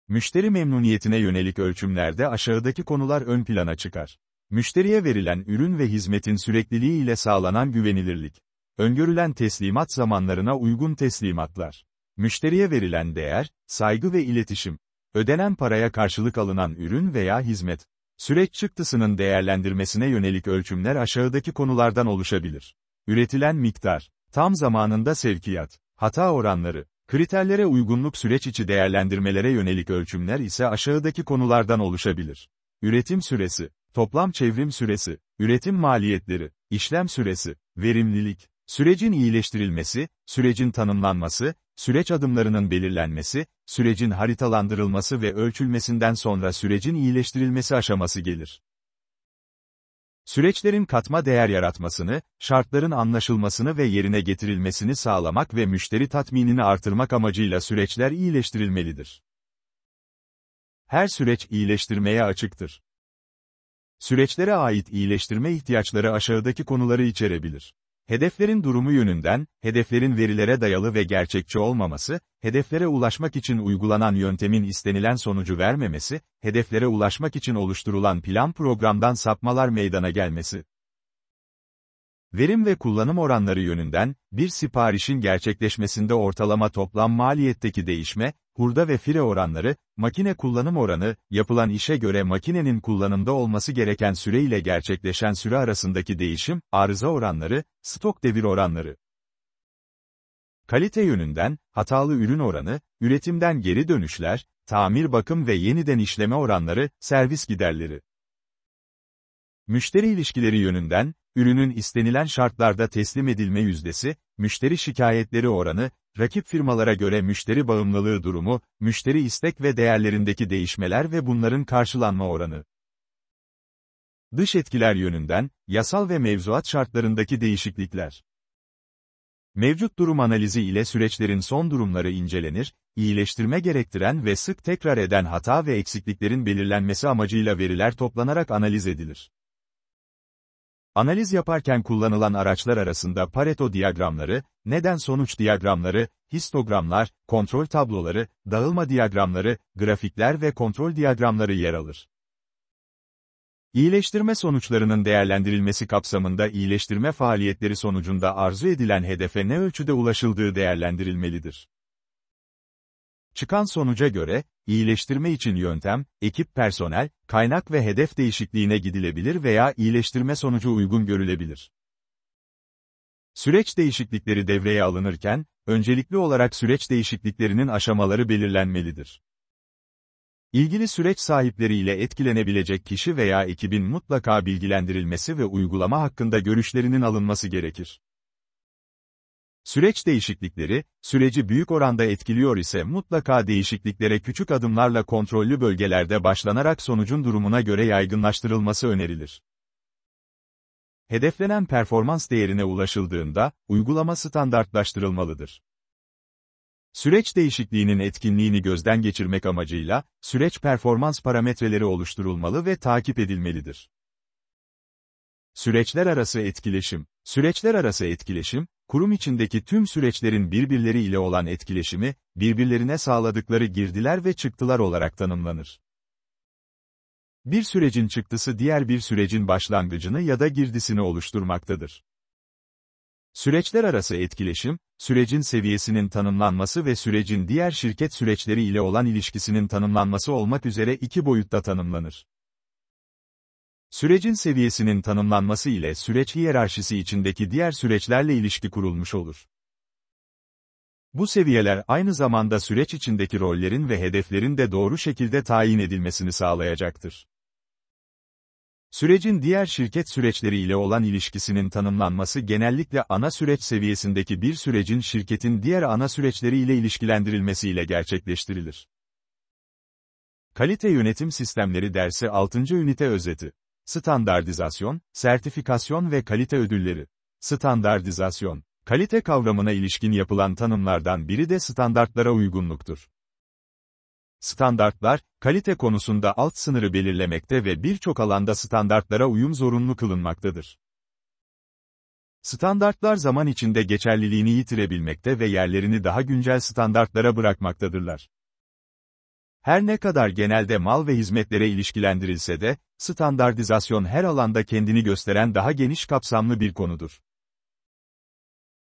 S1: Müşteri memnuniyetine yönelik ölçümlerde aşağıdaki konular ön plana çıkar. Müşteriye verilen ürün ve hizmetin sürekliliği ile sağlanan güvenilirlik. Öngörülen teslimat zamanlarına uygun teslimatlar. Müşteriye verilen değer, saygı ve iletişim. Ödenen paraya karşılık alınan ürün veya hizmet. Süreç çıktısının değerlendirmesine yönelik ölçümler aşağıdaki konulardan oluşabilir üretilen miktar, tam zamanında sevkiyat, hata oranları, kriterlere uygunluk süreç içi değerlendirmelere yönelik ölçümler ise aşağıdaki konulardan oluşabilir. Üretim süresi, toplam çevrim süresi, üretim maliyetleri, işlem süresi, verimlilik, sürecin iyileştirilmesi, sürecin tanımlanması, süreç adımlarının belirlenmesi, sürecin haritalandırılması ve ölçülmesinden sonra sürecin iyileştirilmesi aşaması gelir. Süreçlerin katma değer yaratmasını, şartların anlaşılmasını ve yerine getirilmesini sağlamak ve müşteri tatminini artırmak amacıyla süreçler iyileştirilmelidir. Her süreç iyileştirmeye açıktır. Süreçlere ait iyileştirme ihtiyaçları aşağıdaki konuları içerebilir. Hedeflerin durumu yönünden, hedeflerin verilere dayalı ve gerçekçi olmaması, hedeflere ulaşmak için uygulanan yöntemin istenilen sonucu vermemesi, hedeflere ulaşmak için oluşturulan plan programdan sapmalar meydana gelmesi. Verim ve kullanım oranları yönünden, bir siparişin gerçekleşmesinde ortalama toplam maliyetteki değişme, hurda ve fire oranları, makine kullanım oranı, yapılan işe göre makinenin kullanımda olması gereken süre ile gerçekleşen süre arasındaki değişim, arıza oranları, stok devir oranları. Kalite yönünden, hatalı ürün oranı, üretimden geri dönüşler, tamir bakım ve yeniden işleme oranları, servis giderleri. Müşteri ilişkileri yönünden, ürünün istenilen şartlarda teslim edilme yüzdesi, müşteri şikayetleri oranı, Rakip firmalara göre müşteri bağımlılığı durumu, müşteri istek ve değerlerindeki değişmeler ve bunların karşılanma oranı. Dış etkiler yönünden, yasal ve mevzuat şartlarındaki değişiklikler. Mevcut durum analizi ile süreçlerin son durumları incelenir, iyileştirme gerektiren ve sık tekrar eden hata ve eksikliklerin belirlenmesi amacıyla veriler toplanarak analiz edilir. Analiz yaparken kullanılan araçlar arasında Pareto diyagramları, neden-sonuç diyagramları, histogramlar, kontrol tabloları, dağılma diyagramları, grafikler ve kontrol diyagramları yer alır. İyileştirme sonuçlarının değerlendirilmesi kapsamında iyileştirme faaliyetleri sonucunda arzu edilen hedefe ne ölçüde ulaşıldığı değerlendirilmelidir. Çıkan sonuca göre, İyileştirme için yöntem, ekip personel, kaynak ve hedef değişikliğine gidilebilir veya iyileştirme sonucu uygun görülebilir. Süreç değişiklikleri devreye alınırken, öncelikli olarak süreç değişikliklerinin aşamaları belirlenmelidir. İlgili süreç sahipleriyle etkilenebilecek kişi veya ekibin mutlaka bilgilendirilmesi ve uygulama hakkında görüşlerinin alınması gerekir. Süreç değişiklikleri, süreci büyük oranda etkiliyor ise mutlaka değişikliklere küçük adımlarla kontrollü bölgelerde başlanarak sonucun durumuna göre yaygınlaştırılması önerilir. Hedeflenen performans değerine ulaşıldığında, uygulama standartlaştırılmalıdır. Süreç değişikliğinin etkinliğini gözden geçirmek amacıyla, süreç performans parametreleri oluşturulmalı ve takip edilmelidir. Süreçler arası etkileşim Süreçler arası etkileşim, kurum içindeki tüm süreçlerin birbirleriyle olan etkileşimi, birbirlerine sağladıkları girdiler ve çıktılar olarak tanımlanır. Bir sürecin çıktısı diğer bir sürecin başlangıcını ya da girdisini oluşturmaktadır. Süreçler arası etkileşim, sürecin seviyesinin tanımlanması ve sürecin diğer şirket süreçleri ile olan ilişkisinin tanımlanması olmak üzere iki boyutta tanımlanır. Sürecin seviyesinin tanımlanması ile süreç hiyerarşisi içindeki diğer süreçlerle ilişki kurulmuş olur. Bu seviyeler aynı zamanda süreç içindeki rollerin ve hedeflerin de doğru şekilde tayin edilmesini sağlayacaktır. Sürecin diğer şirket süreçleri ile olan ilişkisinin tanımlanması genellikle ana süreç seviyesindeki bir sürecin şirketin diğer ana süreçleri ile ilişkilendirilmesiyle gerçekleştirilir. Kalite yönetim sistemleri dersi 6. ünite özeti. Standartizasyon, sertifikasyon ve kalite ödülleri. Standartizasyon, kalite kavramına ilişkin yapılan tanımlardan biri de standartlara uygunluktur. Standartlar, kalite konusunda alt sınırı belirlemekte ve birçok alanda standartlara uyum zorunlu kılınmaktadır. Standartlar zaman içinde geçerliliğini yitirebilmekte ve yerlerini daha güncel standartlara bırakmaktadırlar. Her ne kadar genelde mal ve hizmetlere ilişkilendirilse de, Standartizasyon her alanda kendini gösteren daha geniş kapsamlı bir konudur.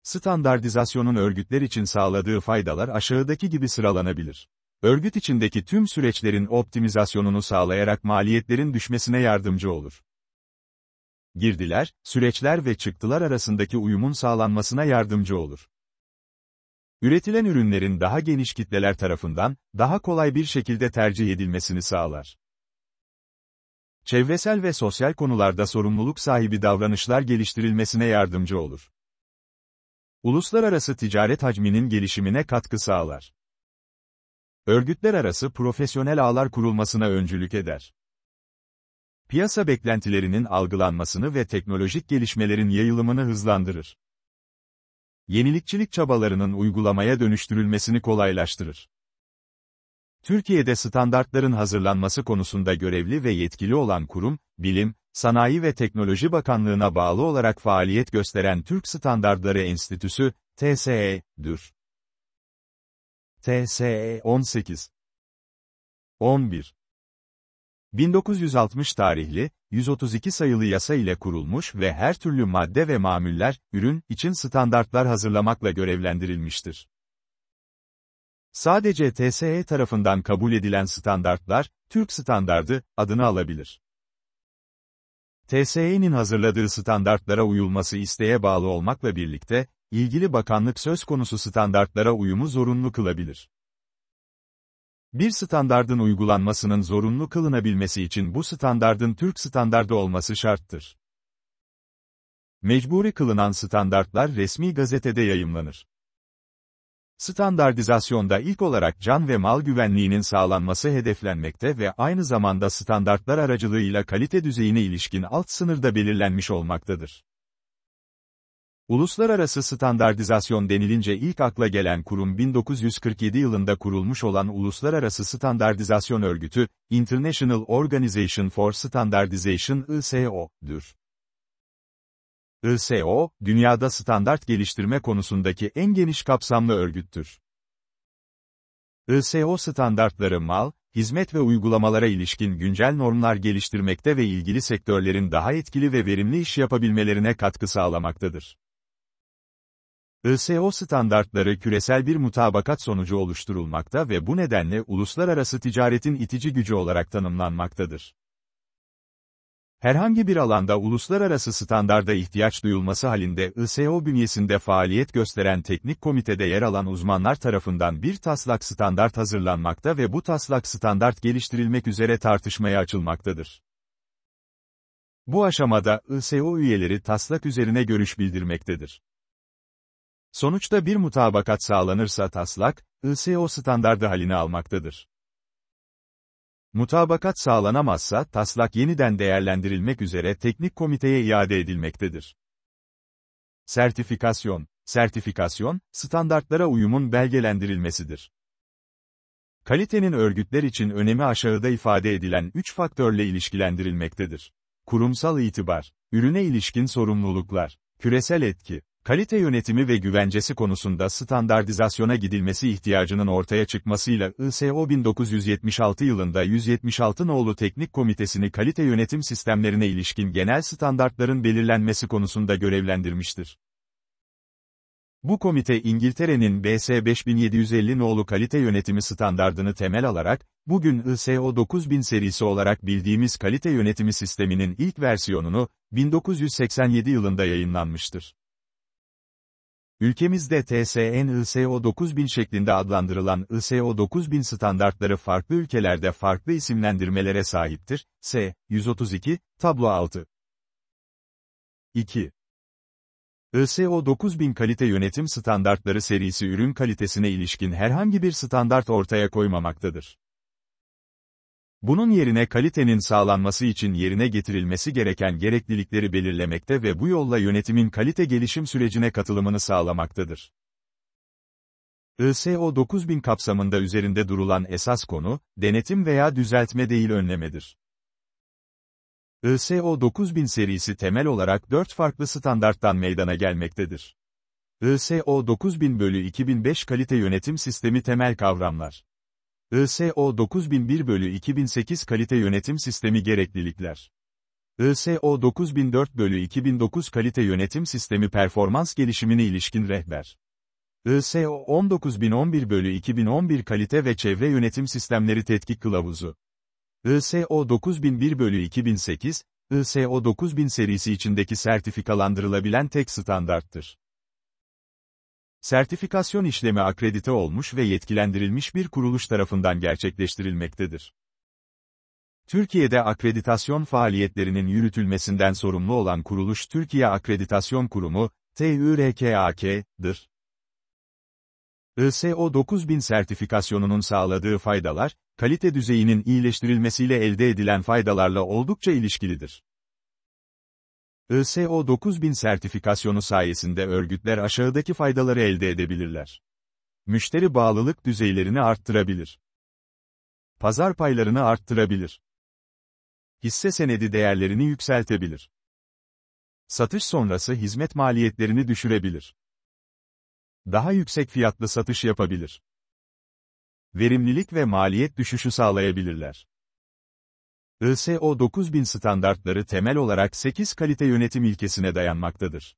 S1: Standartizasyonun örgütler için sağladığı faydalar aşağıdaki gibi sıralanabilir. Örgüt içindeki tüm süreçlerin optimizasyonunu sağlayarak maliyetlerin düşmesine yardımcı olur. Girdiler, süreçler ve çıktılar arasındaki uyumun sağlanmasına yardımcı olur. Üretilen ürünlerin daha geniş kitleler tarafından, daha kolay bir şekilde tercih edilmesini sağlar çevresel ve sosyal konularda sorumluluk sahibi davranışlar geliştirilmesine yardımcı olur. Uluslararası ticaret hacminin gelişimine katkı sağlar. Örgütler arası profesyonel ağlar kurulmasına öncülük eder. Piyasa beklentilerinin algılanmasını ve teknolojik gelişmelerin yayılımını hızlandırır. Yenilikçilik çabalarının uygulamaya dönüştürülmesini kolaylaştırır. Türkiye'de standartların hazırlanması konusunda görevli ve yetkili olan kurum, Bilim, Sanayi ve Teknoloji Bakanlığı'na bağlı olarak faaliyet gösteren Türk Standartları Enstitüsü, TSE'dür. TSE 18 11 1960 tarihli, 132 sayılı yasa ile kurulmuş ve her türlü madde ve mamüller, ürün için standartlar hazırlamakla görevlendirilmiştir. Sadece TSE tarafından kabul edilen standartlar, Türk standardı, adını alabilir. TSE'nin hazırladığı standartlara uyulması isteğe bağlı olmakla birlikte, ilgili bakanlık söz konusu standartlara uyumu zorunlu kılabilir. Bir standardın uygulanmasının zorunlu kılınabilmesi için bu standardın Türk standardı olması şarttır. Mecburi kılınan standartlar resmi gazetede yayımlanır. Standartizasyonda ilk olarak can ve mal güvenliğinin sağlanması hedeflenmekte ve aynı zamanda standartlar aracılığıyla kalite düzeyine ilişkin alt sınırda belirlenmiş olmaktadır. Uluslararası standartizasyon denilince ilk akla gelen kurum 1947 yılında kurulmuş olan Uluslararası Standartizasyon Örgütü, International Organization for Standardization ISO'dur. ISO, dünyada standart geliştirme konusundaki en geniş kapsamlı örgüttür. ISO standartları mal, hizmet ve uygulamalara ilişkin güncel normlar geliştirmekte ve ilgili sektörlerin daha etkili ve verimli iş yapabilmelerine katkı sağlamaktadır. ISO standartları küresel bir mutabakat sonucu oluşturulmakta ve bu nedenle uluslararası ticaretin itici gücü olarak tanımlanmaktadır. Herhangi bir alanda uluslararası standarda ihtiyaç duyulması halinde ISO bünyesinde faaliyet gösteren teknik komitede yer alan uzmanlar tarafından bir taslak standart hazırlanmakta ve bu taslak standart geliştirilmek üzere tartışmaya açılmaktadır. Bu aşamada ISO üyeleri taslak üzerine görüş bildirmektedir. Sonuçta bir mutabakat sağlanırsa taslak, ISO standardı halini almaktadır. Mutabakat sağlanamazsa taslak yeniden değerlendirilmek üzere teknik komiteye iade edilmektedir. Sertifikasyon Sertifikasyon, standartlara uyumun belgelendirilmesidir. Kalitenin örgütler için önemi aşağıda ifade edilen üç faktörle ilişkilendirilmektedir. Kurumsal itibar, ürüne ilişkin sorumluluklar, küresel etki, kalite yönetimi ve güvencesi konusunda standardizasyona gidilmesi ihtiyacının ortaya çıkmasıyla ISO 1976 yılında 176 nolu Teknik Komitesini kalite yönetim sistemlerine ilişkin genel standartların belirlenmesi konusunda görevlendirmiştir. Bu komite İngiltere'nin BS 5750 nolu kalite yönetimi standardını temel alarak, bugün ISO 9000 serisi olarak bildiğimiz kalite yönetimi sisteminin ilk versiyonunu, 1987 yılında yayınlanmıştır. Ülkemizde TSN ISO 9000 şeklinde adlandırılan ISO 9000 standartları farklı ülkelerde farklı isimlendirmelere sahiptir. S. 132, tablo 6. 2. ISO 9000 kalite yönetim standartları serisi ürün kalitesine ilişkin herhangi bir standart ortaya koymamaktadır. Bunun yerine kalitenin sağlanması için yerine getirilmesi gereken gereklilikleri belirlemekte ve bu yolla yönetimin kalite gelişim sürecine katılımını sağlamaktadır. ISO 9000 kapsamında üzerinde durulan esas konu, denetim veya düzeltme değil önlemedir. ISO 9000 serisi temel olarak 4 farklı standarttan meydana gelmektedir. ISO 9000 bölü 2005 kalite yönetim sistemi temel kavramlar. ISO 9001 bölü 2008 kalite yönetim sistemi gereklilikler. ISO 9004 bölü 2009 kalite yönetim sistemi performans gelişimine ilişkin rehber. ISO 19011 bölü 2011 kalite ve çevre yönetim sistemleri tetkik kılavuzu. ISO 9001 bölü 2008, ISO 9000 serisi içindeki sertifikalandırılabilen tek standarttır. Sertifikasyon işlemi akredite olmuş ve yetkilendirilmiş bir kuruluş tarafından gerçekleştirilmektedir. Türkiye'de akreditasyon faaliyetlerinin yürütülmesinden sorumlu olan kuruluş Türkiye Akreditasyon Kurumu, TÜRKAK'dır. ISO 9000 sertifikasyonunun sağladığı faydalar, kalite düzeyinin iyileştirilmesiyle elde edilen faydalarla oldukça ilişkilidir. ISO 9000 sertifikasyonu sayesinde örgütler aşağıdaki faydaları elde edebilirler. Müşteri bağlılık düzeylerini arttırabilir. Pazar paylarını arttırabilir. Hisse senedi değerlerini yükseltebilir. Satış sonrası hizmet maliyetlerini düşürebilir. Daha yüksek fiyatlı satış yapabilir. Verimlilik ve maliyet düşüşü sağlayabilirler. ISO 9000 standartları temel olarak 8 kalite yönetim ilkesine dayanmaktadır.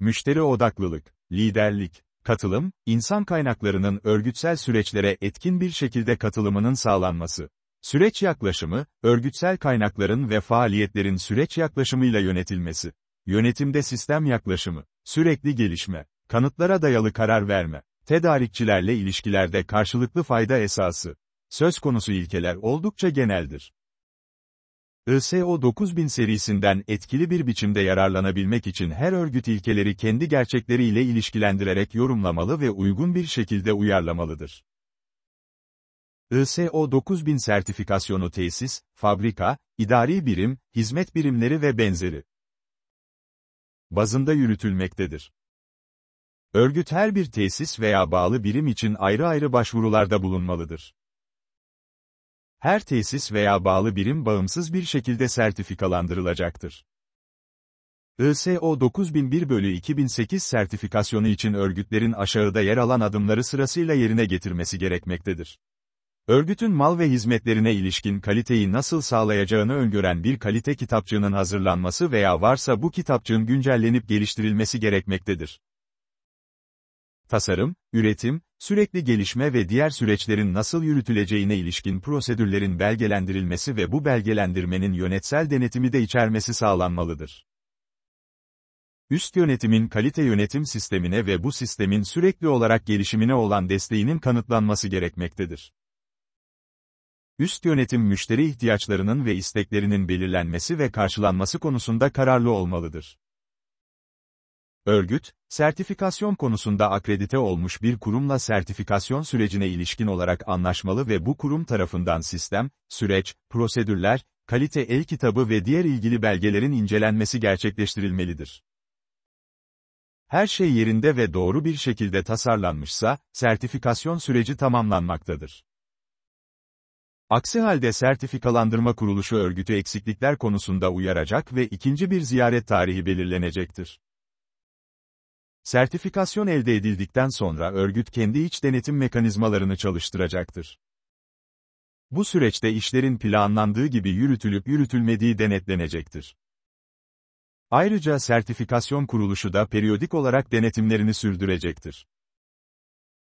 S1: Müşteri odaklılık, liderlik, katılım, insan kaynaklarının örgütsel süreçlere etkin bir şekilde katılımının sağlanması, süreç yaklaşımı, örgütsel kaynakların ve faaliyetlerin süreç yaklaşımıyla yönetilmesi, yönetimde sistem yaklaşımı, sürekli gelişme, kanıtlara dayalı karar verme, tedarikçilerle ilişkilerde karşılıklı fayda esası, söz konusu ilkeler oldukça geneldir. ISO 9000 serisinden etkili bir biçimde yararlanabilmek için her örgüt ilkeleri kendi gerçekleriyle ilişkilendirerek yorumlamalı ve uygun bir şekilde uyarlamalıdır. ISO 9000 sertifikasyonu tesis, fabrika, idari birim, hizmet birimleri ve benzeri bazında yürütülmektedir. Örgüt her bir tesis veya bağlı birim için ayrı ayrı başvurularda bulunmalıdır. Her tesis veya bağlı birim bağımsız bir şekilde sertifikalandırılacaktır. ISO 9001 bölü 2008 sertifikasyonu için örgütlerin aşağıda yer alan adımları sırasıyla yerine getirmesi gerekmektedir. Örgütün mal ve hizmetlerine ilişkin kaliteyi nasıl sağlayacağını öngören bir kalite kitapçığının hazırlanması veya varsa bu kitapçığın güncellenip geliştirilmesi gerekmektedir. Tasarım, üretim, sürekli gelişme ve diğer süreçlerin nasıl yürütüleceğine ilişkin prosedürlerin belgelendirilmesi ve bu belgelendirmenin yönetsel denetimi de içermesi sağlanmalıdır. Üst yönetimin kalite yönetim sistemine ve bu sistemin sürekli olarak gelişimine olan desteğinin kanıtlanması gerekmektedir. Üst yönetim müşteri ihtiyaçlarının ve isteklerinin belirlenmesi ve karşılanması konusunda kararlı olmalıdır. Örgüt, sertifikasyon konusunda akredite olmuş bir kurumla sertifikasyon sürecine ilişkin olarak anlaşmalı ve bu kurum tarafından sistem, süreç, prosedürler, kalite el kitabı ve diğer ilgili belgelerin incelenmesi gerçekleştirilmelidir. Her şey yerinde ve doğru bir şekilde tasarlanmışsa, sertifikasyon süreci tamamlanmaktadır. Aksi halde sertifikalandırma kuruluşu örgütü eksiklikler konusunda uyaracak ve ikinci bir ziyaret tarihi belirlenecektir. Sertifikasyon elde edildikten sonra örgüt kendi iç denetim mekanizmalarını çalıştıracaktır. Bu süreçte işlerin planlandığı gibi yürütülüp yürütülmediği denetlenecektir. Ayrıca sertifikasyon kuruluşu da periyodik olarak denetimlerini sürdürecektir.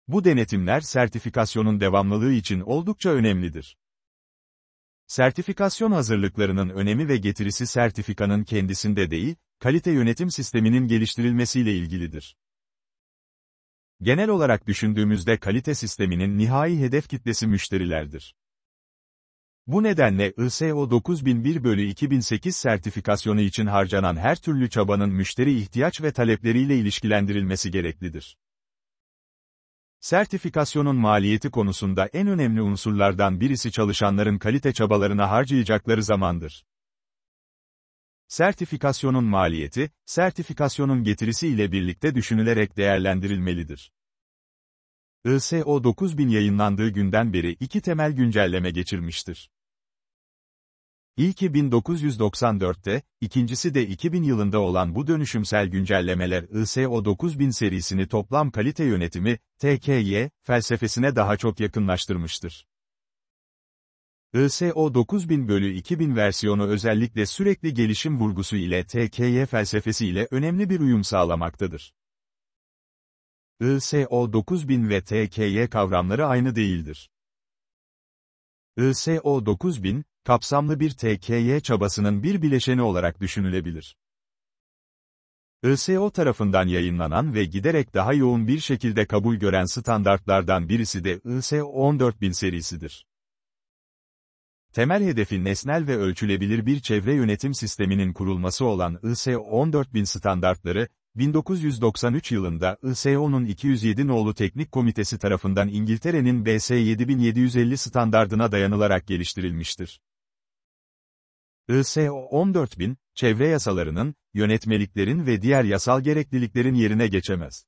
S1: Bu denetimler sertifikasyonun devamlılığı için oldukça önemlidir. Sertifikasyon hazırlıklarının önemi ve getirisi sertifikanın kendisinde değil, kalite yönetim sisteminin geliştirilmesiyle ilgilidir. Genel olarak düşündüğümüzde kalite sisteminin nihai hedef kitlesi müşterilerdir. Bu nedenle ISO 9001 bölü 2008 sertifikasyonu için harcanan her türlü çabanın müşteri ihtiyaç ve talepleriyle ilişkilendirilmesi gereklidir. Sertifikasyonun maliyeti konusunda en önemli unsurlardan birisi çalışanların kalite çabalarına harcayacakları zamandır. Sertifikasyonun maliyeti, sertifikasyonun getirisi ile birlikte düşünülerek değerlendirilmelidir. ISO 9000 yayınlandığı günden beri iki temel güncelleme geçirmiştir. İlki 1994'te, ikincisi de 2000 yılında olan bu dönüşümsel güncellemeler ISO 9000 serisini toplam kalite yönetimi, TKY, felsefesine daha çok yakınlaştırmıştır. ISO 9000 bölü 2000 versiyonu özellikle sürekli gelişim vurgusu ile TKY felsefesi ile önemli bir uyum sağlamaktadır. ISO 9000 ve TKY kavramları aynı değildir. ISO 9000, kapsamlı bir TKY çabasının bir bileşeni olarak düşünülebilir. ISO tarafından yayınlanan ve giderek daha yoğun bir şekilde kabul gören standartlardan birisi de ISO 14000 serisidir. Temel hedefi nesnel ve ölçülebilir bir çevre yönetim sisteminin kurulması olan ISO 14000 standartları, 1993 yılında ISO'nun 207 nolu teknik komitesi tarafından İngiltere'nin BS 7750 standardına dayanılarak geliştirilmiştir. ISO 14000, çevre yasalarının, yönetmeliklerin ve diğer yasal gerekliliklerin yerine geçemez.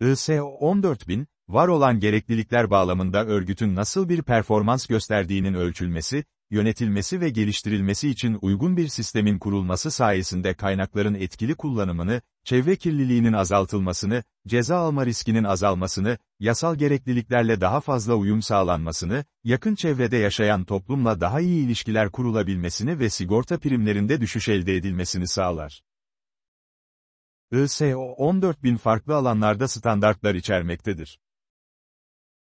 S1: ISO 14000, var olan gereklilikler bağlamında örgütün nasıl bir performans gösterdiğinin ölçülmesi, yönetilmesi ve geliştirilmesi için uygun bir sistemin kurulması sayesinde kaynakların etkili kullanımını, çevre kirliliğinin azaltılmasını, ceza alma riskinin azalmasını, yasal gerekliliklerle daha fazla uyum sağlanmasını, yakın çevrede yaşayan toplumla daha iyi ilişkiler kurulabilmesini ve sigorta primlerinde düşüş elde edilmesini sağlar. ISO 14000 farklı alanlarda standartlar içermektedir.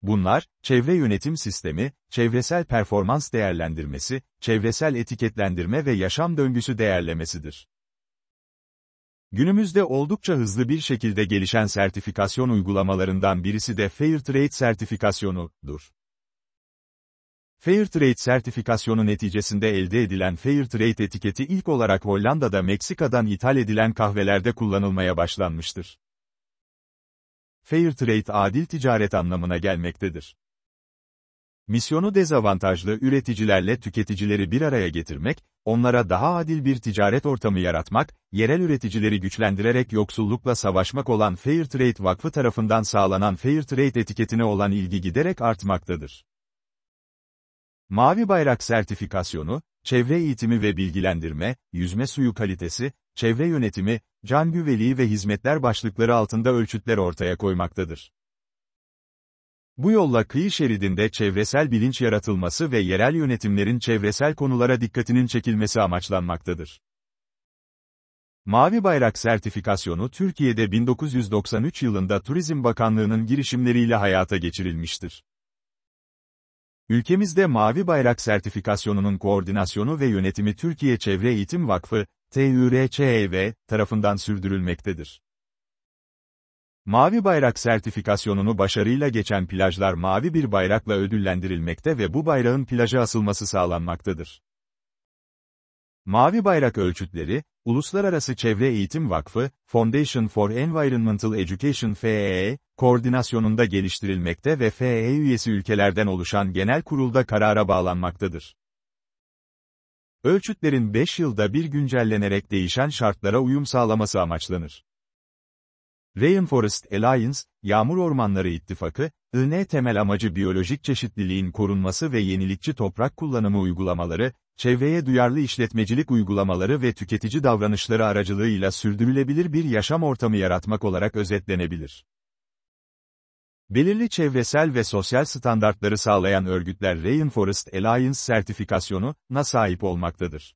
S1: Bunlar, çevre yönetim sistemi, çevresel performans değerlendirmesi, çevresel etiketlendirme ve yaşam döngüsü değerlemesidir. Günümüzde oldukça hızlı bir şekilde gelişen sertifikasyon uygulamalarından birisi de Fairtrade sertifikasyonudur. Fairtrade sertifikasyonu neticesinde elde edilen Fairtrade etiketi ilk olarak Hollanda'da Meksika'dan ithal edilen kahvelerde kullanılmaya başlanmıştır fair trade adil ticaret anlamına gelmektedir. Misyonu dezavantajlı üreticilerle tüketicileri bir araya getirmek, onlara daha adil bir ticaret ortamı yaratmak, yerel üreticileri güçlendirerek yoksullukla savaşmak olan Fair Trade Vakfı tarafından sağlanan Fair Trade etiketine olan ilgi giderek artmaktadır. Mavi bayrak sertifikasyonu, çevre eğitimi ve bilgilendirme, yüzme suyu kalitesi, çevre yönetimi, can güveliği ve hizmetler başlıkları altında ölçütler ortaya koymaktadır. Bu yolla kıyı şeridinde çevresel bilinç yaratılması ve yerel yönetimlerin çevresel konulara dikkatinin çekilmesi amaçlanmaktadır. Mavi Bayrak Sertifikasyonu Türkiye'de 1993 yılında Turizm Bakanlığı'nın girişimleriyle hayata geçirilmiştir. Ülkemizde Mavi Bayrak Sertifikasyonunun koordinasyonu ve yönetimi Türkiye Çevre Eğitim Vakfı, TÜRÇEV tarafından sürdürülmektedir. Mavi bayrak sertifikasyonunu başarıyla geçen plajlar mavi bir bayrakla ödüllendirilmekte ve bu bayrağın plaja asılması sağlanmaktadır. Mavi bayrak ölçütleri, Uluslararası Çevre Eğitim Vakfı, Foundation for Environmental Education FEE, e koordinasyonunda geliştirilmekte ve FEE e üyesi ülkelerden oluşan genel kurulda karara bağlanmaktadır. Ölçütlerin 5 yılda bir güncellenerek değişen şartlara uyum sağlaması amaçlanır. Rainforest Alliance, Yağmur Ormanları İttifakı, IN temel amacı biyolojik çeşitliliğin korunması ve yenilikçi toprak kullanımı uygulamaları, çevreye duyarlı işletmecilik uygulamaları ve tüketici davranışları aracılığıyla sürdürülebilir bir yaşam ortamı yaratmak olarak özetlenebilir. Belirli çevresel ve sosyal standartları sağlayan örgütler Rainforest Alliance sertifikasyonuna sahip olmaktadır.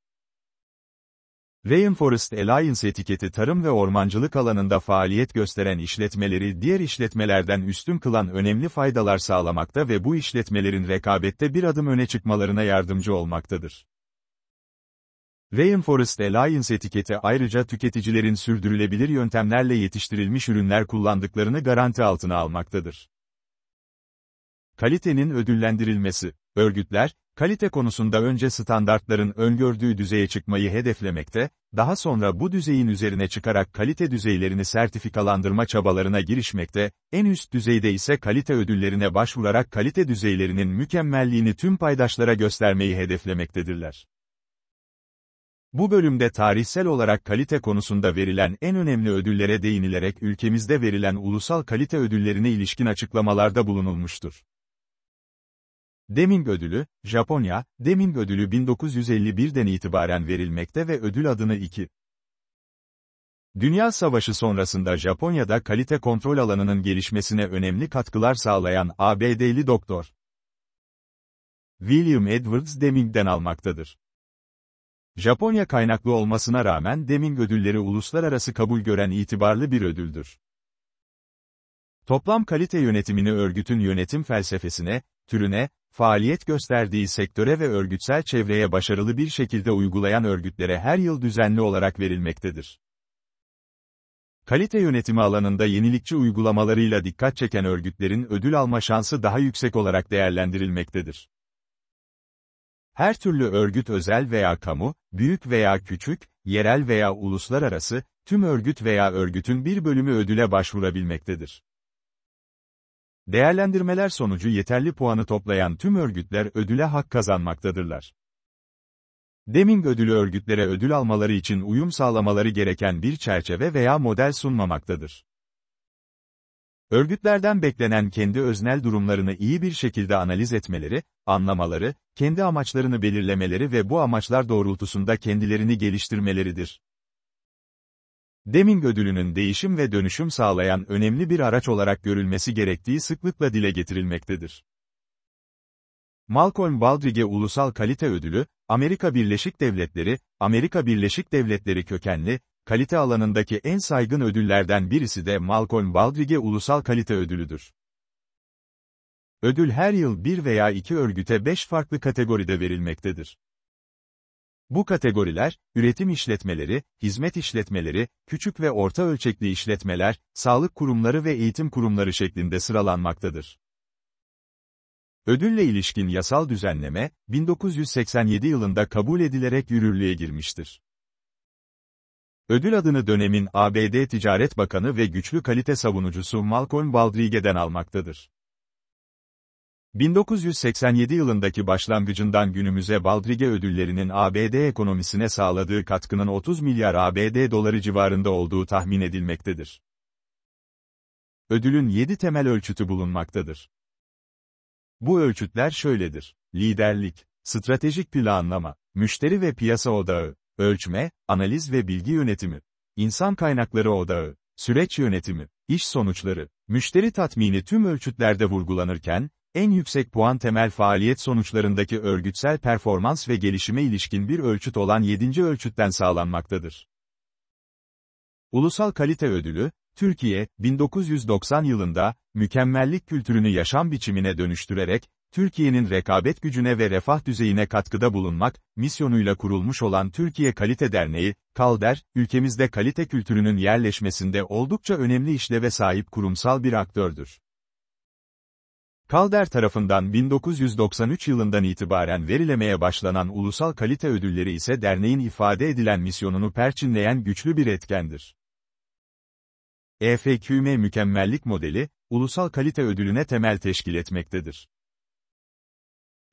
S1: Rainforest Alliance etiketi tarım ve ormancılık alanında faaliyet gösteren işletmeleri diğer işletmelerden üstün kılan önemli faydalar sağlamakta ve bu işletmelerin rekabette bir adım öne çıkmalarına yardımcı olmaktadır. Rainforest Alliance etiketi ayrıca tüketicilerin sürdürülebilir yöntemlerle yetiştirilmiş ürünler kullandıklarını garanti altına almaktadır. Kalitenin ödüllendirilmesi, örgütler, kalite konusunda önce standartların öngördüğü düzeye çıkmayı hedeflemekte, daha sonra bu düzeyin üzerine çıkarak kalite düzeylerini sertifikalandırma çabalarına girişmekte, en üst düzeyde ise kalite ödüllerine başvurarak kalite düzeylerinin mükemmelliğini tüm paydaşlara göstermeyi hedeflemektedirler. Bu bölümde tarihsel olarak kalite konusunda verilen en önemli ödüllere değinilerek ülkemizde verilen ulusal kalite ödüllerine ilişkin açıklamalarda bulunulmuştur. Deming Ödülü, Japonya, Deming Ödülü 1951'den itibaren verilmekte ve ödül adını 2. Dünya Savaşı sonrasında Japonya'da kalite kontrol alanının gelişmesine önemli katkılar sağlayan ABD'li doktor William Edwards Deming'den almaktadır. Japonya kaynaklı olmasına rağmen Deming ödülleri uluslararası kabul gören itibarlı bir ödüldür. Toplam kalite yönetimini örgütün yönetim felsefesine, türüne, faaliyet gösterdiği sektöre ve örgütsel çevreye başarılı bir şekilde uygulayan örgütlere her yıl düzenli olarak verilmektedir. Kalite yönetimi alanında yenilikçi uygulamalarıyla dikkat çeken örgütlerin ödül alma şansı daha yüksek olarak değerlendirilmektedir. Her türlü örgüt özel veya kamu, büyük veya küçük, yerel veya uluslararası, tüm örgüt veya örgütün bir bölümü ödüle başvurabilmektedir. Değerlendirmeler sonucu yeterli puanı toplayan tüm örgütler ödüle hak kazanmaktadırlar. Deming ödülü örgütlere ödül almaları için uyum sağlamaları gereken bir çerçeve veya model sunmamaktadır. Örgütlerden beklenen kendi öznel durumlarını iyi bir şekilde analiz etmeleri, anlamaları, kendi amaçlarını belirlemeleri ve bu amaçlar doğrultusunda kendilerini geliştirmeleridir. Deming ödülünün değişim ve dönüşüm sağlayan önemli bir araç olarak görülmesi gerektiği sıklıkla dile getirilmektedir. Malcolm Baldrige Ulusal Kalite Ödülü, Amerika Birleşik Devletleri, Amerika Birleşik Devletleri kökenli, kalite alanındaki en saygın ödüllerden birisi de Malcolm Baldrige Ulusal Kalite Ödülü'dür. Ödül her yıl bir veya iki örgüte beş farklı kategoride verilmektedir. Bu kategoriler, üretim işletmeleri, hizmet işletmeleri, küçük ve orta ölçekli işletmeler, sağlık kurumları ve eğitim kurumları şeklinde sıralanmaktadır. Ödülle ilişkin yasal düzenleme, 1987 yılında kabul edilerek yürürlüğe girmiştir. Ödül adını dönemin ABD Ticaret Bakanı ve güçlü kalite savunucusu Malcolm Baldrige'den almaktadır. 1987 yılındaki başlangıcından günümüze Baldrige ödüllerinin ABD ekonomisine sağladığı katkının 30 milyar ABD doları civarında olduğu tahmin edilmektedir. Ödülün 7 temel ölçütü bulunmaktadır. Bu ölçütler şöyledir. Liderlik, stratejik planlama, müşteri ve piyasa odağı, ölçme, analiz ve bilgi yönetimi, insan kaynakları odağı, süreç yönetimi, iş sonuçları, müşteri tatmini tüm ölçütlerde vurgulanırken, en yüksek puan temel faaliyet sonuçlarındaki örgütsel performans ve gelişime ilişkin bir ölçüt olan 7. ölçütten sağlanmaktadır. Ulusal Kalite Ödülü, Türkiye, 1990 yılında, mükemmellik kültürünü yaşam biçimine dönüştürerek, Türkiye'nin rekabet gücüne ve refah düzeyine katkıda bulunmak, misyonuyla kurulmuş olan Türkiye Kalite Derneği, KALDER, ülkemizde kalite kültürünün yerleşmesinde oldukça önemli işleve sahip kurumsal bir aktördür. KALDER tarafından 1993 yılından itibaren verilemeye başlanan ulusal kalite ödülleri ise derneğin ifade edilen misyonunu perçinleyen güçlü bir etkendir. EFQM mükemmellik modeli, ulusal kalite ödülüne temel teşkil etmektedir.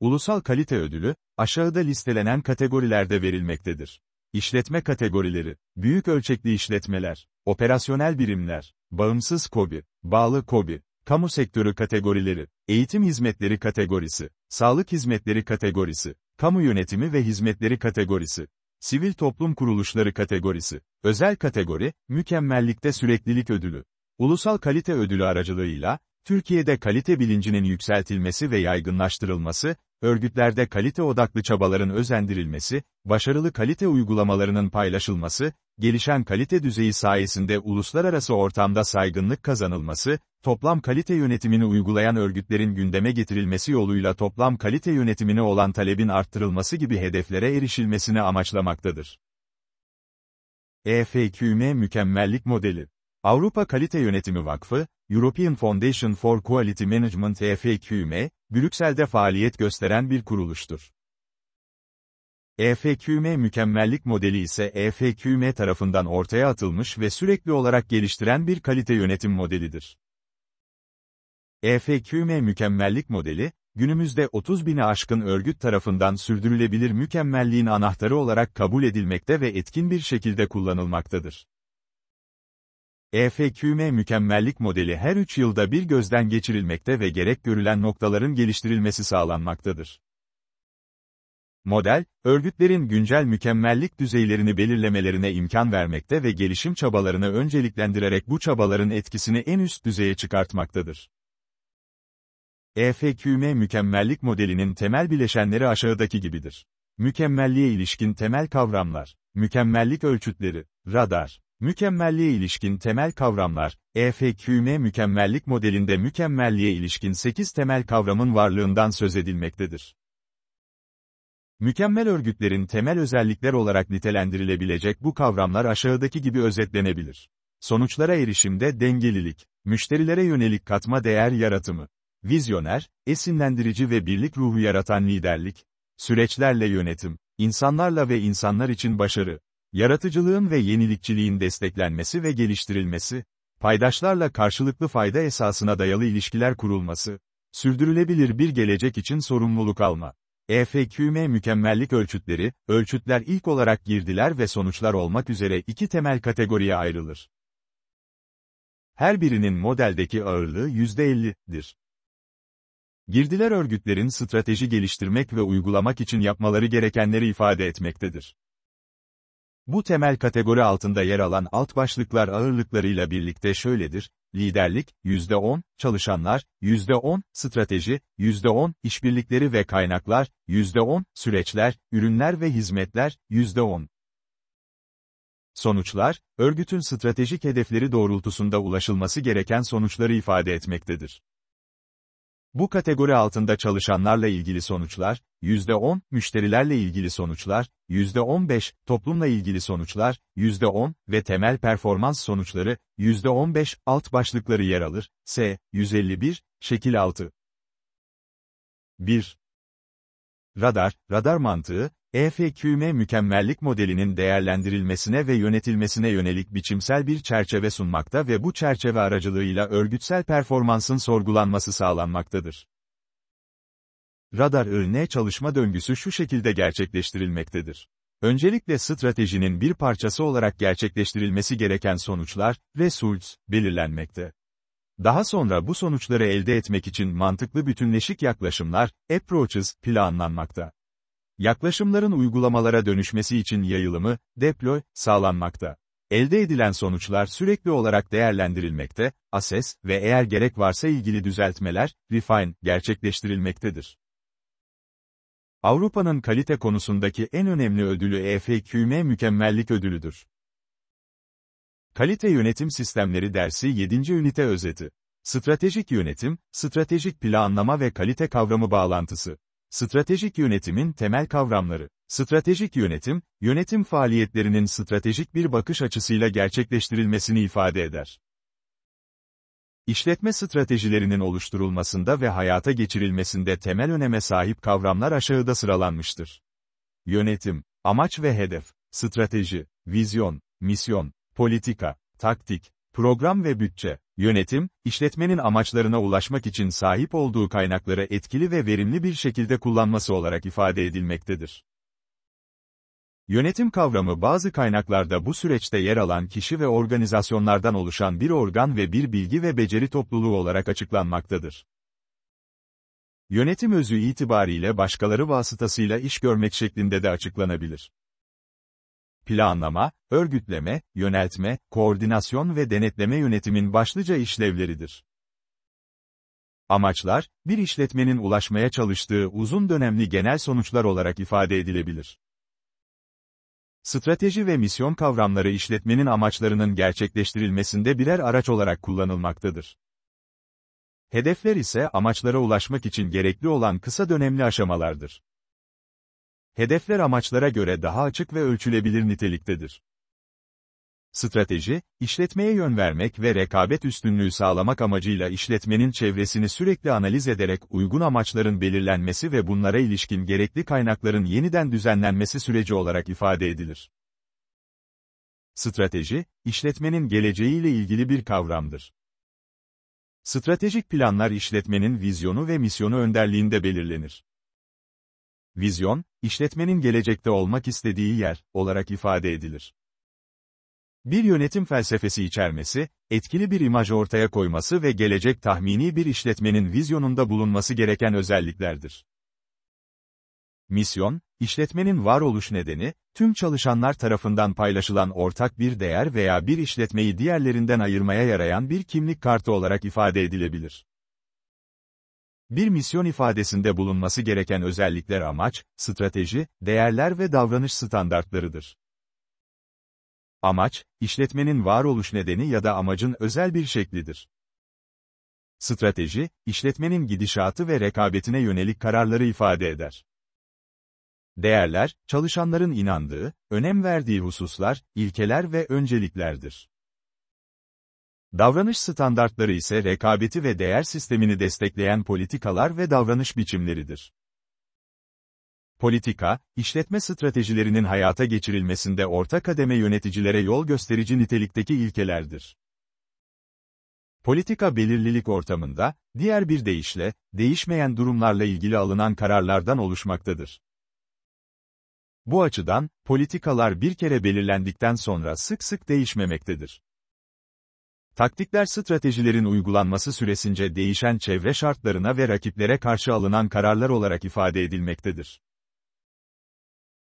S1: Ulusal Kalite Ödülü, aşağıda listelenen kategorilerde verilmektedir. İşletme kategorileri, büyük ölçekli işletmeler, operasyonel birimler, bağımsız KOBİ, bağlı KOBİ, kamu sektörü kategorileri, eğitim hizmetleri kategorisi, sağlık hizmetleri kategorisi, kamu yönetimi ve hizmetleri kategorisi, sivil toplum kuruluşları kategorisi, özel kategori, mükemmellikte süreklilik ödülü. Ulusal kalite ödülü aracılığıyla, Türkiye'de kalite bilincinin yükseltilmesi ve yaygınlaştırılması, örgütlerde kalite odaklı çabaların özendirilmesi, başarılı kalite uygulamalarının paylaşılması, gelişen kalite düzeyi sayesinde uluslararası ortamda saygınlık kazanılması, toplam kalite yönetimini uygulayan örgütlerin gündeme getirilmesi yoluyla toplam kalite yönetimine olan talebin arttırılması gibi hedeflere erişilmesini amaçlamaktadır. EFQM Mükemmellik Modeli Avrupa Kalite Yönetimi Vakfı, European Foundation for Quality Management EFQM, Brüksel'de faaliyet gösteren bir kuruluştur. EFQM mükemmellik modeli ise EFQM tarafından ortaya atılmış ve sürekli olarak geliştiren bir kalite yönetim modelidir. EFQM mükemmellik modeli, günümüzde 30 bini aşkın örgüt tarafından sürdürülebilir mükemmelliğin anahtarı olarak kabul edilmekte ve etkin bir şekilde kullanılmaktadır. EFQM mükemmellik modeli her 3 yılda bir gözden geçirilmekte ve gerek görülen noktaların geliştirilmesi sağlanmaktadır. Model, örgütlerin güncel mükemmellik düzeylerini belirlemelerine imkan vermekte ve gelişim çabalarını önceliklendirerek bu çabaların etkisini en üst düzeye çıkartmaktadır. EFQM mükemmellik modelinin temel bileşenleri aşağıdaki gibidir. Mükemmelliğe ilişkin temel kavramlar, mükemmellik ölçütleri, radar, Mükemmelliğe ilişkin temel kavramlar, EFQM mükemmellik modelinde mükemmelliğe ilişkin 8 temel kavramın varlığından söz edilmektedir. Mükemmel örgütlerin temel özellikler olarak nitelendirilebilecek bu kavramlar aşağıdaki gibi özetlenebilir. Sonuçlara erişimde dengelilik, müşterilere yönelik katma değer yaratımı, vizyoner, esinlendirici ve birlik ruhu yaratan liderlik, süreçlerle yönetim, insanlarla ve insanlar için başarı, Yaratıcılığın ve yenilikçiliğin desteklenmesi ve geliştirilmesi, paydaşlarla karşılıklı fayda esasına dayalı ilişkiler kurulması, sürdürülebilir bir gelecek için sorumluluk alma. EFQM mükemmellik ölçütleri, ölçütler ilk olarak girdiler ve sonuçlar olmak üzere iki temel kategoriye ayrılır. Her birinin modeldeki ağırlığı %50'dir. Girdiler örgütlerin strateji geliştirmek ve uygulamak için yapmaları gerekenleri ifade etmektedir. Bu temel kategori altında yer alan alt başlıklar ağırlıklarıyla birlikte şöyledir, liderlik, %10, çalışanlar, %10, strateji, %10, işbirlikleri ve kaynaklar, %10, süreçler, ürünler ve hizmetler, %10. Sonuçlar, örgütün stratejik hedefleri doğrultusunda ulaşılması gereken sonuçları ifade etmektedir. Bu kategori altında çalışanlarla ilgili sonuçlar, %10, müşterilerle ilgili sonuçlar, %15, toplumla ilgili sonuçlar, %10 ve temel performans sonuçları, %15 alt başlıkları yer alır. S. 151, şekil 6. 1. Radar, radar mantığı, EFQM mükemmellik modelinin değerlendirilmesine ve yönetilmesine yönelik biçimsel bir çerçeve sunmakta ve bu çerçeve aracılığıyla örgütsel performansın sorgulanması sağlanmaktadır. Radar ırne çalışma döngüsü şu şekilde gerçekleştirilmektedir. Öncelikle stratejinin bir parçası olarak gerçekleştirilmesi gereken sonuçlar, results, belirlenmekte. Daha sonra bu sonuçları elde etmek için mantıklı bütünleşik yaklaşımlar, approaches, planlanmakta. Yaklaşımların uygulamalara dönüşmesi için yayılımı, deploy, sağlanmakta. Elde edilen sonuçlar sürekli olarak değerlendirilmekte, ases ve eğer gerek varsa ilgili düzeltmeler, refine, gerçekleştirilmektedir. Avrupa'nın kalite konusundaki en önemli ödülü EFQM Mükemmellik Ödülü'dür. Kalite Yönetim Sistemleri Dersi 7. Ünite Özeti Stratejik Yönetim, Stratejik Planlama ve Kalite Kavramı Bağlantısı Stratejik yönetimin temel kavramları. Stratejik yönetim, yönetim faaliyetlerinin stratejik bir bakış açısıyla gerçekleştirilmesini ifade eder. İşletme stratejilerinin oluşturulmasında ve hayata geçirilmesinde temel öneme sahip kavramlar aşağıda sıralanmıştır. Yönetim, amaç ve hedef, strateji, vizyon, misyon, politika, taktik, program ve bütçe, Yönetim, işletmenin amaçlarına ulaşmak için sahip olduğu kaynakları etkili ve verimli bir şekilde kullanması olarak ifade edilmektedir. Yönetim kavramı bazı kaynaklarda bu süreçte yer alan kişi ve organizasyonlardan oluşan bir organ ve bir bilgi ve beceri topluluğu olarak açıklanmaktadır. Yönetim özü itibariyle başkaları vasıtasıyla iş görmek şeklinde de açıklanabilir planlama, örgütleme, yöneltme, koordinasyon ve denetleme yönetimin başlıca işlevleridir. Amaçlar, bir işletmenin ulaşmaya çalıştığı uzun dönemli genel sonuçlar olarak ifade edilebilir. Strateji ve misyon kavramları işletmenin amaçlarının gerçekleştirilmesinde birer araç olarak kullanılmaktadır. Hedefler ise amaçlara ulaşmak için gerekli olan kısa dönemli aşamalardır hedefler amaçlara göre daha açık ve ölçülebilir niteliktedir. Strateji, işletmeye yön vermek ve rekabet üstünlüğü sağlamak amacıyla işletmenin çevresini sürekli analiz ederek uygun amaçların belirlenmesi ve bunlara ilişkin gerekli kaynakların yeniden düzenlenmesi süreci olarak ifade edilir. Strateji, işletmenin geleceğiyle ilgili bir kavramdır. Stratejik planlar işletmenin vizyonu ve misyonu önderliğinde belirlenir vizyon, işletmenin gelecekte olmak istediği yer olarak ifade edilir. Bir yönetim felsefesi içermesi, etkili bir imaj ortaya koyması ve gelecek tahmini bir işletmenin vizyonunda bulunması gereken özelliklerdir. Misyon, işletmenin varoluş nedeni, tüm çalışanlar tarafından paylaşılan ortak bir değer veya bir işletmeyi diğerlerinden ayırmaya yarayan bir kimlik kartı olarak ifade edilebilir. Bir misyon ifadesinde bulunması gereken özellikler amaç, strateji, değerler ve davranış standartlarıdır. Amaç, işletmenin varoluş nedeni ya da amacın özel bir şeklidir. Strateji, işletmenin gidişatı ve rekabetine yönelik kararları ifade eder. Değerler, çalışanların inandığı, önem verdiği hususlar, ilkeler ve önceliklerdir. Davranış standartları ise rekabeti ve değer sistemini destekleyen politikalar ve davranış biçimleridir. Politika, işletme stratejilerinin hayata geçirilmesinde orta kademe yöneticilere yol gösterici nitelikteki ilkelerdir. Politika belirlilik ortamında, diğer bir deyişle, değişmeyen durumlarla ilgili alınan kararlardan oluşmaktadır. Bu açıdan, politikalar bir kere belirlendikten sonra sık sık değişmemektedir. Taktikler stratejilerin uygulanması süresince değişen çevre şartlarına ve rakiplere karşı alınan kararlar olarak ifade edilmektedir.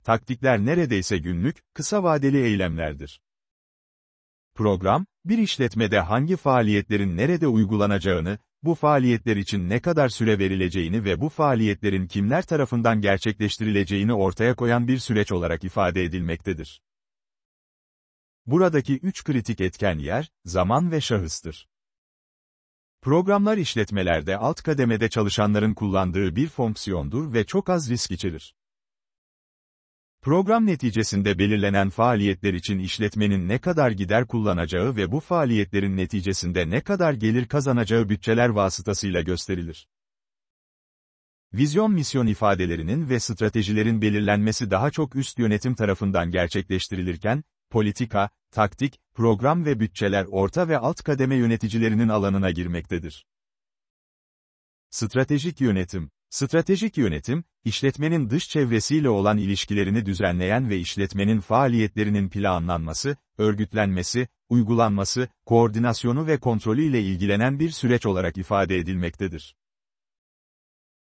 S1: Taktikler neredeyse günlük, kısa vadeli eylemlerdir. Program, bir işletmede hangi faaliyetlerin nerede uygulanacağını, bu faaliyetler için ne kadar süre verileceğini ve bu faaliyetlerin kimler tarafından gerçekleştirileceğini ortaya koyan bir süreç olarak ifade edilmektedir. Buradaki üç kritik etken yer, zaman ve şahıstır. Programlar işletmelerde alt kademede çalışanların kullandığı bir fonksiyondur ve çok az risk içerir. Program neticesinde belirlenen faaliyetler için işletmenin ne kadar gider kullanacağı ve bu faaliyetlerin neticesinde ne kadar gelir kazanacağı bütçeler vasıtasıyla gösterilir. Vizyon misyon ifadelerinin ve stratejilerin belirlenmesi daha çok üst yönetim tarafından gerçekleştirilirken, politika, taktik, program ve bütçeler orta ve alt kademe yöneticilerinin alanına girmektedir. Stratejik yönetim Stratejik yönetim, işletmenin dış çevresiyle olan ilişkilerini düzenleyen ve işletmenin faaliyetlerinin planlanması, örgütlenmesi, uygulanması, koordinasyonu ve kontrolü ile ilgilenen bir süreç olarak ifade edilmektedir.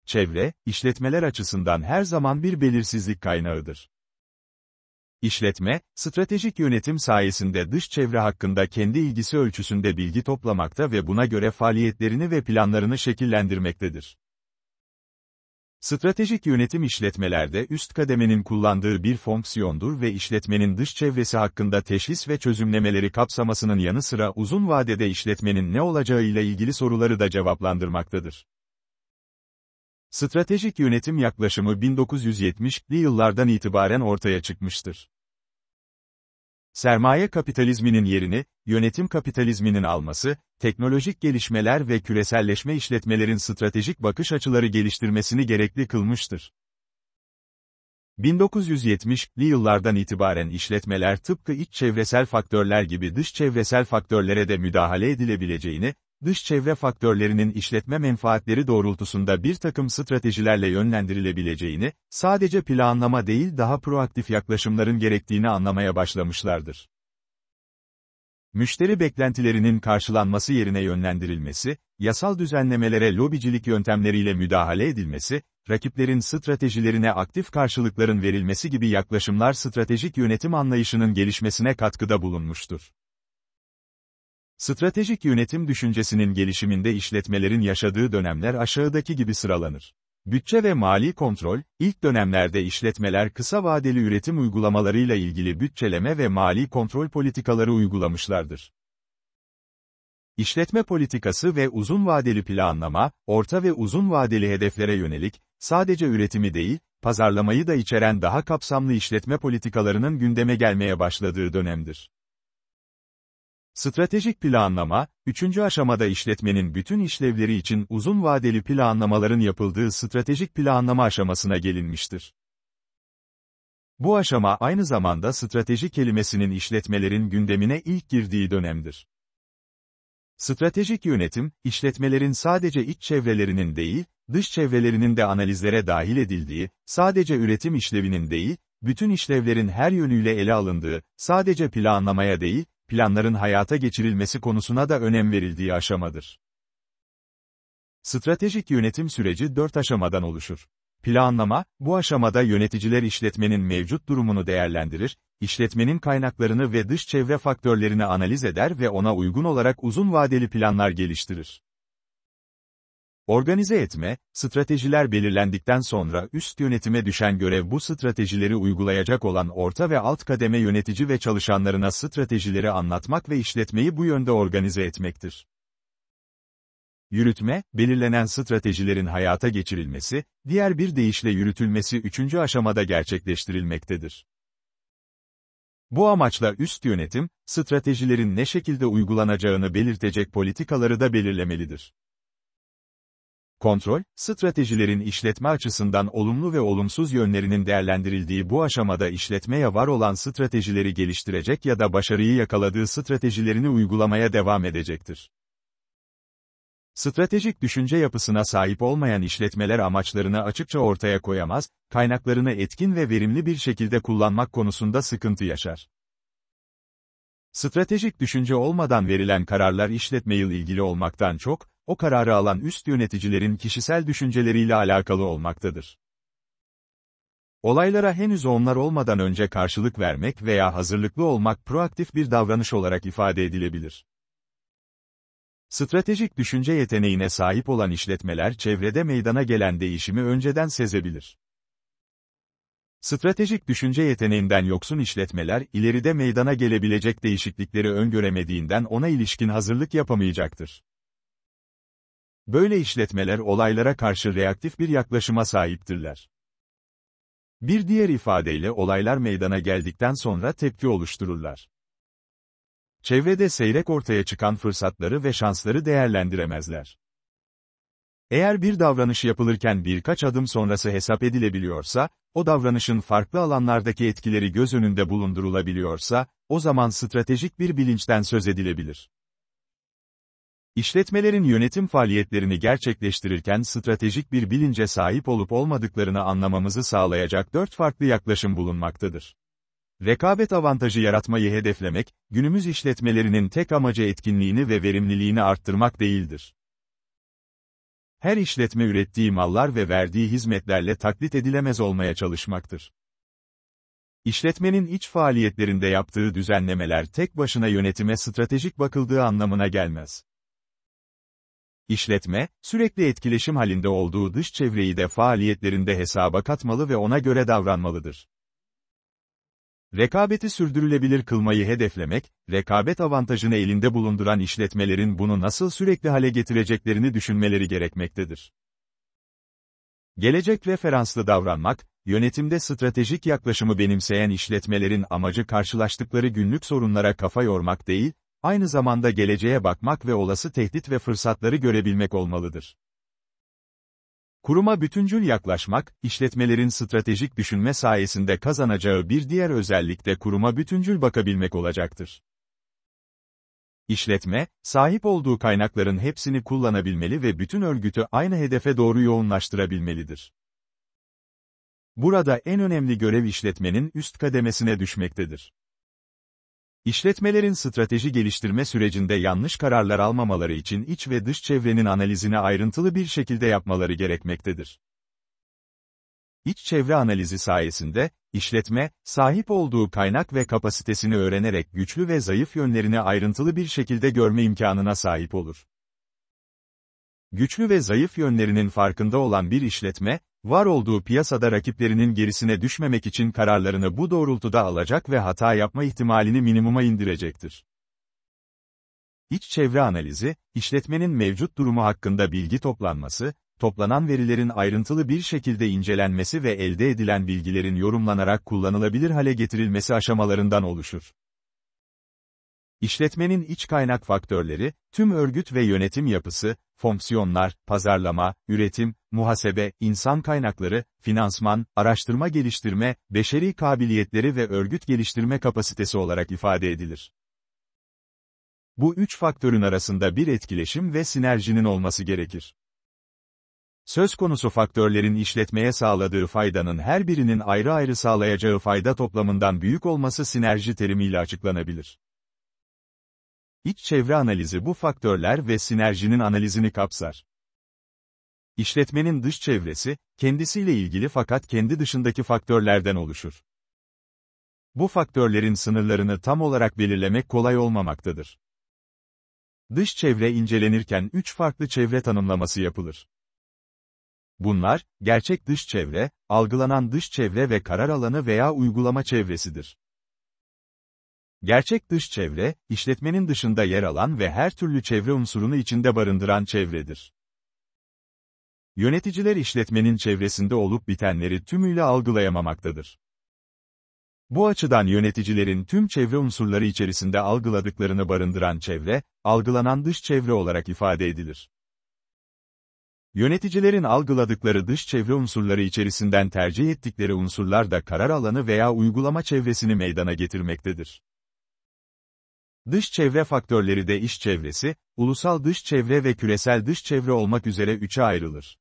S1: Çevre, işletmeler açısından her zaman bir belirsizlik kaynağıdır. İşletme, stratejik yönetim sayesinde dış çevre hakkında kendi ilgisi ölçüsünde bilgi toplamakta ve buna göre faaliyetlerini ve planlarını şekillendirmektedir. Stratejik yönetim işletmelerde üst kademenin kullandığı bir fonksiyondur ve işletmenin dış çevresi hakkında teşhis ve çözümlemeleri kapsamasının yanı sıra uzun vadede işletmenin ne olacağı ile ilgili soruları da cevaplandırmaktadır. Stratejik yönetim yaklaşımı 1970'li yıllardan itibaren ortaya çıkmıştır. Sermaye kapitalizminin yerini, yönetim kapitalizminin alması, teknolojik gelişmeler ve küreselleşme işletmelerin stratejik bakış açıları geliştirmesini gerekli kılmıştır. 1970'li yıllardan itibaren işletmeler tıpkı iç çevresel faktörler gibi dış çevresel faktörlere de müdahale edilebileceğini, dış çevre faktörlerinin işletme menfaatleri doğrultusunda bir takım stratejilerle yönlendirilebileceğini, sadece planlama değil daha proaktif yaklaşımların gerektiğini anlamaya başlamışlardır. Müşteri beklentilerinin karşılanması yerine yönlendirilmesi, yasal düzenlemelere lobicilik yöntemleriyle müdahale edilmesi, rakiplerin stratejilerine aktif karşılıkların verilmesi gibi yaklaşımlar stratejik yönetim anlayışının gelişmesine katkıda bulunmuştur. Stratejik yönetim düşüncesinin gelişiminde işletmelerin yaşadığı dönemler aşağıdaki gibi sıralanır. Bütçe ve mali kontrol, ilk dönemlerde işletmeler kısa vadeli üretim uygulamalarıyla ilgili bütçeleme ve mali kontrol politikaları uygulamışlardır. İşletme politikası ve uzun vadeli planlama, orta ve uzun vadeli hedeflere yönelik, sadece üretimi değil, pazarlamayı da içeren daha kapsamlı işletme politikalarının gündeme gelmeye başladığı dönemdir. Stratejik planlama, üçüncü aşamada işletmenin bütün işlevleri için uzun vadeli planlamaların yapıldığı stratejik planlama aşamasına gelinmiştir. Bu aşama aynı zamanda strateji kelimesinin işletmelerin gündemine ilk girdiği dönemdir. Stratejik yönetim, işletmelerin sadece iç çevrelerinin değil, dış çevrelerinin de analizlere dahil edildiği, sadece üretim işlevinin değil, bütün işlevlerin her yönüyle ele alındığı, sadece planlamaya değil, planların hayata geçirilmesi konusuna da önem verildiği aşamadır. Stratejik yönetim süreci dört aşamadan oluşur. Planlama, bu aşamada yöneticiler işletmenin mevcut durumunu değerlendirir, işletmenin kaynaklarını ve dış çevre faktörlerini analiz eder ve ona uygun olarak uzun vadeli planlar geliştirir. Organize etme, stratejiler belirlendikten sonra üst yönetime düşen görev bu stratejileri uygulayacak olan orta ve alt kademe yönetici ve çalışanlarına stratejileri anlatmak ve işletmeyi bu yönde organize etmektir. Yürütme, belirlenen stratejilerin hayata geçirilmesi, diğer bir deyişle yürütülmesi üçüncü aşamada gerçekleştirilmektedir. Bu amaçla üst yönetim, stratejilerin ne şekilde uygulanacağını belirtecek politikaları da belirlemelidir. Kontrol, stratejilerin işletme açısından olumlu ve olumsuz yönlerinin değerlendirildiği bu aşamada işletmeye var olan stratejileri geliştirecek ya da başarıyı yakaladığı stratejilerini uygulamaya devam edecektir. Stratejik düşünce yapısına sahip olmayan işletmeler amaçlarını açıkça ortaya koyamaz, kaynaklarını etkin ve verimli bir şekilde kullanmak konusunda sıkıntı yaşar. Stratejik düşünce olmadan verilen kararlar işletme yıl ilgili olmaktan çok, o kararı alan üst yöneticilerin kişisel düşünceleriyle alakalı olmaktadır. Olaylara henüz onlar olmadan önce karşılık vermek veya hazırlıklı olmak proaktif bir davranış olarak ifade edilebilir. Stratejik düşünce yeteneğine sahip olan işletmeler çevrede meydana gelen değişimi önceden sezebilir. Stratejik düşünce yeteneğinden yoksun işletmeler, ileride meydana gelebilecek değişiklikleri öngöremediğinden ona ilişkin hazırlık yapamayacaktır. Böyle işletmeler olaylara karşı reaktif bir yaklaşıma sahiptirler. Bir diğer ifadeyle olaylar meydana geldikten sonra tepki oluştururlar. Çevrede seyrek ortaya çıkan fırsatları ve şansları değerlendiremezler. Eğer bir davranış yapılırken birkaç adım sonrası hesap edilebiliyorsa, o davranışın farklı alanlardaki etkileri göz önünde bulundurulabiliyorsa, o zaman stratejik bir bilinçten söz edilebilir. İşletmelerin yönetim faaliyetlerini gerçekleştirirken stratejik bir bilince sahip olup olmadıklarını anlamamızı sağlayacak dört farklı yaklaşım bulunmaktadır. Rekabet avantajı yaratmayı hedeflemek, günümüz işletmelerinin tek amacı etkinliğini ve verimliliğini arttırmak değildir. Her işletme ürettiği mallar ve verdiği hizmetlerle taklit edilemez olmaya çalışmaktır. İşletmenin iç faaliyetlerinde yaptığı düzenlemeler tek başına yönetime stratejik bakıldığı anlamına gelmez. İşletme, sürekli etkileşim halinde olduğu dış çevreyi de faaliyetlerinde hesaba katmalı ve ona göre davranmalıdır. Rekabeti sürdürülebilir kılmayı hedeflemek, rekabet avantajını elinde bulunduran işletmelerin bunu nasıl sürekli hale getireceklerini düşünmeleri gerekmektedir. Gelecek referanslı davranmak, yönetimde stratejik yaklaşımı benimseyen işletmelerin amacı karşılaştıkları günlük sorunlara kafa yormak değil, aynı zamanda geleceğe bakmak ve olası tehdit ve fırsatları görebilmek olmalıdır. Kuruma bütüncül yaklaşmak, işletmelerin stratejik düşünme sayesinde kazanacağı bir diğer özellik de kuruma bütüncül bakabilmek olacaktır. İşletme, sahip olduğu kaynakların hepsini kullanabilmeli ve bütün örgütü aynı hedefe doğru yoğunlaştırabilmelidir. Burada en önemli görev işletmenin üst kademesine düşmektedir. İşletmelerin strateji geliştirme sürecinde yanlış kararlar almamaları için iç ve dış çevrenin analizini ayrıntılı bir şekilde yapmaları gerekmektedir. İç çevre analizi sayesinde, işletme, sahip olduğu kaynak ve kapasitesini öğrenerek güçlü ve zayıf yönlerini ayrıntılı bir şekilde görme imkanına sahip olur. Güçlü ve zayıf yönlerinin farkında olan bir işletme, var olduğu piyasada rakiplerinin gerisine düşmemek için kararlarını bu doğrultuda alacak ve hata yapma ihtimalini minimuma indirecektir. İç çevre analizi, işletmenin mevcut durumu hakkında bilgi toplanması, toplanan verilerin ayrıntılı bir şekilde incelenmesi ve elde edilen bilgilerin yorumlanarak kullanılabilir hale getirilmesi aşamalarından oluşur. İşletmenin iç kaynak faktörleri, tüm örgüt ve yönetim yapısı, fonksiyonlar, pazarlama, üretim, muhasebe, insan kaynakları, finansman, araştırma geliştirme, beşeri kabiliyetleri ve örgüt geliştirme kapasitesi olarak ifade edilir. Bu üç faktörün arasında bir etkileşim ve sinerjinin olması gerekir. Söz konusu faktörlerin işletmeye sağladığı faydanın her birinin ayrı ayrı sağlayacağı fayda toplamından büyük olması sinerji terimiyle açıklanabilir. İç çevre analizi bu faktörler ve sinerjinin analizini kapsar. İşletmenin dış çevresi, kendisiyle ilgili fakat kendi dışındaki faktörlerden oluşur. Bu faktörlerin sınırlarını tam olarak belirlemek kolay olmamaktadır. Dış çevre incelenirken üç farklı çevre tanımlaması yapılır. Bunlar, gerçek dış çevre, algılanan dış çevre ve karar alanı veya uygulama çevresidir. Gerçek dış çevre, işletmenin dışında yer alan ve her türlü çevre unsurunu içinde barındıran çevredir. Yöneticiler işletmenin çevresinde olup bitenleri tümüyle algılayamamaktadır. Bu açıdan yöneticilerin tüm çevre unsurları içerisinde algıladıklarını barındıran çevre, algılanan dış çevre olarak ifade edilir. Yöneticilerin algıladıkları dış çevre unsurları içerisinden tercih ettikleri unsurlar da karar alanı veya uygulama çevresini meydana getirmektedir. Dış çevre faktörleri de iş çevresi, ulusal dış çevre ve küresel dış çevre olmak üzere üçe ayrılır.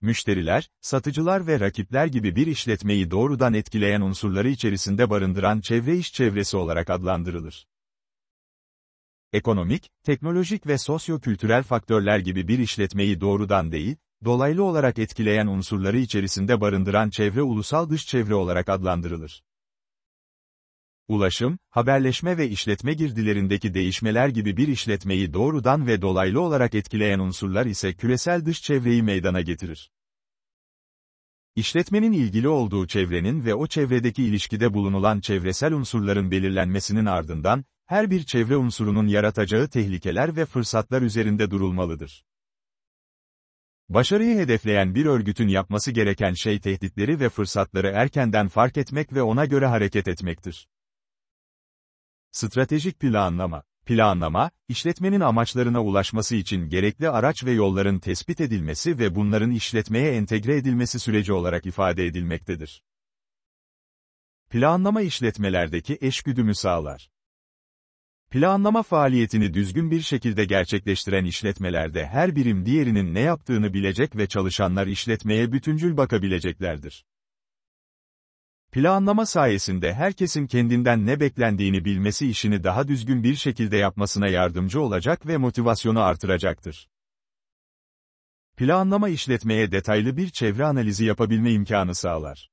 S1: Müşteriler, satıcılar ve rakipler gibi bir işletmeyi doğrudan etkileyen unsurları içerisinde barındıran çevre iş çevresi olarak adlandırılır. Ekonomik, teknolojik ve sosyo-kültürel faktörler gibi bir işletmeyi doğrudan değil, dolaylı olarak etkileyen unsurları içerisinde barındıran çevre ulusal dış çevre olarak adlandırılır ulaşım, haberleşme ve işletme girdilerindeki değişmeler gibi bir işletmeyi doğrudan ve dolaylı olarak etkileyen unsurlar ise küresel dış çevreyi meydana getirir. İşletmenin ilgili olduğu çevrenin ve o çevredeki ilişkide bulunulan çevresel unsurların belirlenmesinin ardından, her bir çevre unsurunun yaratacağı tehlikeler ve fırsatlar üzerinde durulmalıdır. Başarıyı hedefleyen bir örgütün yapması gereken şey tehditleri ve fırsatları erkenden fark etmek ve ona göre hareket etmektir. Stratejik planlama. Planlama, işletmenin amaçlarına ulaşması için gerekli araç ve yolların tespit edilmesi ve bunların işletmeye entegre edilmesi süreci olarak ifade edilmektedir. Planlama işletmelerdeki eşgüdümü sağlar. Planlama faaliyetini düzgün bir şekilde gerçekleştiren işletmelerde her birim diğerinin ne yaptığını bilecek ve çalışanlar işletmeye bütüncül bakabileceklerdir. Planlama sayesinde herkesin kendinden ne beklendiğini bilmesi işini daha düzgün bir şekilde yapmasına yardımcı olacak ve motivasyonu artıracaktır. Planlama işletmeye detaylı bir çevre analizi yapabilme imkanı sağlar.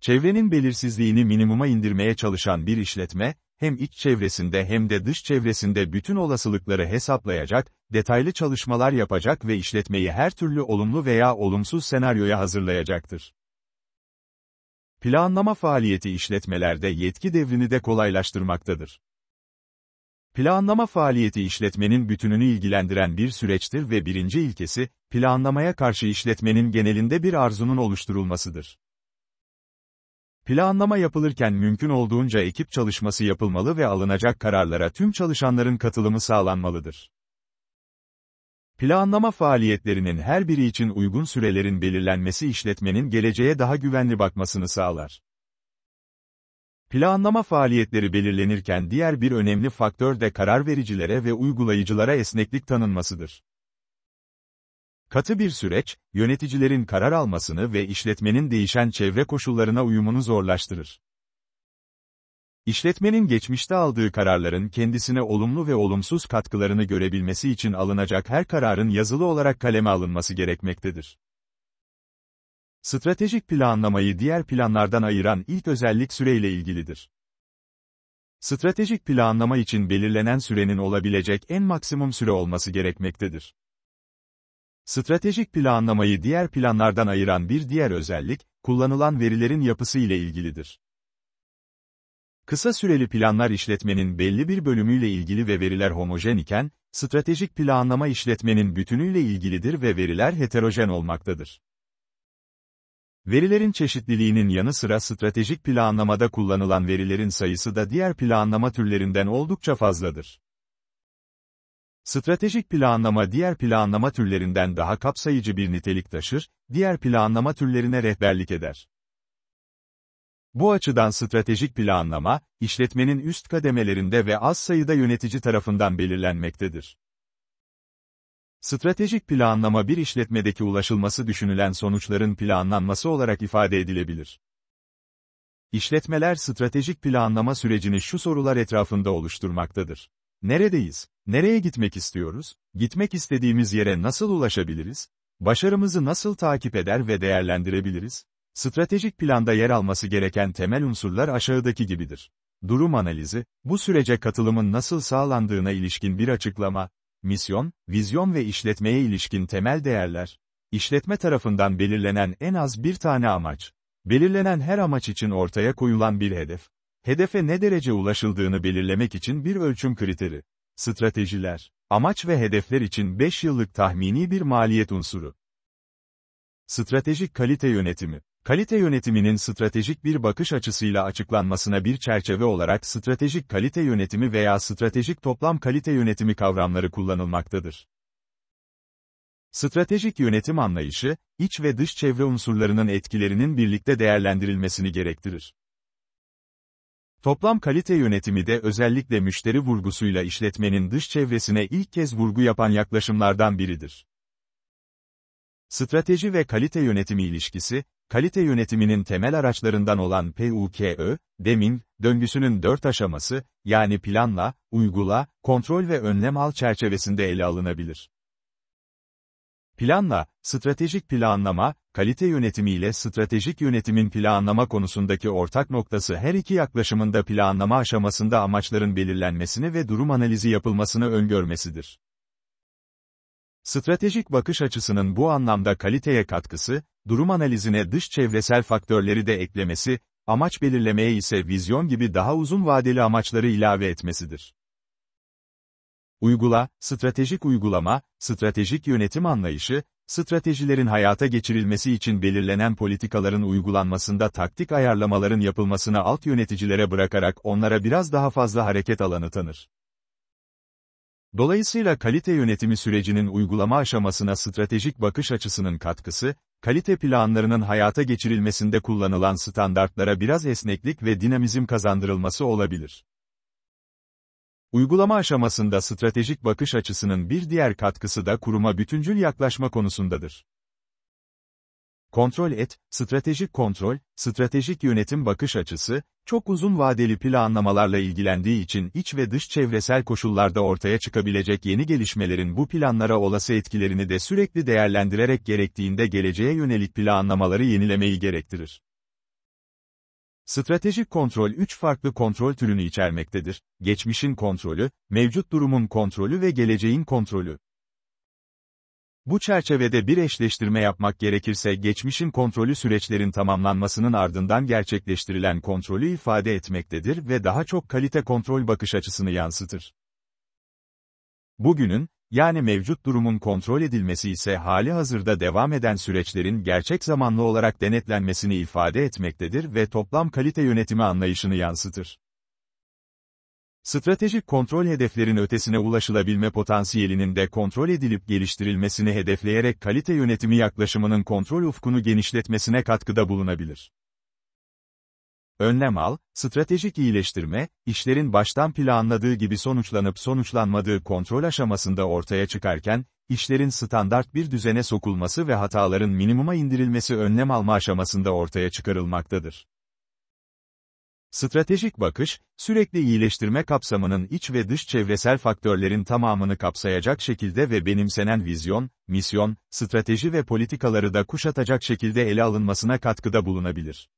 S1: Çevrenin belirsizliğini minimuma indirmeye çalışan bir işletme, hem iç çevresinde hem de dış çevresinde bütün olasılıkları hesaplayacak, detaylı çalışmalar yapacak ve işletmeyi her türlü olumlu veya olumsuz senaryoya hazırlayacaktır. Planlama faaliyeti işletmelerde yetki devrini de kolaylaştırmaktadır. Planlama faaliyeti işletmenin bütününü ilgilendiren bir süreçtir ve birinci ilkesi, planlamaya karşı işletmenin genelinde bir arzunun oluşturulmasıdır. Planlama yapılırken mümkün olduğunca ekip çalışması yapılmalı ve alınacak kararlara tüm çalışanların katılımı sağlanmalıdır. Planlama faaliyetlerinin her biri için uygun sürelerin belirlenmesi işletmenin geleceğe daha güvenli bakmasını sağlar. Planlama faaliyetleri belirlenirken diğer bir önemli faktör de karar vericilere ve uygulayıcılara esneklik tanınmasıdır. Katı bir süreç, yöneticilerin karar almasını ve işletmenin değişen çevre koşullarına uyumunu zorlaştırır. İşletmenin geçmişte aldığı kararların kendisine olumlu ve olumsuz katkılarını görebilmesi için alınacak her kararın yazılı olarak kaleme alınması gerekmektedir. Stratejik planlamayı diğer planlardan ayıran ilk özellik süreyle ilgilidir. Stratejik planlama için belirlenen sürenin olabilecek en maksimum süre olması gerekmektedir. Stratejik planlamayı diğer planlardan ayıran bir diğer özellik, kullanılan verilerin yapısı ile ilgilidir. Kısa süreli planlar işletmenin belli bir bölümüyle ilgili ve veriler homojen iken, stratejik planlama işletmenin bütünüyle ilgilidir ve veriler heterojen olmaktadır. Verilerin çeşitliliğinin yanı sıra stratejik planlamada kullanılan verilerin sayısı da diğer planlama türlerinden oldukça fazladır. Stratejik planlama diğer planlama türlerinden daha kapsayıcı bir nitelik taşır, diğer planlama türlerine rehberlik eder. Bu açıdan stratejik planlama, işletmenin üst kademelerinde ve az sayıda yönetici tarafından belirlenmektedir. Stratejik planlama bir işletmedeki ulaşılması düşünülen sonuçların planlanması olarak ifade edilebilir. İşletmeler stratejik planlama sürecini şu sorular etrafında oluşturmaktadır. Neredeyiz? Nereye gitmek istiyoruz? Gitmek istediğimiz yere nasıl ulaşabiliriz? Başarımızı nasıl takip eder ve değerlendirebiliriz? Stratejik planda yer alması gereken temel unsurlar aşağıdaki gibidir. Durum analizi, bu sürece katılımın nasıl sağlandığına ilişkin bir açıklama, misyon, vizyon ve işletmeye ilişkin temel değerler, işletme tarafından belirlenen en az bir tane amaç, belirlenen her amaç için ortaya koyulan bir hedef, hedefe ne derece ulaşıldığını belirlemek için bir ölçüm kriteri, stratejiler, amaç ve hedefler için 5 yıllık tahmini bir maliyet unsuru. Stratejik kalite yönetimi Kalite yönetiminin stratejik bir bakış açısıyla açıklanmasına bir çerçeve olarak stratejik kalite yönetimi veya stratejik toplam kalite yönetimi kavramları kullanılmaktadır. Stratejik yönetim anlayışı, iç ve dış çevre unsurlarının etkilerinin birlikte değerlendirilmesini gerektirir. Toplam kalite yönetimi de özellikle müşteri vurgusuyla işletmenin dış çevresine ilk kez vurgu yapan yaklaşımlardan biridir. Strateji ve kalite yönetimi ilişkisi, kalite yönetiminin temel araçlarından olan PUKE, demin, döngüsünün dört aşaması, yani planla, uygula, kontrol ve önlem al çerçevesinde ele alınabilir. Planla, stratejik planlama, kalite yönetimi ile stratejik yönetimin planlama konusundaki ortak noktası her iki yaklaşımında planlama aşamasında amaçların belirlenmesini ve durum analizi yapılmasını öngörmesidir. Stratejik bakış açısının bu anlamda kaliteye katkısı, durum analizine dış çevresel faktörleri de eklemesi, amaç belirlemeye ise vizyon gibi daha uzun vadeli amaçları ilave etmesidir. Uygula, stratejik uygulama, stratejik yönetim anlayışı, stratejilerin hayata geçirilmesi için belirlenen politikaların uygulanmasında taktik ayarlamaların yapılmasını alt yöneticilere bırakarak onlara biraz daha fazla hareket alanı tanır. Dolayısıyla kalite yönetimi sürecinin uygulama aşamasına stratejik bakış açısının katkısı, kalite planlarının hayata geçirilmesinde kullanılan standartlara biraz esneklik ve dinamizm kazandırılması olabilir. Uygulama aşamasında stratejik bakış açısının bir diğer katkısı da kuruma bütüncül yaklaşma konusundadır. Kontrol et, stratejik kontrol, stratejik yönetim bakış açısı, çok uzun vadeli planlamalarla ilgilendiği için iç ve dış çevresel koşullarda ortaya çıkabilecek yeni gelişmelerin bu planlara olası etkilerini de sürekli değerlendirerek gerektiğinde geleceğe yönelik planlamaları yenilemeyi gerektirir. Stratejik kontrol üç farklı kontrol türünü içermektedir. Geçmişin kontrolü, mevcut durumun kontrolü ve geleceğin kontrolü. Bu çerçevede bir eşleştirme yapmak gerekirse geçmişin kontrolü süreçlerin tamamlanmasının ardından gerçekleştirilen kontrolü ifade etmektedir ve daha çok kalite kontrol bakış açısını yansıtır. Bugünün, yani mevcut durumun kontrol edilmesi ise hali hazırda devam eden süreçlerin gerçek zamanlı olarak denetlenmesini ifade etmektedir ve toplam kalite yönetimi anlayışını yansıtır. Stratejik kontrol hedeflerin ötesine ulaşılabilme potansiyelinin de kontrol edilip geliştirilmesini hedefleyerek kalite yönetimi yaklaşımının kontrol ufkunu genişletmesine katkıda bulunabilir. Önlem al, stratejik iyileştirme, işlerin baştan planladığı gibi sonuçlanıp sonuçlanmadığı kontrol aşamasında ortaya çıkarken, işlerin standart bir düzene sokulması ve hataların minimuma indirilmesi önlem alma aşamasında ortaya çıkarılmaktadır. Stratejik bakış, sürekli iyileştirme kapsamının iç ve dış çevresel faktörlerin tamamını kapsayacak şekilde ve benimsenen vizyon, misyon, strateji ve politikaları da kuşatacak şekilde ele alınmasına katkıda bulunabilir.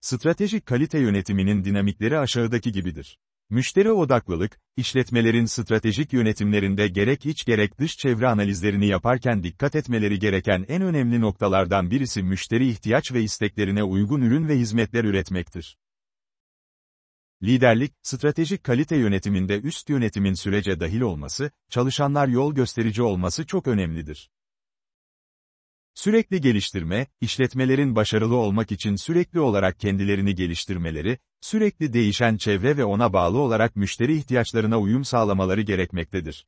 S1: Stratejik kalite yönetiminin dinamikleri aşağıdaki gibidir. Müşteri odaklılık, işletmelerin stratejik yönetimlerinde gerek iç gerek dış çevre analizlerini yaparken dikkat etmeleri gereken en önemli noktalardan birisi müşteri ihtiyaç ve isteklerine uygun ürün ve hizmetler üretmektir. Liderlik, stratejik kalite yönetiminde üst yönetimin sürece dahil olması, çalışanlar yol gösterici olması çok önemlidir. Sürekli geliştirme, işletmelerin başarılı olmak için sürekli olarak kendilerini geliştirmeleri, Sürekli değişen çevre ve ona bağlı olarak müşteri ihtiyaçlarına uyum sağlamaları gerekmektedir.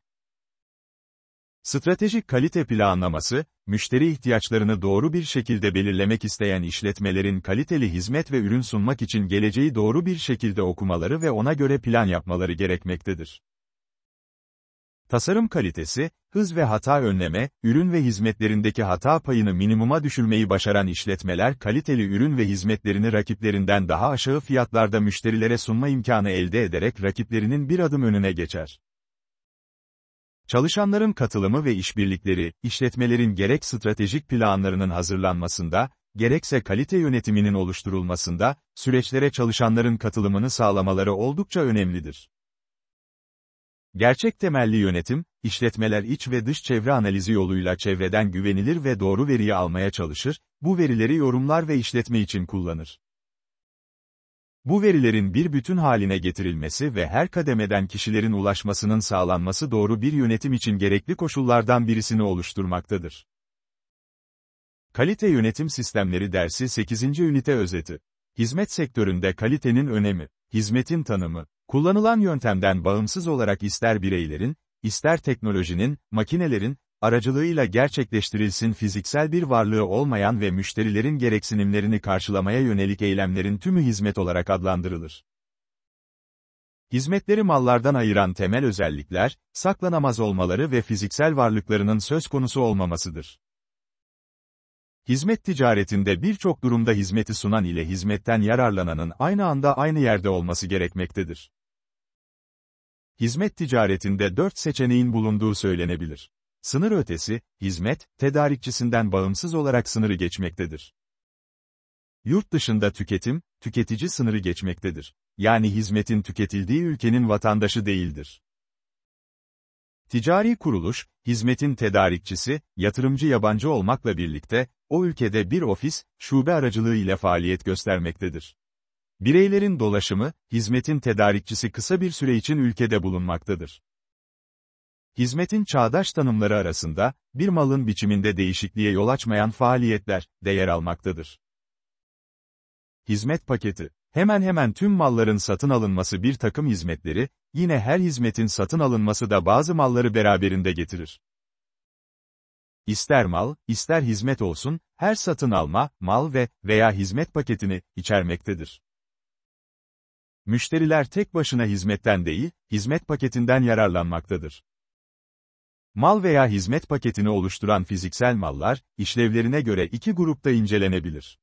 S1: Stratejik kalite planlaması, müşteri ihtiyaçlarını doğru bir şekilde belirlemek isteyen işletmelerin kaliteli hizmet ve ürün sunmak için geleceği doğru bir şekilde okumaları ve ona göre plan yapmaları gerekmektedir. Tasarım kalitesi, hız ve hata önleme, ürün ve hizmetlerindeki hata payını minimuma düşürmeyi başaran işletmeler kaliteli ürün ve hizmetlerini rakiplerinden daha aşağı fiyatlarda müşterilere sunma imkanı elde ederek rakiplerinin bir adım önüne geçer. Çalışanların katılımı ve işbirlikleri, işletmelerin gerek stratejik planlarının hazırlanmasında, gerekse kalite yönetiminin oluşturulmasında, süreçlere çalışanların katılımını sağlamaları oldukça önemlidir. Gerçek temelli yönetim, işletmeler iç ve dış çevre analizi yoluyla çevreden güvenilir ve doğru veriyi almaya çalışır, bu verileri yorumlar ve işletme için kullanır. Bu verilerin bir bütün haline getirilmesi ve her kademeden kişilerin ulaşmasının sağlanması doğru bir yönetim için gerekli koşullardan birisini oluşturmaktadır. Kalite Yönetim Sistemleri dersi 8. ünite özeti. Hizmet sektöründe kalitenin önemi, hizmetin tanımı, Kullanılan yöntemden bağımsız olarak ister bireylerin, ister teknolojinin, makinelerin, aracılığıyla gerçekleştirilsin fiziksel bir varlığı olmayan ve müşterilerin gereksinimlerini karşılamaya yönelik eylemlerin tümü hizmet olarak adlandırılır. Hizmetleri mallardan ayıran temel özellikler, saklanamaz olmaları ve fiziksel varlıklarının söz konusu olmamasıdır. Hizmet ticaretinde birçok durumda hizmeti sunan ile hizmetten yararlananın aynı anda aynı yerde olması gerekmektedir. Hizmet ticaretinde dört seçeneğin bulunduğu söylenebilir. Sınır ötesi, hizmet, tedarikçisinden bağımsız olarak sınırı geçmektedir. Yurt dışında tüketim, tüketici sınırı geçmektedir. Yani hizmetin tüketildiği ülkenin vatandaşı değildir. Ticari kuruluş, hizmetin tedarikçisi, yatırımcı yabancı olmakla birlikte, o ülkede bir ofis, şube aracılığı ile faaliyet göstermektedir. Bireylerin dolaşımı, hizmetin tedarikçisi kısa bir süre için ülkede bulunmaktadır. Hizmetin çağdaş tanımları arasında, bir malın biçiminde değişikliğe yol açmayan faaliyetler, de yer almaktadır. Hizmet paketi Hemen hemen tüm malların satın alınması bir takım hizmetleri, yine her hizmetin satın alınması da bazı malları beraberinde getirir. İster mal, ister hizmet olsun, her satın alma, mal ve veya hizmet paketini içermektedir. Müşteriler tek başına hizmetten değil, hizmet paketinden yararlanmaktadır. Mal veya hizmet paketini oluşturan fiziksel mallar, işlevlerine göre iki grupta incelenebilir.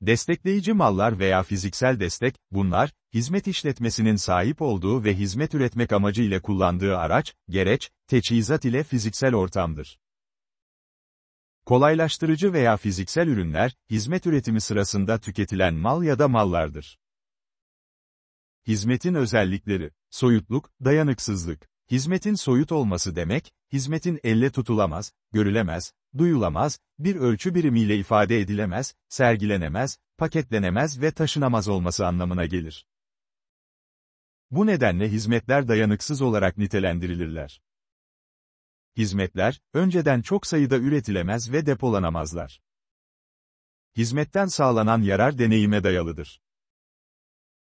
S1: Destekleyici mallar veya fiziksel destek, bunlar, hizmet işletmesinin sahip olduğu ve hizmet üretmek amacı ile kullandığı araç, gereç, teçhizat ile fiziksel ortamdır. Kolaylaştırıcı veya fiziksel ürünler, hizmet üretimi sırasında tüketilen mal ya da mallardır. Hizmetin özellikleri, soyutluk, dayanıksızlık. Hizmetin soyut olması demek, hizmetin elle tutulamaz, görülemez, duyulamaz, bir ölçü birimiyle ifade edilemez, sergilenemez, paketlenemez ve taşınamaz olması anlamına gelir. Bu nedenle hizmetler dayanıksız olarak nitelendirilirler. Hizmetler, önceden çok sayıda üretilemez ve depolanamazlar. Hizmetten sağlanan yarar deneyime dayalıdır.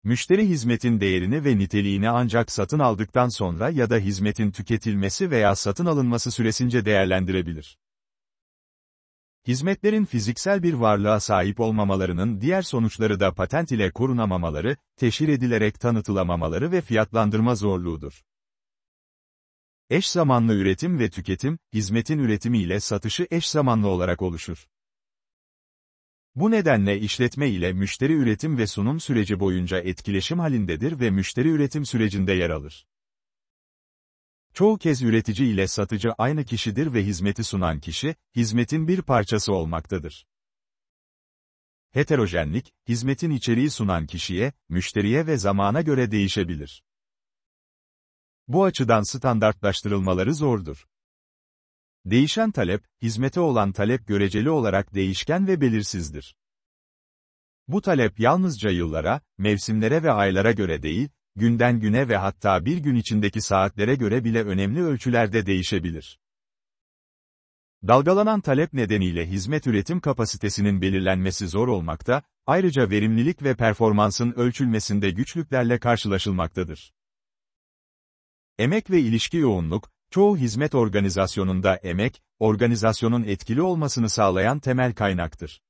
S1: Müşteri hizmetin değerini ve niteliğini ancak satın aldıktan sonra ya da hizmetin tüketilmesi veya satın alınması süresince değerlendirebilir. Hizmetlerin fiziksel bir varlığa sahip olmamalarının diğer sonuçları da patent ile korunamamaları, teşhir edilerek tanıtılamamaları ve fiyatlandırma zorluğudur. Eş zamanlı üretim ve tüketim, hizmetin üretimi ile satışı eş zamanlı olarak oluşur. Bu nedenle işletme ile müşteri üretim ve sunum süreci boyunca etkileşim halindedir ve müşteri üretim sürecinde yer alır. Çoğu kez üretici ile satıcı aynı kişidir ve hizmeti sunan kişi, hizmetin bir parçası olmaktadır. Heterojenlik, hizmetin içeriği sunan kişiye, müşteriye ve zamana göre değişebilir. Bu açıdan standartlaştırılmaları zordur. Değişen talep, hizmete olan talep göreceli olarak değişken ve belirsizdir. Bu talep yalnızca yıllara, mevsimlere ve aylara göre değil, günden güne ve hatta bir gün içindeki saatlere göre bile önemli ölçülerde değişebilir. Dalgalanan talep nedeniyle hizmet üretim kapasitesinin belirlenmesi zor olmakta, ayrıca verimlilik ve performansın ölçülmesinde güçlüklerle karşılaşılmaktadır. Emek ve ilişki yoğunluk, Çoğu hizmet organizasyonunda emek, organizasyonun etkili olmasını sağlayan temel kaynaktır.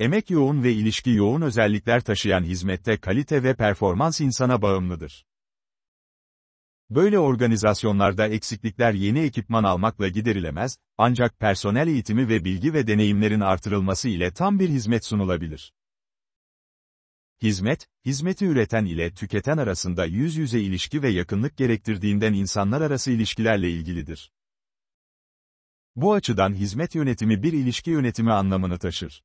S1: Emek yoğun ve ilişki yoğun özellikler taşıyan hizmette kalite ve performans insana bağımlıdır. Böyle organizasyonlarda eksiklikler yeni ekipman almakla giderilemez, ancak personel eğitimi ve bilgi ve deneyimlerin artırılması ile tam bir hizmet sunulabilir. Hizmet, hizmeti üreten ile tüketen arasında yüz yüze ilişki ve yakınlık gerektirdiğinden insanlar arası ilişkilerle ilgilidir. Bu açıdan hizmet yönetimi bir ilişki yönetimi anlamını taşır.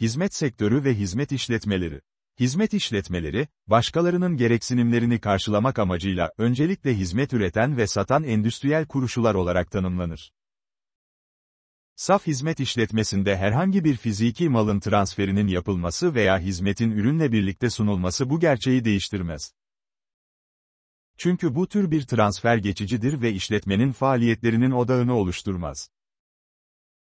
S1: Hizmet sektörü ve hizmet işletmeleri Hizmet işletmeleri, başkalarının gereksinimlerini karşılamak amacıyla öncelikle hizmet üreten ve satan endüstriyel kuruluşlar olarak tanımlanır. Saf hizmet işletmesinde herhangi bir fiziki malın transferinin yapılması veya hizmetin ürünle birlikte sunulması bu gerçeği değiştirmez. Çünkü bu tür bir transfer geçicidir ve işletmenin faaliyetlerinin odağını oluşturmaz.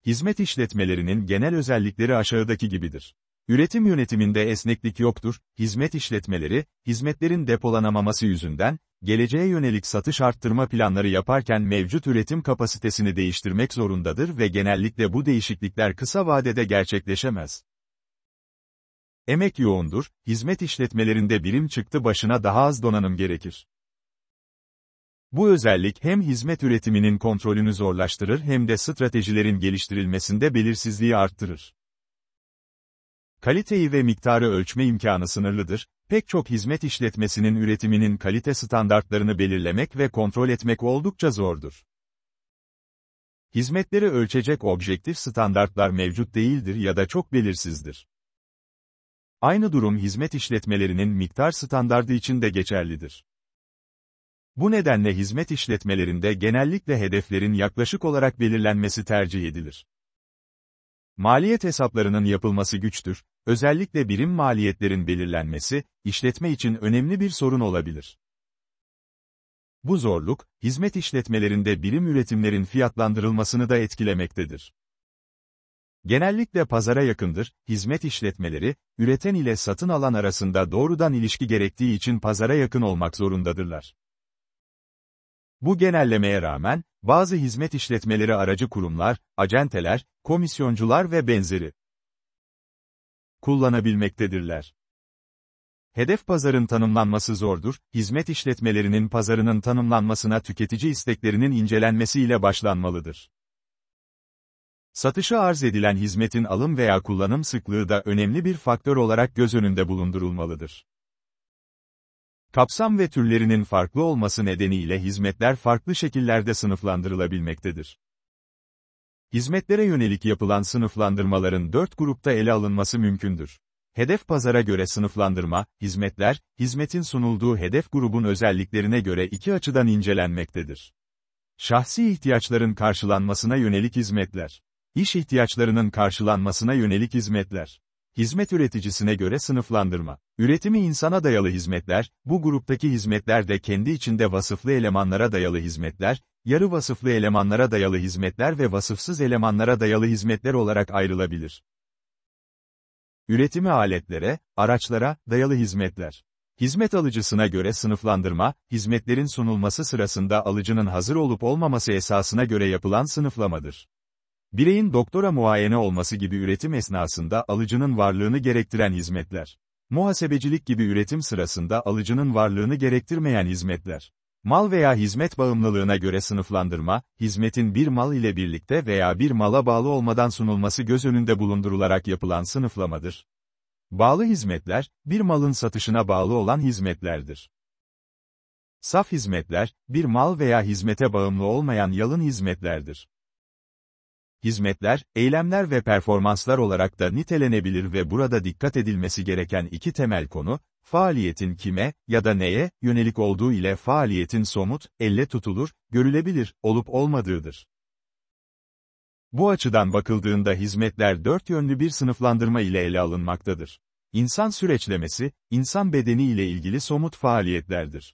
S1: Hizmet işletmelerinin genel özellikleri aşağıdaki gibidir. Üretim yönetiminde esneklik yoktur, hizmet işletmeleri, hizmetlerin depolanamaması yüzünden, geleceğe yönelik satış arttırma planları yaparken mevcut üretim kapasitesini değiştirmek zorundadır ve genellikle bu değişiklikler kısa vadede gerçekleşemez. Emek yoğundur, hizmet işletmelerinde birim çıktı başına daha az donanım gerekir. Bu özellik hem hizmet üretiminin kontrolünü zorlaştırır hem de stratejilerin geliştirilmesinde belirsizliği arttırır. Kaliteyi ve miktarı ölçme imkanı sınırlıdır, pek çok hizmet işletmesinin üretiminin kalite standartlarını belirlemek ve kontrol etmek oldukça zordur. Hizmetleri ölçecek objektif standartlar mevcut değildir ya da çok belirsizdir. Aynı durum hizmet işletmelerinin miktar standardı için de geçerlidir. Bu nedenle hizmet işletmelerinde genellikle hedeflerin yaklaşık olarak belirlenmesi tercih edilir. Maliyet hesaplarının yapılması güçtür, özellikle birim maliyetlerin belirlenmesi, işletme için önemli bir sorun olabilir. Bu zorluk, hizmet işletmelerinde birim üretimlerin fiyatlandırılmasını da etkilemektedir. Genellikle pazara yakındır, hizmet işletmeleri, üreten ile satın alan arasında doğrudan ilişki gerektiği için pazara yakın olmak zorundadırlar. Bu genellemeye rağmen, bazı hizmet işletmeleri aracı kurumlar, acenteler, komisyoncular ve benzeri kullanabilmektedirler. Hedef pazarın tanımlanması zordur, hizmet işletmelerinin pazarının tanımlanmasına tüketici isteklerinin incelenmesiyle başlanmalıdır. Satışa arz edilen hizmetin alım veya kullanım sıklığı da önemli bir faktör olarak göz önünde bulundurulmalıdır. Kapsam ve türlerinin farklı olması nedeniyle hizmetler farklı şekillerde sınıflandırılabilmektedir. Hizmetlere yönelik yapılan sınıflandırmaların dört grupta ele alınması mümkündür. Hedef pazara göre sınıflandırma, hizmetler, hizmetin sunulduğu hedef grubun özelliklerine göre iki açıdan incelenmektedir. Şahsi ihtiyaçların karşılanmasına yönelik hizmetler. İş ihtiyaçlarının karşılanmasına yönelik hizmetler. Hizmet üreticisine göre sınıflandırma. Üretimi insana dayalı hizmetler, bu gruptaki hizmetler de kendi içinde vasıflı elemanlara dayalı hizmetler, yarı vasıflı elemanlara dayalı hizmetler ve vasıfsız elemanlara dayalı hizmetler olarak ayrılabilir. Üretimi aletlere, araçlara dayalı hizmetler. Hizmet alıcısına göre sınıflandırma, hizmetlerin sunulması sırasında alıcının hazır olup olmaması esasına göre yapılan sınıflamadır. Bireyin doktora muayene olması gibi üretim esnasında alıcının varlığını gerektiren hizmetler. Muhasebecilik gibi üretim sırasında alıcının varlığını gerektirmeyen hizmetler. Mal veya hizmet bağımlılığına göre sınıflandırma, hizmetin bir mal ile birlikte veya bir mala bağlı olmadan sunulması göz önünde bulundurularak yapılan sınıflamadır. Bağlı hizmetler, bir malın satışına bağlı olan hizmetlerdir. Saf hizmetler, bir mal veya hizmete bağımlı olmayan yalın hizmetlerdir hizmetler, eylemler ve performanslar olarak da nitelenebilir ve burada dikkat edilmesi gereken iki temel konu, faaliyetin kime ya da neye yönelik olduğu ile faaliyetin somut, elle tutulur, görülebilir olup olmadığıdır. Bu açıdan bakıldığında hizmetler dört yönlü bir sınıflandırma ile ele alınmaktadır. İnsan süreçlemesi, insan bedeni ile ilgili somut faaliyetlerdir.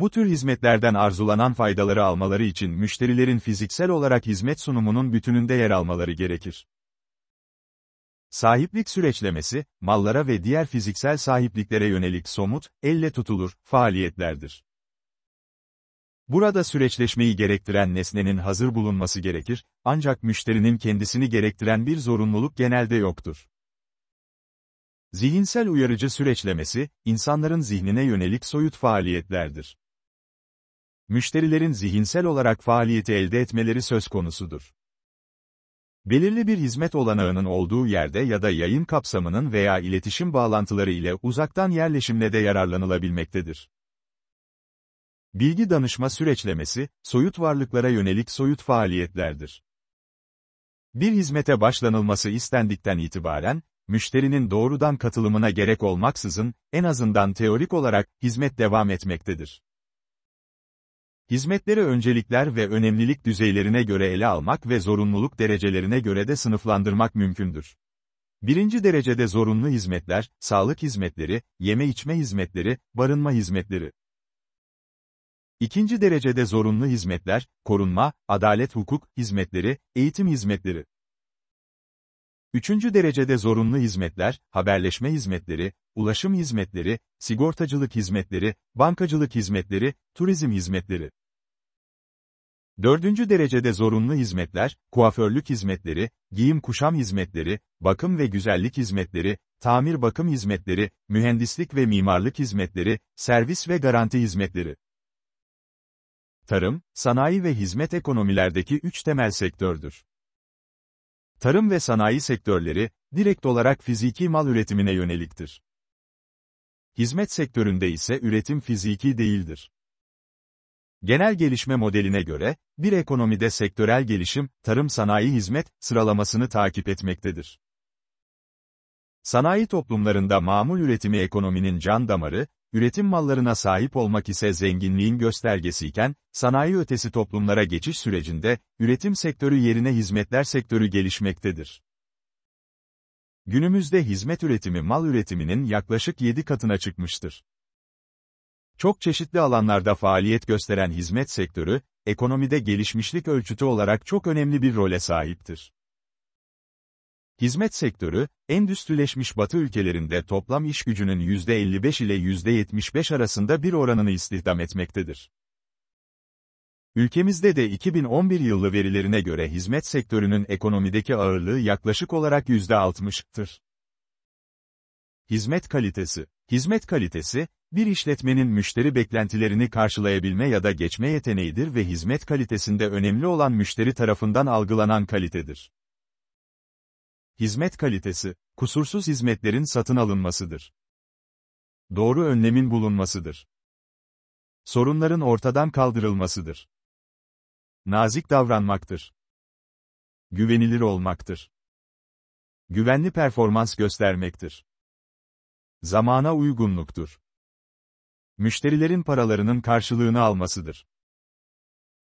S1: Bu tür hizmetlerden arzulanan faydaları almaları için müşterilerin fiziksel olarak hizmet sunumunun bütününde yer almaları gerekir. Sahiplik süreçlemesi, mallara ve diğer fiziksel sahipliklere yönelik somut, elle tutulur, faaliyetlerdir. Burada süreçleşmeyi gerektiren nesnenin hazır bulunması gerekir, ancak müşterinin kendisini gerektiren bir zorunluluk genelde yoktur. Zihinsel uyarıcı süreçlemesi, insanların zihnine yönelik soyut faaliyetlerdir müşterilerin zihinsel olarak faaliyeti elde etmeleri söz konusudur. Belirli bir hizmet olanağının olduğu yerde ya da yayın kapsamının veya iletişim bağlantıları ile uzaktan yerleşimle de yararlanılabilmektedir. Bilgi danışma süreçlemesi, soyut varlıklara yönelik soyut faaliyetlerdir. Bir hizmete başlanılması istendikten itibaren, müşterinin doğrudan katılımına gerek olmaksızın, en azından teorik olarak, hizmet devam etmektedir. Hizmetleri öncelikler ve önemlilik düzeylerine göre ele almak ve zorunluluk derecelerine göre de sınıflandırmak mümkündür. Birinci derecede zorunlu hizmetler, sağlık hizmetleri, yeme içme hizmetleri, barınma hizmetleri. İkinci derecede zorunlu hizmetler, korunma, adalet hukuk hizmetleri, eğitim hizmetleri. Üçüncü derecede zorunlu hizmetler, haberleşme hizmetleri, ulaşım hizmetleri, sigortacılık hizmetleri, bankacılık hizmetleri, turizm hizmetleri. Dördüncü derecede zorunlu hizmetler, kuaförlük hizmetleri, giyim kuşam hizmetleri, bakım ve güzellik hizmetleri, tamir bakım hizmetleri, mühendislik ve mimarlık hizmetleri, servis ve garanti hizmetleri. Tarım, sanayi ve hizmet ekonomilerdeki üç temel sektördür. Tarım ve sanayi sektörleri, direkt olarak fiziki mal üretimine yöneliktir. Hizmet sektöründe ise üretim fiziki değildir. Genel gelişme modeline göre, bir ekonomide sektörel gelişim, tarım sanayi hizmet, sıralamasını takip etmektedir. Sanayi toplumlarında mamul üretimi ekonominin can damarı, üretim mallarına sahip olmak ise zenginliğin göstergesiyken, sanayi ötesi toplumlara geçiş sürecinde, üretim sektörü yerine hizmetler sektörü gelişmektedir. Günümüzde hizmet üretimi mal üretiminin yaklaşık 7 katına çıkmıştır. Çok çeşitli alanlarda faaliyet gösteren hizmet sektörü, ekonomide gelişmişlik ölçütü olarak çok önemli bir role sahiptir. Hizmet sektörü, endüstrileşmiş batı ülkelerinde toplam iş gücünün %55 ile %75 arasında bir oranını istihdam etmektedir. Ülkemizde de 2011 yılı verilerine göre hizmet sektörünün ekonomideki ağırlığı yaklaşık olarak %60'tır. Hizmet kalitesi Hizmet kalitesi, bir işletmenin müşteri beklentilerini karşılayabilme ya da geçme yeteneğidir ve hizmet kalitesinde önemli olan müşteri tarafından algılanan kalitedir. Hizmet kalitesi, kusursuz hizmetlerin satın alınmasıdır. Doğru önlemin bulunmasıdır. Sorunların ortadan kaldırılmasıdır. Nazik davranmaktır. Güvenilir olmaktır. Güvenli performans göstermektir. Zamana uygunluktur müşterilerin paralarının karşılığını almasıdır.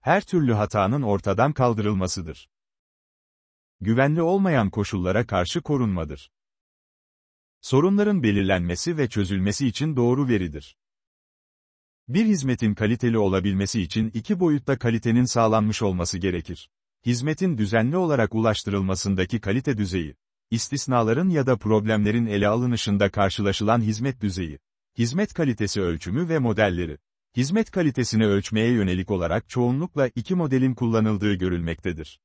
S1: Her türlü hatanın ortadan kaldırılmasıdır. Güvenli olmayan koşullara karşı korunmadır. Sorunların belirlenmesi ve çözülmesi için doğru veridir. Bir hizmetin kaliteli olabilmesi için iki boyutta kalitenin sağlanmış olması gerekir. Hizmetin düzenli olarak ulaştırılmasındaki kalite düzeyi, istisnaların ya da problemlerin ele alınışında karşılaşılan hizmet düzeyi, Hizmet kalitesi ölçümü ve modelleri. Hizmet kalitesini ölçmeye yönelik olarak çoğunlukla iki modelin kullanıldığı görülmektedir.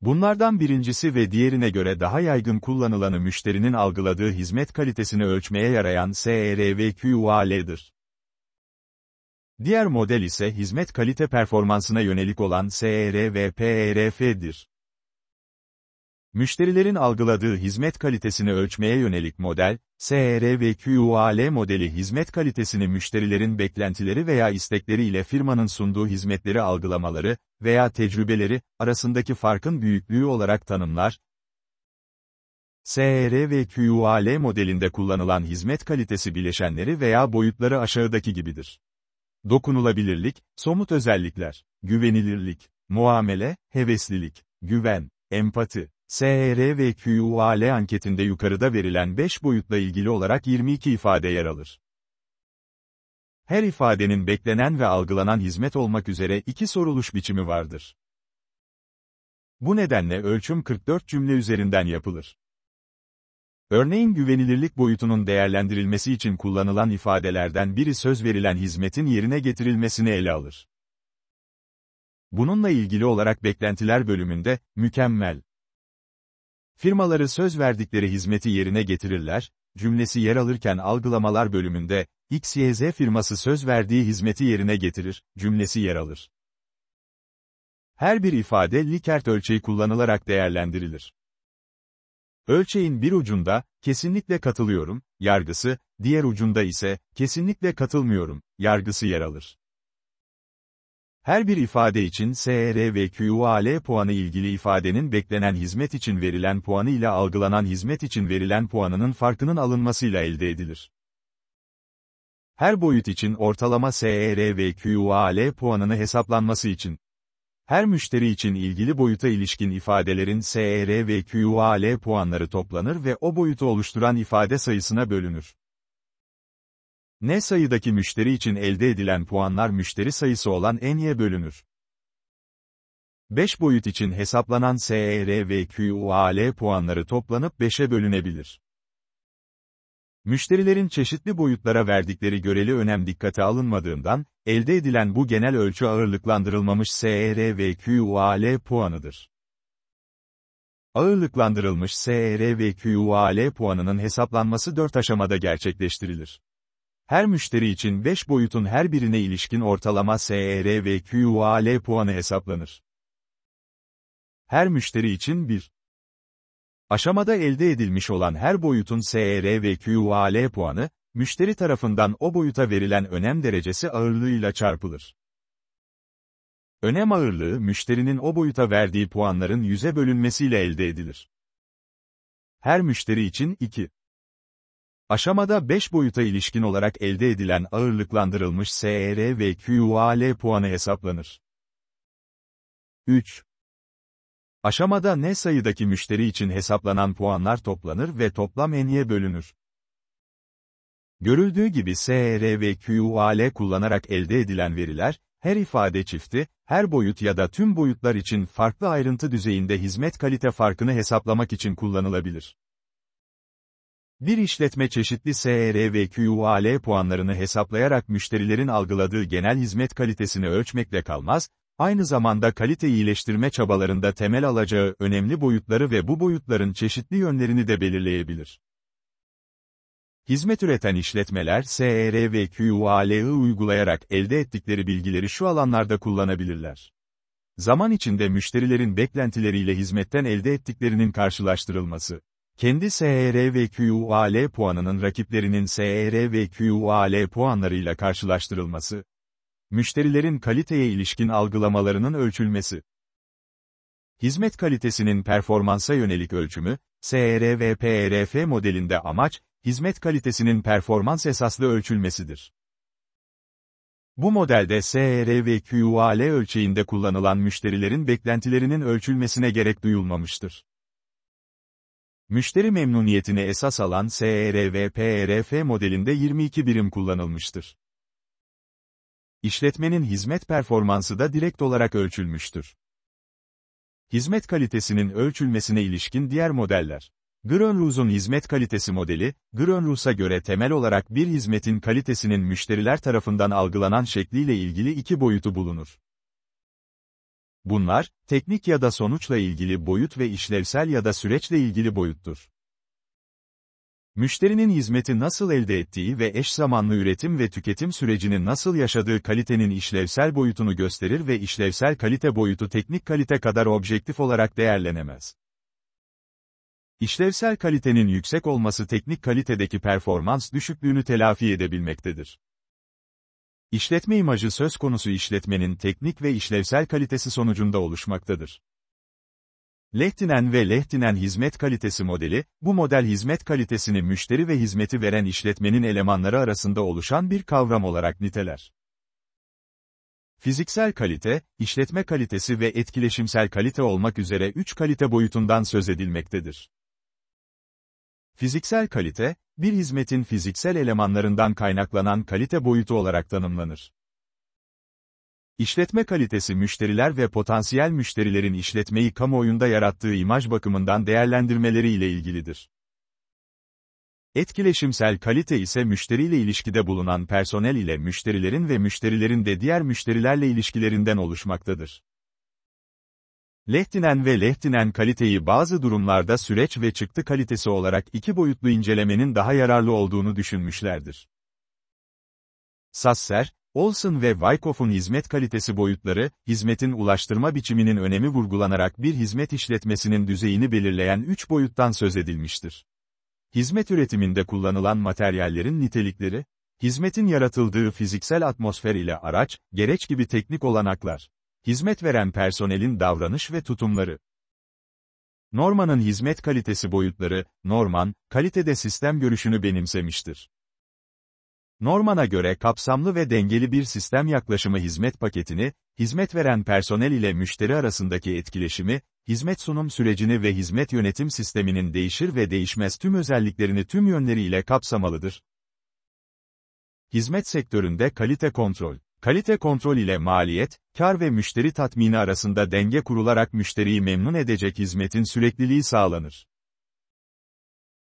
S1: Bunlardan birincisi ve diğerine göre daha yaygın kullanılanı müşterinin algıladığı hizmet kalitesini ölçmeye yarayan SERVQAL'dir. Diğer model ise hizmet kalite performansına yönelik olan SER Müşterilerin algıladığı hizmet kalitesini ölçmeye yönelik model, SR ve QUAL modeli hizmet kalitesini müşterilerin beklentileri veya istekleri ile firmanın sunduğu hizmetleri algılamaları veya tecrübeleri arasındaki farkın büyüklüğü olarak tanımlar. SR ve QUAL modelinde kullanılan hizmet kalitesi bileşenleri veya boyutları aşağıdaki gibidir. Dokunulabilirlik, somut özellikler, güvenilirlik, muamele, heveslilik, güven, empati, SHR ve QUAL anketinde yukarıda verilen 5 boyutla ilgili olarak 22 ifade yer alır. Her ifadenin beklenen ve algılanan hizmet olmak üzere iki soruluş biçimi vardır. Bu nedenle ölçüm 44 cümle üzerinden yapılır. Örneğin güvenilirlik boyutunun değerlendirilmesi için kullanılan ifadelerden biri söz verilen hizmetin yerine getirilmesini ele alır. Bununla ilgili olarak beklentiler bölümünde, mükemmel, Firmaları söz verdikleri hizmeti yerine getirirler, cümlesi yer alırken algılamalar bölümünde, XYZ firması söz verdiği hizmeti yerine getirir, cümlesi yer alır. Her bir ifade Likert ölçeği kullanılarak değerlendirilir. Ölçeğin bir ucunda, kesinlikle katılıyorum, yargısı, diğer ucunda ise, kesinlikle katılmıyorum, yargısı yer alır. Her bir ifade için SR ve QAL puanı ilgili ifadenin beklenen hizmet için verilen puanı ile algılanan hizmet için verilen puanının farkının alınmasıyla elde edilir. Her boyut için ortalama SR ve QAL puanını hesaplanması için her müşteri için ilgili boyuta ilişkin ifadelerin SR ve QAL puanları toplanır ve o boyutu oluşturan ifade sayısına bölünür. N sayıdaki müşteri için elde edilen puanlar müşteri sayısı olan N'ye bölünür. 5 boyut için hesaplanan SER ve QUAL puanları toplanıp 5'e bölünebilir. Müşterilerin çeşitli boyutlara verdikleri göreli önem dikkate alınmadığından, elde edilen bu genel ölçü ağırlıklandırılmamış SER ve QUAL puanıdır. Ağırlıklandırılmış SER ve QUAL puanının hesaplanması 4 aşamada gerçekleştirilir. Her müşteri için 5 boyutun her birine ilişkin ortalama SER ve QAL puanı hesaplanır. Her müşteri için 1. Aşamada elde edilmiş olan her boyutun SER ve QAL puanı, müşteri tarafından o boyuta verilen önem derecesi ağırlığıyla çarpılır. Önem ağırlığı, müşterinin o boyuta verdiği puanların yüze bölünmesiyle elde edilir. Her müşteri için 2. Aşamada 5 boyuta ilişkin olarak elde edilen ağırlıklandırılmış SER ve QAL puanı hesaplanır. 3. Aşamada ne sayıdaki müşteri için hesaplanan puanlar toplanır ve toplam enye bölünür. Görüldüğü gibi SER ve QAL kullanarak elde edilen veriler, her ifade çifti, her boyut ya da tüm boyutlar için farklı ayrıntı düzeyinde hizmet kalite farkını hesaplamak için kullanılabilir. Bir işletme çeşitli SR e ve QAL puanlarını hesaplayarak müşterilerin algıladığı genel hizmet kalitesini ölçmekle kalmaz, aynı zamanda kalite iyileştirme çabalarında temel alacağı önemli boyutları ve bu boyutların çeşitli yönlerini de belirleyebilir. Hizmet üreten işletmeler SR e ve QAL'ı uygulayarak elde ettikleri bilgileri şu alanlarda kullanabilirler. Zaman içinde müşterilerin beklentileriyle hizmetten elde ettiklerinin karşılaştırılması, kendi SER ve QUAL puanının rakiplerinin SER ve QUAL puanlarıyla karşılaştırılması, müşterilerin kaliteye ilişkin algılamalarının ölçülmesi, hizmet kalitesinin performansa yönelik ölçümü, SER ve PRF modelinde amaç, hizmet kalitesinin performans esaslı ölçülmesidir. Bu modelde SER ve QUAL ölçeğinde kullanılan müşterilerin beklentilerinin ölçülmesine gerek duyulmamıştır. Müşteri memnuniyetini esas alan SER ve PRF modelinde 22 birim kullanılmıştır. İşletmenin hizmet performansı da direkt olarak ölçülmüştür. Hizmet kalitesinin ölçülmesine ilişkin diğer modeller. Grönrus'un hizmet kalitesi modeli, Grönrus'a göre temel olarak bir hizmetin kalitesinin müşteriler tarafından algılanan şekliyle ilgili iki boyutu bulunur. Bunlar, teknik ya da sonuçla ilgili boyut ve işlevsel ya da süreçle ilgili boyuttur. Müşterinin hizmeti nasıl elde ettiği ve eş zamanlı üretim ve tüketim sürecini nasıl yaşadığı kalitenin işlevsel boyutunu gösterir ve işlevsel kalite boyutu teknik kalite kadar objektif olarak değerlenemez. İşlevsel kalitenin yüksek olması teknik kalitedeki performans düşüklüğünü telafi edebilmektedir. İşletme imajı söz konusu işletmenin teknik ve işlevsel kalitesi sonucunda oluşmaktadır. Lehtinen ve Lehtinen hizmet kalitesi modeli, bu model hizmet kalitesini müşteri ve hizmeti veren işletmenin elemanları arasında oluşan bir kavram olarak niteler. Fiziksel kalite, işletme kalitesi ve etkileşimsel kalite olmak üzere üç kalite boyutundan söz edilmektedir. Fiziksel kalite, bir hizmetin fiziksel elemanlarından kaynaklanan kalite boyutu olarak tanımlanır. İşletme kalitesi müşteriler ve potansiyel müşterilerin işletmeyi kamuoyunda yarattığı imaj bakımından değerlendirmeleri ile ilgilidir. Etkileşimsel kalite ise müşteriyle ilişkide bulunan personel ile müşterilerin ve müşterilerin de diğer müşterilerle ilişkilerinden oluşmaktadır. Lehtinen ve lehtinen kaliteyi bazı durumlarda süreç ve çıktı kalitesi olarak iki boyutlu incelemenin daha yararlı olduğunu düşünmüşlerdir. Sasser, Olson ve Wyckoff'un hizmet kalitesi boyutları, hizmetin ulaştırma biçiminin önemi vurgulanarak bir hizmet işletmesinin düzeyini belirleyen üç boyuttan söz edilmiştir. Hizmet üretiminde kullanılan materyallerin nitelikleri, hizmetin yaratıldığı fiziksel atmosfer ile araç, gereç gibi teknik olanaklar. Hizmet veren personelin davranış ve tutumları. Norman'ın hizmet kalitesi boyutları, Norman, kalitede sistem görüşünü benimsemiştir. Norman'a göre kapsamlı ve dengeli bir sistem yaklaşımı hizmet paketini, hizmet veren personel ile müşteri arasındaki etkileşimi, hizmet sunum sürecini ve hizmet yönetim sisteminin değişir ve değişmez tüm özelliklerini tüm yönleriyle kapsamalıdır. Hizmet sektöründe kalite kontrol Kalite kontrol ile maliyet, kar ve müşteri tatmini arasında denge kurularak müşteriyi memnun edecek hizmetin sürekliliği sağlanır.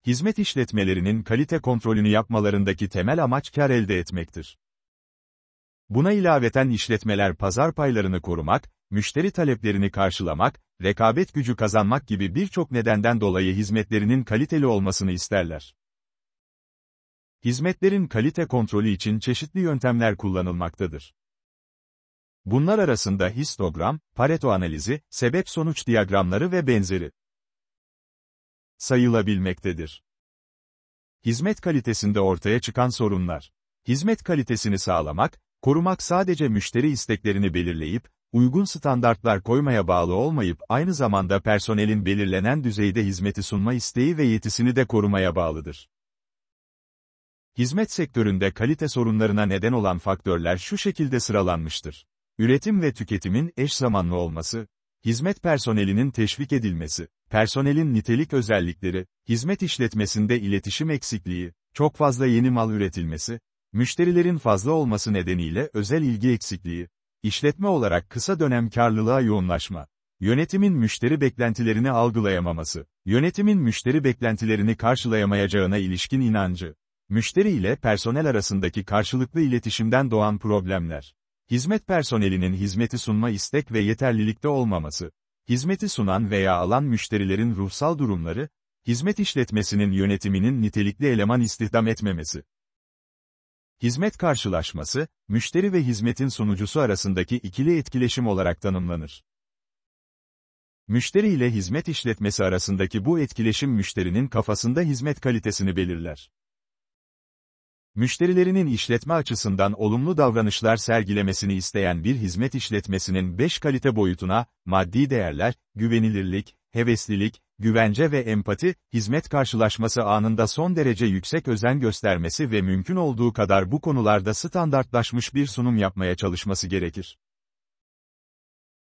S1: Hizmet işletmelerinin kalite kontrolünü yapmalarındaki temel amaç kar elde etmektir. Buna ilaveten işletmeler pazar paylarını korumak, müşteri taleplerini karşılamak, rekabet gücü kazanmak gibi birçok nedenden dolayı hizmetlerinin kaliteli olmasını isterler hizmetlerin kalite kontrolü için çeşitli yöntemler kullanılmaktadır. Bunlar arasında histogram, Pareto analizi, sebep-sonuç diyagramları ve benzeri sayılabilmektedir. Hizmet kalitesinde ortaya çıkan sorunlar. Hizmet kalitesini sağlamak, korumak sadece müşteri isteklerini belirleyip, uygun standartlar koymaya bağlı olmayıp aynı zamanda personelin belirlenen düzeyde hizmeti sunma isteği ve yetisini de korumaya bağlıdır. Hizmet sektöründe kalite sorunlarına neden olan faktörler şu şekilde sıralanmıştır. Üretim ve tüketimin eş zamanlı olması, hizmet personelinin teşvik edilmesi, personelin nitelik özellikleri, hizmet işletmesinde iletişim eksikliği, çok fazla yeni mal üretilmesi, müşterilerin fazla olması nedeniyle özel ilgi eksikliği, işletme olarak kısa dönem karlılığa yoğunlaşma, yönetimin müşteri beklentilerini algılayamaması, yönetimin müşteri beklentilerini karşılayamayacağına ilişkin inancı, Müşteri ile personel arasındaki karşılıklı iletişimden doğan problemler. Hizmet personelinin hizmeti sunma istek ve yeterlilikte olmaması. Hizmeti sunan veya alan müşterilerin ruhsal durumları, hizmet işletmesinin yönetiminin nitelikli eleman istihdam etmemesi. Hizmet karşılaşması, müşteri ve hizmetin sunucusu arasındaki ikili etkileşim olarak tanımlanır. Müşteri ile hizmet işletmesi arasındaki bu etkileşim müşterinin kafasında hizmet kalitesini belirler. Müşterilerinin işletme açısından olumlu davranışlar sergilemesini isteyen bir hizmet işletmesinin 5 kalite boyutuna, maddi değerler, güvenilirlik, heveslilik, güvence ve empati, hizmet karşılaşması anında son derece yüksek özen göstermesi ve mümkün olduğu kadar bu konularda standartlaşmış bir sunum yapmaya çalışması gerekir.